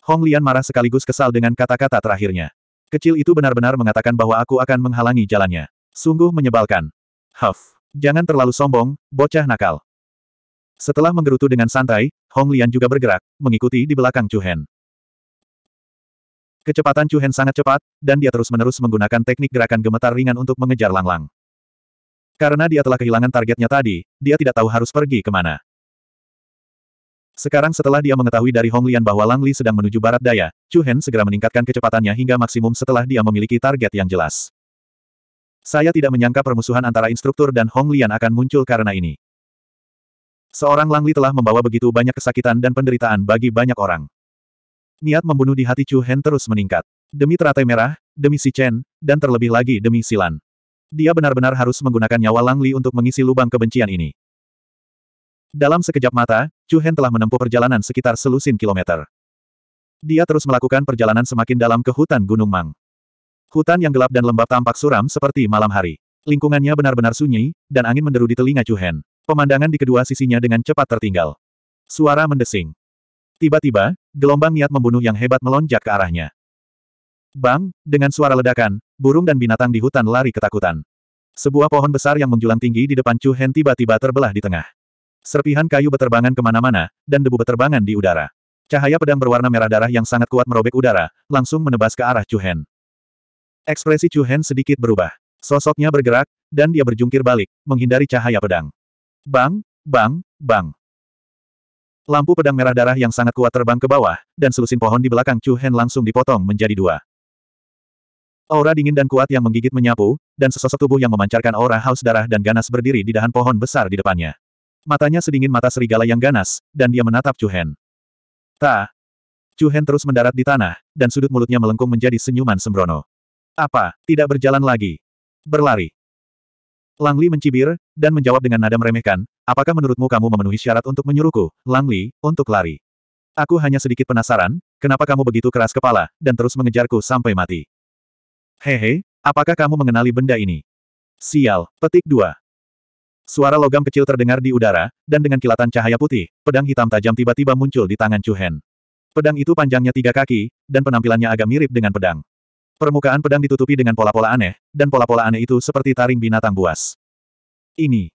Hong Lian marah sekaligus kesal dengan kata-kata terakhirnya. Kecil itu benar-benar mengatakan bahwa aku akan menghalangi jalannya. Sungguh menyebalkan. Huff. Jangan terlalu sombong, bocah nakal. Setelah menggerutu dengan santai, Hong Lian juga bergerak, mengikuti di belakang Chu Hen. Kecepatan Chu Hen sangat cepat, dan dia terus-menerus menggunakan teknik gerakan gemetar ringan untuk mengejar Langlang. -lang. Karena dia telah kehilangan targetnya tadi, dia tidak tahu harus pergi kemana. Sekarang setelah dia mengetahui dari Hong Lian bahwa Lang Li sedang menuju barat daya, Chu Hen segera meningkatkan kecepatannya hingga maksimum setelah dia memiliki target yang jelas. Saya tidak menyangka permusuhan antara instruktur dan Hong Lian akan muncul karena ini. Seorang Langli telah membawa begitu banyak kesakitan dan penderitaan bagi banyak orang. Niat membunuh di hati Chu Hen terus meningkat. Demi teratai merah, demi si Chen, dan terlebih lagi demi Silan. Dia benar-benar harus menggunakan nyawa Langli untuk mengisi lubang kebencian ini. Dalam sekejap mata, Chu Hen telah menempuh perjalanan sekitar selusin kilometer. Dia terus melakukan perjalanan semakin dalam ke hutan Gunung Mang. Hutan yang gelap dan lembab tampak suram seperti malam hari. Lingkungannya benar-benar sunyi, dan angin menderu di telinga Chuhen. Pemandangan di kedua sisinya dengan cepat tertinggal. Suara mendesing. Tiba-tiba, gelombang niat membunuh yang hebat melonjak ke arahnya. Bang, dengan suara ledakan, burung dan binatang di hutan lari ketakutan. Sebuah pohon besar yang menjulang tinggi di depan Chuhen tiba-tiba terbelah di tengah. Serpihan kayu beterbangan kemana-mana, dan debu beterbangan di udara. Cahaya pedang berwarna merah darah yang sangat kuat merobek udara, langsung menebas ke arah Chuhen. Ekspresi Chu Hen sedikit berubah. Sosoknya bergerak, dan dia berjungkir balik, menghindari cahaya pedang. Bang, bang, bang. Lampu pedang merah darah yang sangat kuat terbang ke bawah, dan selusin pohon di belakang Chu Hen langsung dipotong menjadi dua. Aura dingin dan kuat yang menggigit menyapu, dan sesosok tubuh yang memancarkan aura haus darah dan ganas berdiri di dahan pohon besar di depannya. Matanya sedingin mata serigala yang ganas, dan dia menatap Chu Hen. Ta. Chu Hen terus mendarat di tanah, dan sudut mulutnya melengkung menjadi senyuman sembrono. Apa, tidak berjalan lagi? Berlari. Langli mencibir, dan menjawab dengan nada meremehkan, apakah menurutmu kamu memenuhi syarat untuk menyuruhku, Langli, untuk lari? Aku hanya sedikit penasaran, kenapa kamu begitu keras kepala, dan terus mengejarku sampai mati. Hehe, apakah kamu mengenali benda ini? Sial, petik dua. Suara logam kecil terdengar di udara, dan dengan kilatan cahaya putih, pedang hitam tajam tiba-tiba muncul di tangan Chu Hen. Pedang itu panjangnya tiga kaki, dan penampilannya agak mirip dengan pedang. Permukaan pedang ditutupi dengan pola-pola aneh, dan pola-pola aneh itu seperti taring binatang buas. Ini.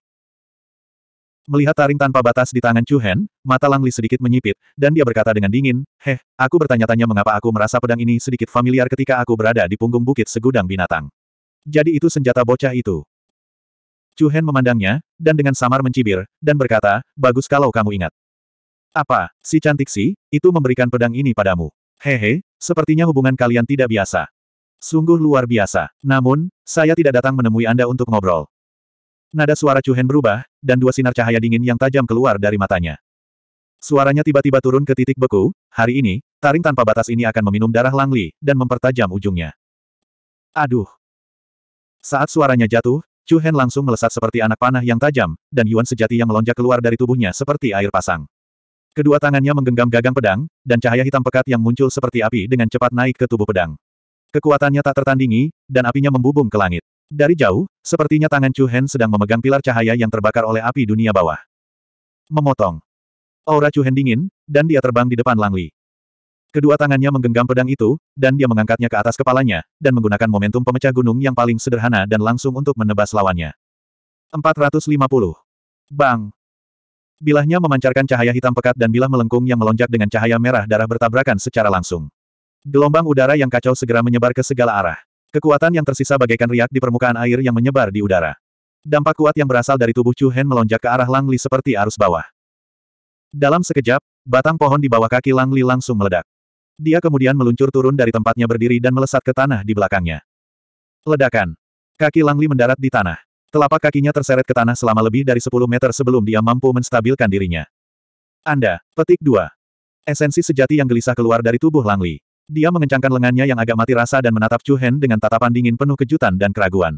Melihat taring tanpa batas di tangan Chuhen, mata Langli sedikit menyipit, dan dia berkata dengan dingin, Heh, aku bertanya-tanya mengapa aku merasa pedang ini sedikit familiar ketika aku berada di punggung bukit segudang binatang. Jadi itu senjata bocah itu. Chuhen memandangnya, dan dengan samar mencibir, dan berkata, bagus kalau kamu ingat. Apa, si cantik si, itu memberikan pedang ini padamu. Hehe, sepertinya hubungan kalian tidak biasa. Sungguh luar biasa. Namun, saya tidak datang menemui Anda untuk ngobrol. Nada suara Hen berubah, dan dua sinar cahaya dingin yang tajam keluar dari matanya. Suaranya tiba-tiba turun ke titik beku, hari ini, taring tanpa batas ini akan meminum darah Langli, dan mempertajam ujungnya. Aduh. Saat suaranya jatuh, Hen langsung melesat seperti anak panah yang tajam, dan Yuan sejati yang melonjak keluar dari tubuhnya seperti air pasang. Kedua tangannya menggenggam gagang pedang, dan cahaya hitam pekat yang muncul seperti api dengan cepat naik ke tubuh pedang. Kekuatannya tak tertandingi, dan apinya membubung ke langit. Dari jauh, sepertinya tangan Chu Hen sedang memegang pilar cahaya yang terbakar oleh api dunia bawah. Memotong. Aura Chu Hen dingin, dan dia terbang di depan Lang Kedua tangannya menggenggam pedang itu, dan dia mengangkatnya ke atas kepalanya, dan menggunakan momentum pemecah gunung yang paling sederhana dan langsung untuk menebas lawannya. 450. Bang! Bilahnya memancarkan cahaya hitam pekat dan bilah melengkung yang melonjak dengan cahaya merah darah bertabrakan secara langsung. Gelombang udara yang kacau segera menyebar ke segala arah. Kekuatan yang tersisa bagaikan riak di permukaan air yang menyebar di udara. Dampak kuat yang berasal dari tubuh Chu Hen melonjak ke arah Lang Li seperti arus bawah. Dalam sekejap, batang pohon di bawah kaki Lang Li langsung meledak. Dia kemudian meluncur turun dari tempatnya berdiri dan melesat ke tanah di belakangnya. Ledakan. Kaki Lang Li mendarat di tanah. Telapak kakinya terseret ke tanah selama lebih dari 10 meter sebelum dia mampu menstabilkan dirinya. Anda, petik 2. Esensi sejati yang gelisah keluar dari tubuh Lang Li. Dia mengencangkan lengannya yang agak mati rasa dan menatap Chu Hen dengan tatapan dingin penuh kejutan dan keraguan.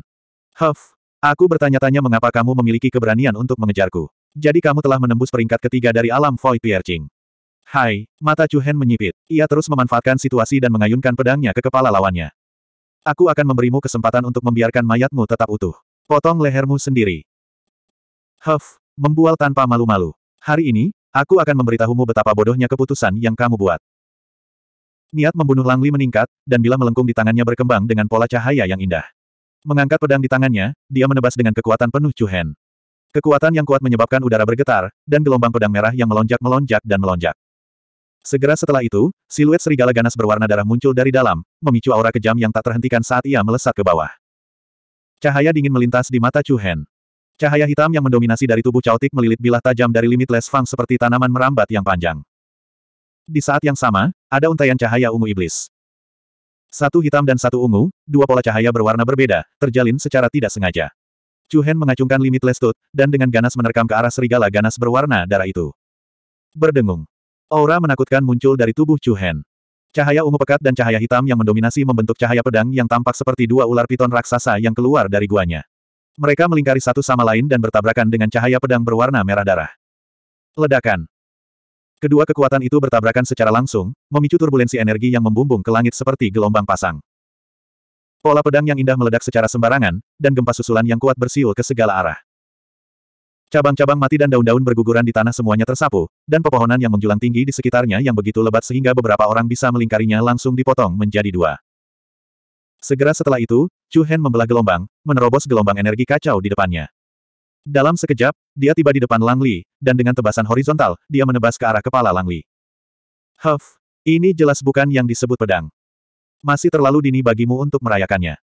Huff, aku bertanya-tanya mengapa kamu memiliki keberanian untuk mengejarku. Jadi kamu telah menembus peringkat ketiga dari alam Void Piercing. Hai, mata Chu Hen menyipit. Ia terus memanfaatkan situasi dan mengayunkan pedangnya ke kepala lawannya. Aku akan memberimu kesempatan untuk membiarkan mayatmu tetap utuh. Potong lehermu sendiri. Huff, membual tanpa malu-malu. Hari ini, aku akan memberitahumu betapa bodohnya keputusan yang kamu buat. Niat membunuh Langli meningkat, dan bila melengkung di tangannya berkembang dengan pola cahaya yang indah. Mengangkat pedang di tangannya, dia menebas dengan kekuatan penuh cuhen. Kekuatan yang kuat menyebabkan udara bergetar, dan gelombang pedang merah yang melonjak-melonjak dan melonjak. Segera setelah itu, siluet serigala ganas berwarna darah muncul dari dalam, memicu aura kejam yang tak terhentikan saat ia melesat ke bawah. Cahaya dingin melintas di mata Cuhen. Cahaya hitam yang mendominasi dari tubuh Caotik melilit bilah tajam dari Limitless Fang seperti tanaman merambat yang panjang. Di saat yang sama, ada untaian cahaya ungu iblis. Satu hitam dan satu ungu, dua pola cahaya berwarna berbeda, terjalin secara tidak sengaja. Chu mengacungkan limitless tooth, dan dengan ganas menerkam ke arah serigala ganas berwarna darah itu. Berdengung. Aura menakutkan muncul dari tubuh Chu Cahaya ungu pekat dan cahaya hitam yang mendominasi membentuk cahaya pedang yang tampak seperti dua ular piton raksasa yang keluar dari guanya. Mereka melingkari satu sama lain dan bertabrakan dengan cahaya pedang berwarna merah darah. Ledakan. Kedua kekuatan itu bertabrakan secara langsung, memicu turbulensi energi yang membumbung ke langit seperti gelombang pasang. Pola pedang yang indah meledak secara sembarangan, dan gempa susulan yang kuat bersiul ke segala arah. Cabang-cabang mati dan daun-daun berguguran di tanah semuanya tersapu, dan pepohonan yang menjulang tinggi di sekitarnya yang begitu lebat sehingga beberapa orang bisa melingkarinya langsung dipotong menjadi dua. Segera setelah itu, Chu Hen membelah gelombang, menerobos gelombang energi kacau di depannya. Dalam sekejap, dia tiba di depan Langli, dan dengan tebasan horizontal, dia menebas ke arah kepala Langli. Li. Huff, ini jelas bukan yang disebut pedang. Masih terlalu dini bagimu untuk merayakannya.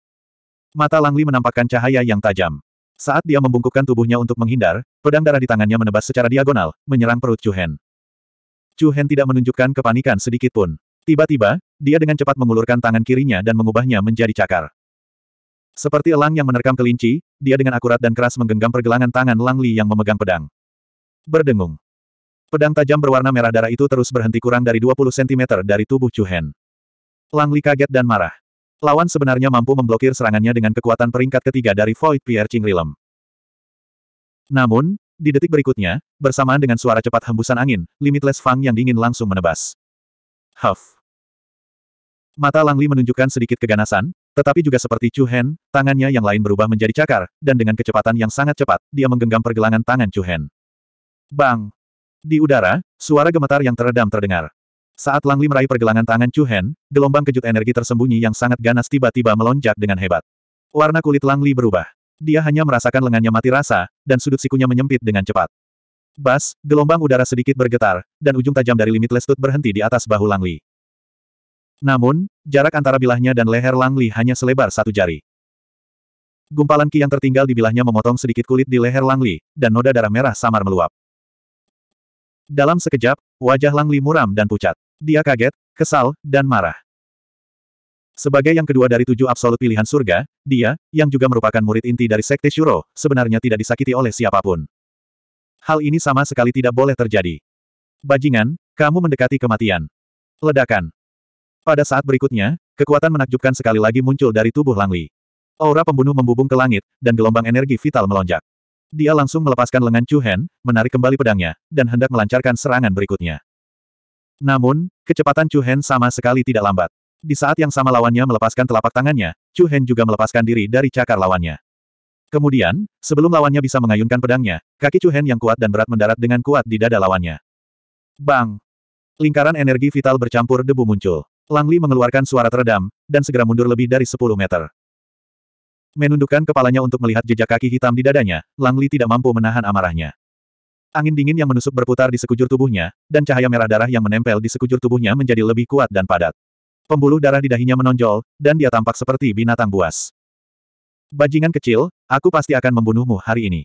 Mata Langli menampakkan cahaya yang tajam. Saat dia membungkukkan tubuhnya untuk menghindar, pedang darah di tangannya menebas secara diagonal, menyerang perut Chu Hen. Chu Hen tidak menunjukkan kepanikan sedikit pun. Tiba-tiba, dia dengan cepat mengulurkan tangan kirinya dan mengubahnya menjadi cakar. Seperti elang yang menerkam kelinci, dia dengan akurat dan keras menggenggam pergelangan tangan Lang Li yang memegang pedang. Berdengung. Pedang tajam berwarna merah darah itu terus berhenti kurang dari 20 cm dari tubuh Chu Hen. Lang Li kaget dan marah. Lawan sebenarnya mampu memblokir serangannya dengan kekuatan peringkat ketiga dari Void Pierre Rilem. Namun, di detik berikutnya, bersamaan dengan suara cepat hembusan angin, Limitless Fang yang dingin langsung menebas. Huff. Mata Langli menunjukkan sedikit keganasan, tetapi juga seperti Chu Hen, tangannya yang lain berubah menjadi cakar, dan dengan kecepatan yang sangat cepat, dia menggenggam pergelangan tangan Chu Hen. Bang! Di udara, suara gemetar yang teredam terdengar. Saat Langli meraih pergelangan tangan Chu Hen, gelombang kejut energi tersembunyi yang sangat ganas tiba-tiba melonjak dengan hebat. Warna kulit Langli berubah. Dia hanya merasakan lengannya mati rasa, dan sudut sikunya menyempit dengan cepat. Bas, gelombang udara sedikit bergetar, dan ujung tajam dari Limitless Tooth berhenti di atas bahu Langli. Namun, jarak antara bilahnya dan leher Lang Li hanya selebar satu jari. Gumpalan ki yang tertinggal di bilahnya memotong sedikit kulit di leher Lang Li, dan noda darah merah samar meluap. Dalam sekejap, wajah Lang Li muram dan pucat. Dia kaget, kesal, dan marah. Sebagai yang kedua dari tujuh absolut pilihan surga, dia, yang juga merupakan murid inti dari Sekte Shuro, sebenarnya tidak disakiti oleh siapapun. Hal ini sama sekali tidak boleh terjadi. Bajingan, kamu mendekati kematian. Ledakan. Pada saat berikutnya, kekuatan menakjubkan sekali lagi muncul dari tubuh Langli. Aura pembunuh membubung ke langit, dan gelombang energi vital melonjak. Dia langsung melepaskan lengan Chu Hen, menarik kembali pedangnya, dan hendak melancarkan serangan berikutnya. Namun, kecepatan Chu Hen sama sekali tidak lambat. Di saat yang sama lawannya melepaskan telapak tangannya, Chu Hen juga melepaskan diri dari cakar lawannya. Kemudian, sebelum lawannya bisa mengayunkan pedangnya, kaki Chu Hen yang kuat dan berat mendarat dengan kuat di dada lawannya. Bang! Lingkaran energi vital bercampur debu muncul. Langli mengeluarkan suara teredam, dan segera mundur lebih dari 10 meter. Menundukkan kepalanya untuk melihat jejak kaki hitam di dadanya, Langli tidak mampu menahan amarahnya. Angin dingin yang menusuk berputar di sekujur tubuhnya, dan cahaya merah darah yang menempel di sekujur tubuhnya menjadi lebih kuat dan padat. Pembuluh darah di dahinya menonjol, dan dia tampak seperti binatang buas. Bajingan kecil, aku pasti akan membunuhmu hari ini.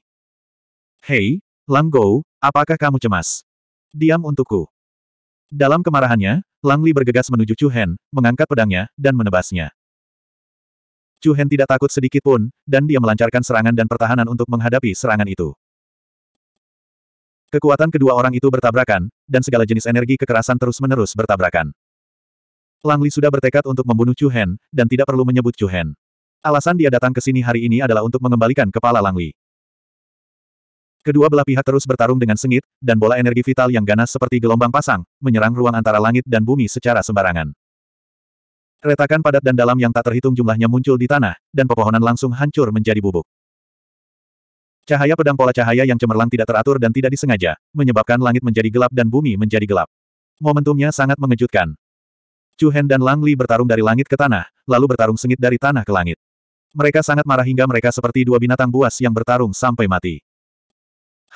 Hei, Langgou, apakah kamu cemas? Diam untukku. Dalam kemarahannya, Lang Li bergegas menuju Chu Hen, mengangkat pedangnya, dan menebasnya. Chu Hen tidak takut sedikit pun, dan dia melancarkan serangan dan pertahanan untuk menghadapi serangan itu. Kekuatan kedua orang itu bertabrakan, dan segala jenis energi kekerasan terus-menerus bertabrakan. Lang Li sudah bertekad untuk membunuh Chu Hen, dan tidak perlu menyebut Chu Hen. Alasan dia datang ke sini hari ini adalah untuk mengembalikan kepala Lang Li. Kedua belah pihak terus bertarung dengan sengit, dan bola energi vital yang ganas seperti gelombang pasang, menyerang ruang antara langit dan bumi secara sembarangan. Retakan padat dan dalam yang tak terhitung jumlahnya muncul di tanah, dan pepohonan langsung hancur menjadi bubuk. Cahaya pedang pola cahaya yang cemerlang tidak teratur dan tidak disengaja, menyebabkan langit menjadi gelap dan bumi menjadi gelap. Momentumnya sangat mengejutkan. Chu Hen dan Lang Li bertarung dari langit ke tanah, lalu bertarung sengit dari tanah ke langit. Mereka sangat marah hingga mereka seperti dua binatang buas yang bertarung sampai mati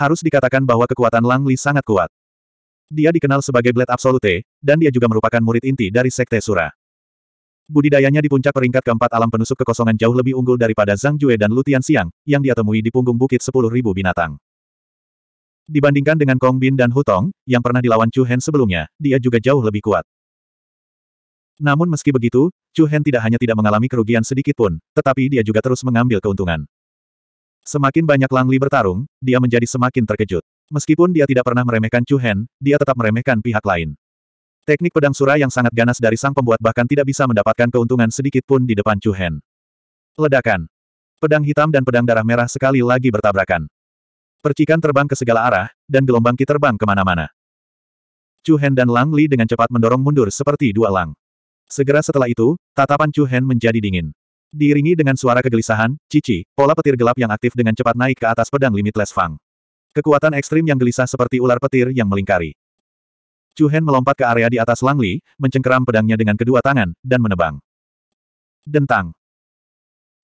harus dikatakan bahwa kekuatan Lang Li sangat kuat. Dia dikenal sebagai Blade Absolute, dan dia juga merupakan murid inti dari Sekte Sura. Budidayanya di puncak peringkat keempat alam penusuk kekosongan jauh lebih unggul daripada Zhang Jue dan Lutian Siang yang dia temui di punggung bukit sepuluh ribu binatang. Dibandingkan dengan Kong Bin dan Hutong, yang pernah dilawan Chu Hen sebelumnya, dia juga jauh lebih kuat. Namun meski begitu, Chu Hen tidak hanya tidak mengalami kerugian sedikit pun, tetapi dia juga terus mengambil keuntungan. Semakin banyak Langli bertarung, dia menjadi semakin terkejut. Meskipun dia tidak pernah meremehkan Chu Hen, dia tetap meremehkan pihak lain. Teknik pedang sura yang sangat ganas dari sang pembuat bahkan tidak bisa mendapatkan keuntungan sedikit pun di depan Chu Hen. Ledakan. Pedang hitam dan pedang darah merah sekali lagi bertabrakan. Percikan terbang ke segala arah, dan gelombang ki terbang kemana-mana. Chu Hen dan Lang Li dengan cepat mendorong mundur seperti dua lang. Segera setelah itu, tatapan Chu Hen menjadi dingin. Diiringi dengan suara kegelisahan, cici, pola petir gelap yang aktif dengan cepat naik ke atas pedang Limitless Fang. Kekuatan ekstrim yang gelisah seperti ular petir yang melingkari. Chu Hen melompat ke area di atas Langli, mencengkeram pedangnya dengan kedua tangan, dan menebang. Dentang.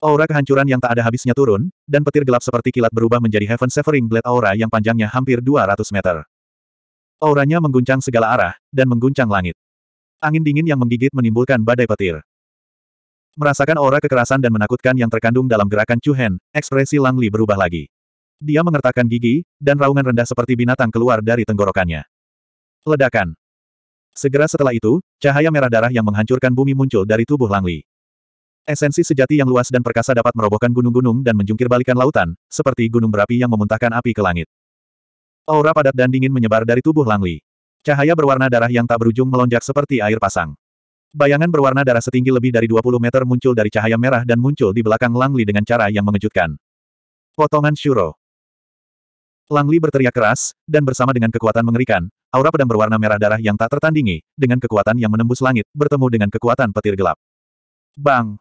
Aura kehancuran yang tak ada habisnya turun, dan petir gelap seperti kilat berubah menjadi Heaven Severing Blade aura yang panjangnya hampir 200 meter. Auranya mengguncang segala arah, dan mengguncang langit. Angin dingin yang menggigit menimbulkan badai petir. Merasakan aura kekerasan dan menakutkan yang terkandung dalam gerakan Chu ekspresi Lang Li berubah lagi. Dia mengertakkan gigi, dan raungan rendah seperti binatang keluar dari tenggorokannya. Ledakan. Segera setelah itu, cahaya merah darah yang menghancurkan bumi muncul dari tubuh Lang Li. Esensi sejati yang luas dan perkasa dapat merobohkan gunung-gunung dan menjungkirbalikan lautan, seperti gunung berapi yang memuntahkan api ke langit. Aura padat dan dingin menyebar dari tubuh Lang Li. Cahaya berwarna darah yang tak berujung melonjak seperti air pasang. Bayangan berwarna darah setinggi lebih dari 20 meter muncul dari cahaya merah dan muncul di belakang Langli dengan cara yang mengejutkan. Potongan Shuro. Langli berteriak keras, dan bersama dengan kekuatan mengerikan, aura pedang berwarna merah darah yang tak tertandingi, dengan kekuatan yang menembus langit, bertemu dengan kekuatan petir gelap. Bang!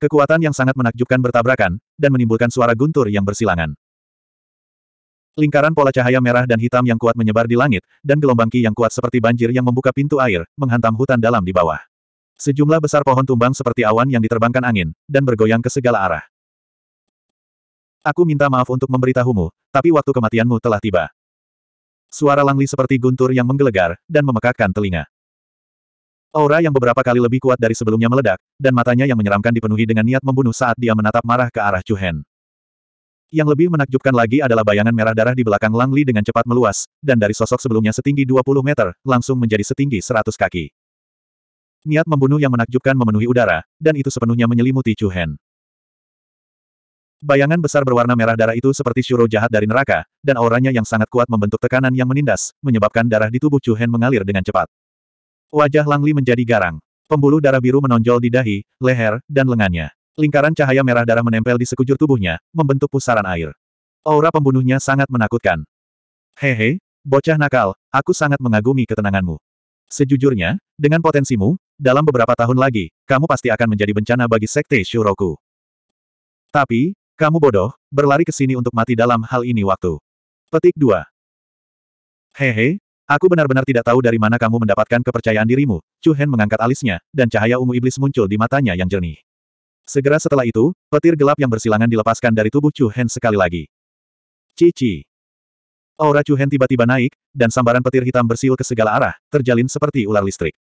Kekuatan yang sangat menakjubkan bertabrakan, dan menimbulkan suara guntur yang bersilangan. Lingkaran pola cahaya merah dan hitam yang kuat menyebar di langit, dan gelombang ki yang kuat seperti banjir yang membuka pintu air, menghantam hutan dalam di bawah. Sejumlah besar pohon tumbang seperti awan yang diterbangkan angin, dan bergoyang ke segala arah. Aku minta maaf untuk memberitahumu, tapi waktu kematianmu telah tiba. Suara Langli seperti guntur yang menggelegar, dan memekakkan telinga. Aura yang beberapa kali lebih kuat dari sebelumnya meledak, dan matanya yang menyeramkan dipenuhi dengan niat membunuh saat dia menatap marah ke arah Chuhen. Yang lebih menakjubkan lagi adalah bayangan merah darah di belakang Langli dengan cepat meluas, dan dari sosok sebelumnya setinggi 20 meter, langsung menjadi setinggi 100 kaki. Niat membunuh yang menakjubkan memenuhi udara, dan itu sepenuhnya menyelimuti Chu Hen. Bayangan besar berwarna merah darah itu seperti syuro jahat dari neraka, dan auranya yang sangat kuat membentuk tekanan yang menindas, menyebabkan darah di tubuh Chu Hen mengalir dengan cepat. Wajah Langli menjadi garang. Pembuluh darah biru menonjol di dahi, leher, dan lengannya. Lingkaran cahaya merah darah menempel di sekujur tubuhnya, membentuk pusaran air. Aura pembunuhnya sangat menakutkan. Hehe, bocah nakal, aku sangat mengagumi ketenanganmu. Sejujurnya, dengan potensimu, dalam beberapa tahun lagi, kamu pasti akan menjadi bencana bagi sekte Shuroku. Tapi, kamu bodoh, berlari ke sini untuk mati dalam hal ini waktu. Petik 2. Hehe, aku benar-benar tidak tahu dari mana kamu mendapatkan kepercayaan dirimu. Chu Hen mengangkat alisnya, dan cahaya ungu iblis muncul di matanya yang jernih. Segera setelah itu, petir gelap yang bersilangan dilepaskan dari tubuh Chu Hen sekali lagi. Cici. Aura Chu Hen tiba-tiba naik, dan sambaran petir hitam bersiul ke segala arah, terjalin seperti ular listrik.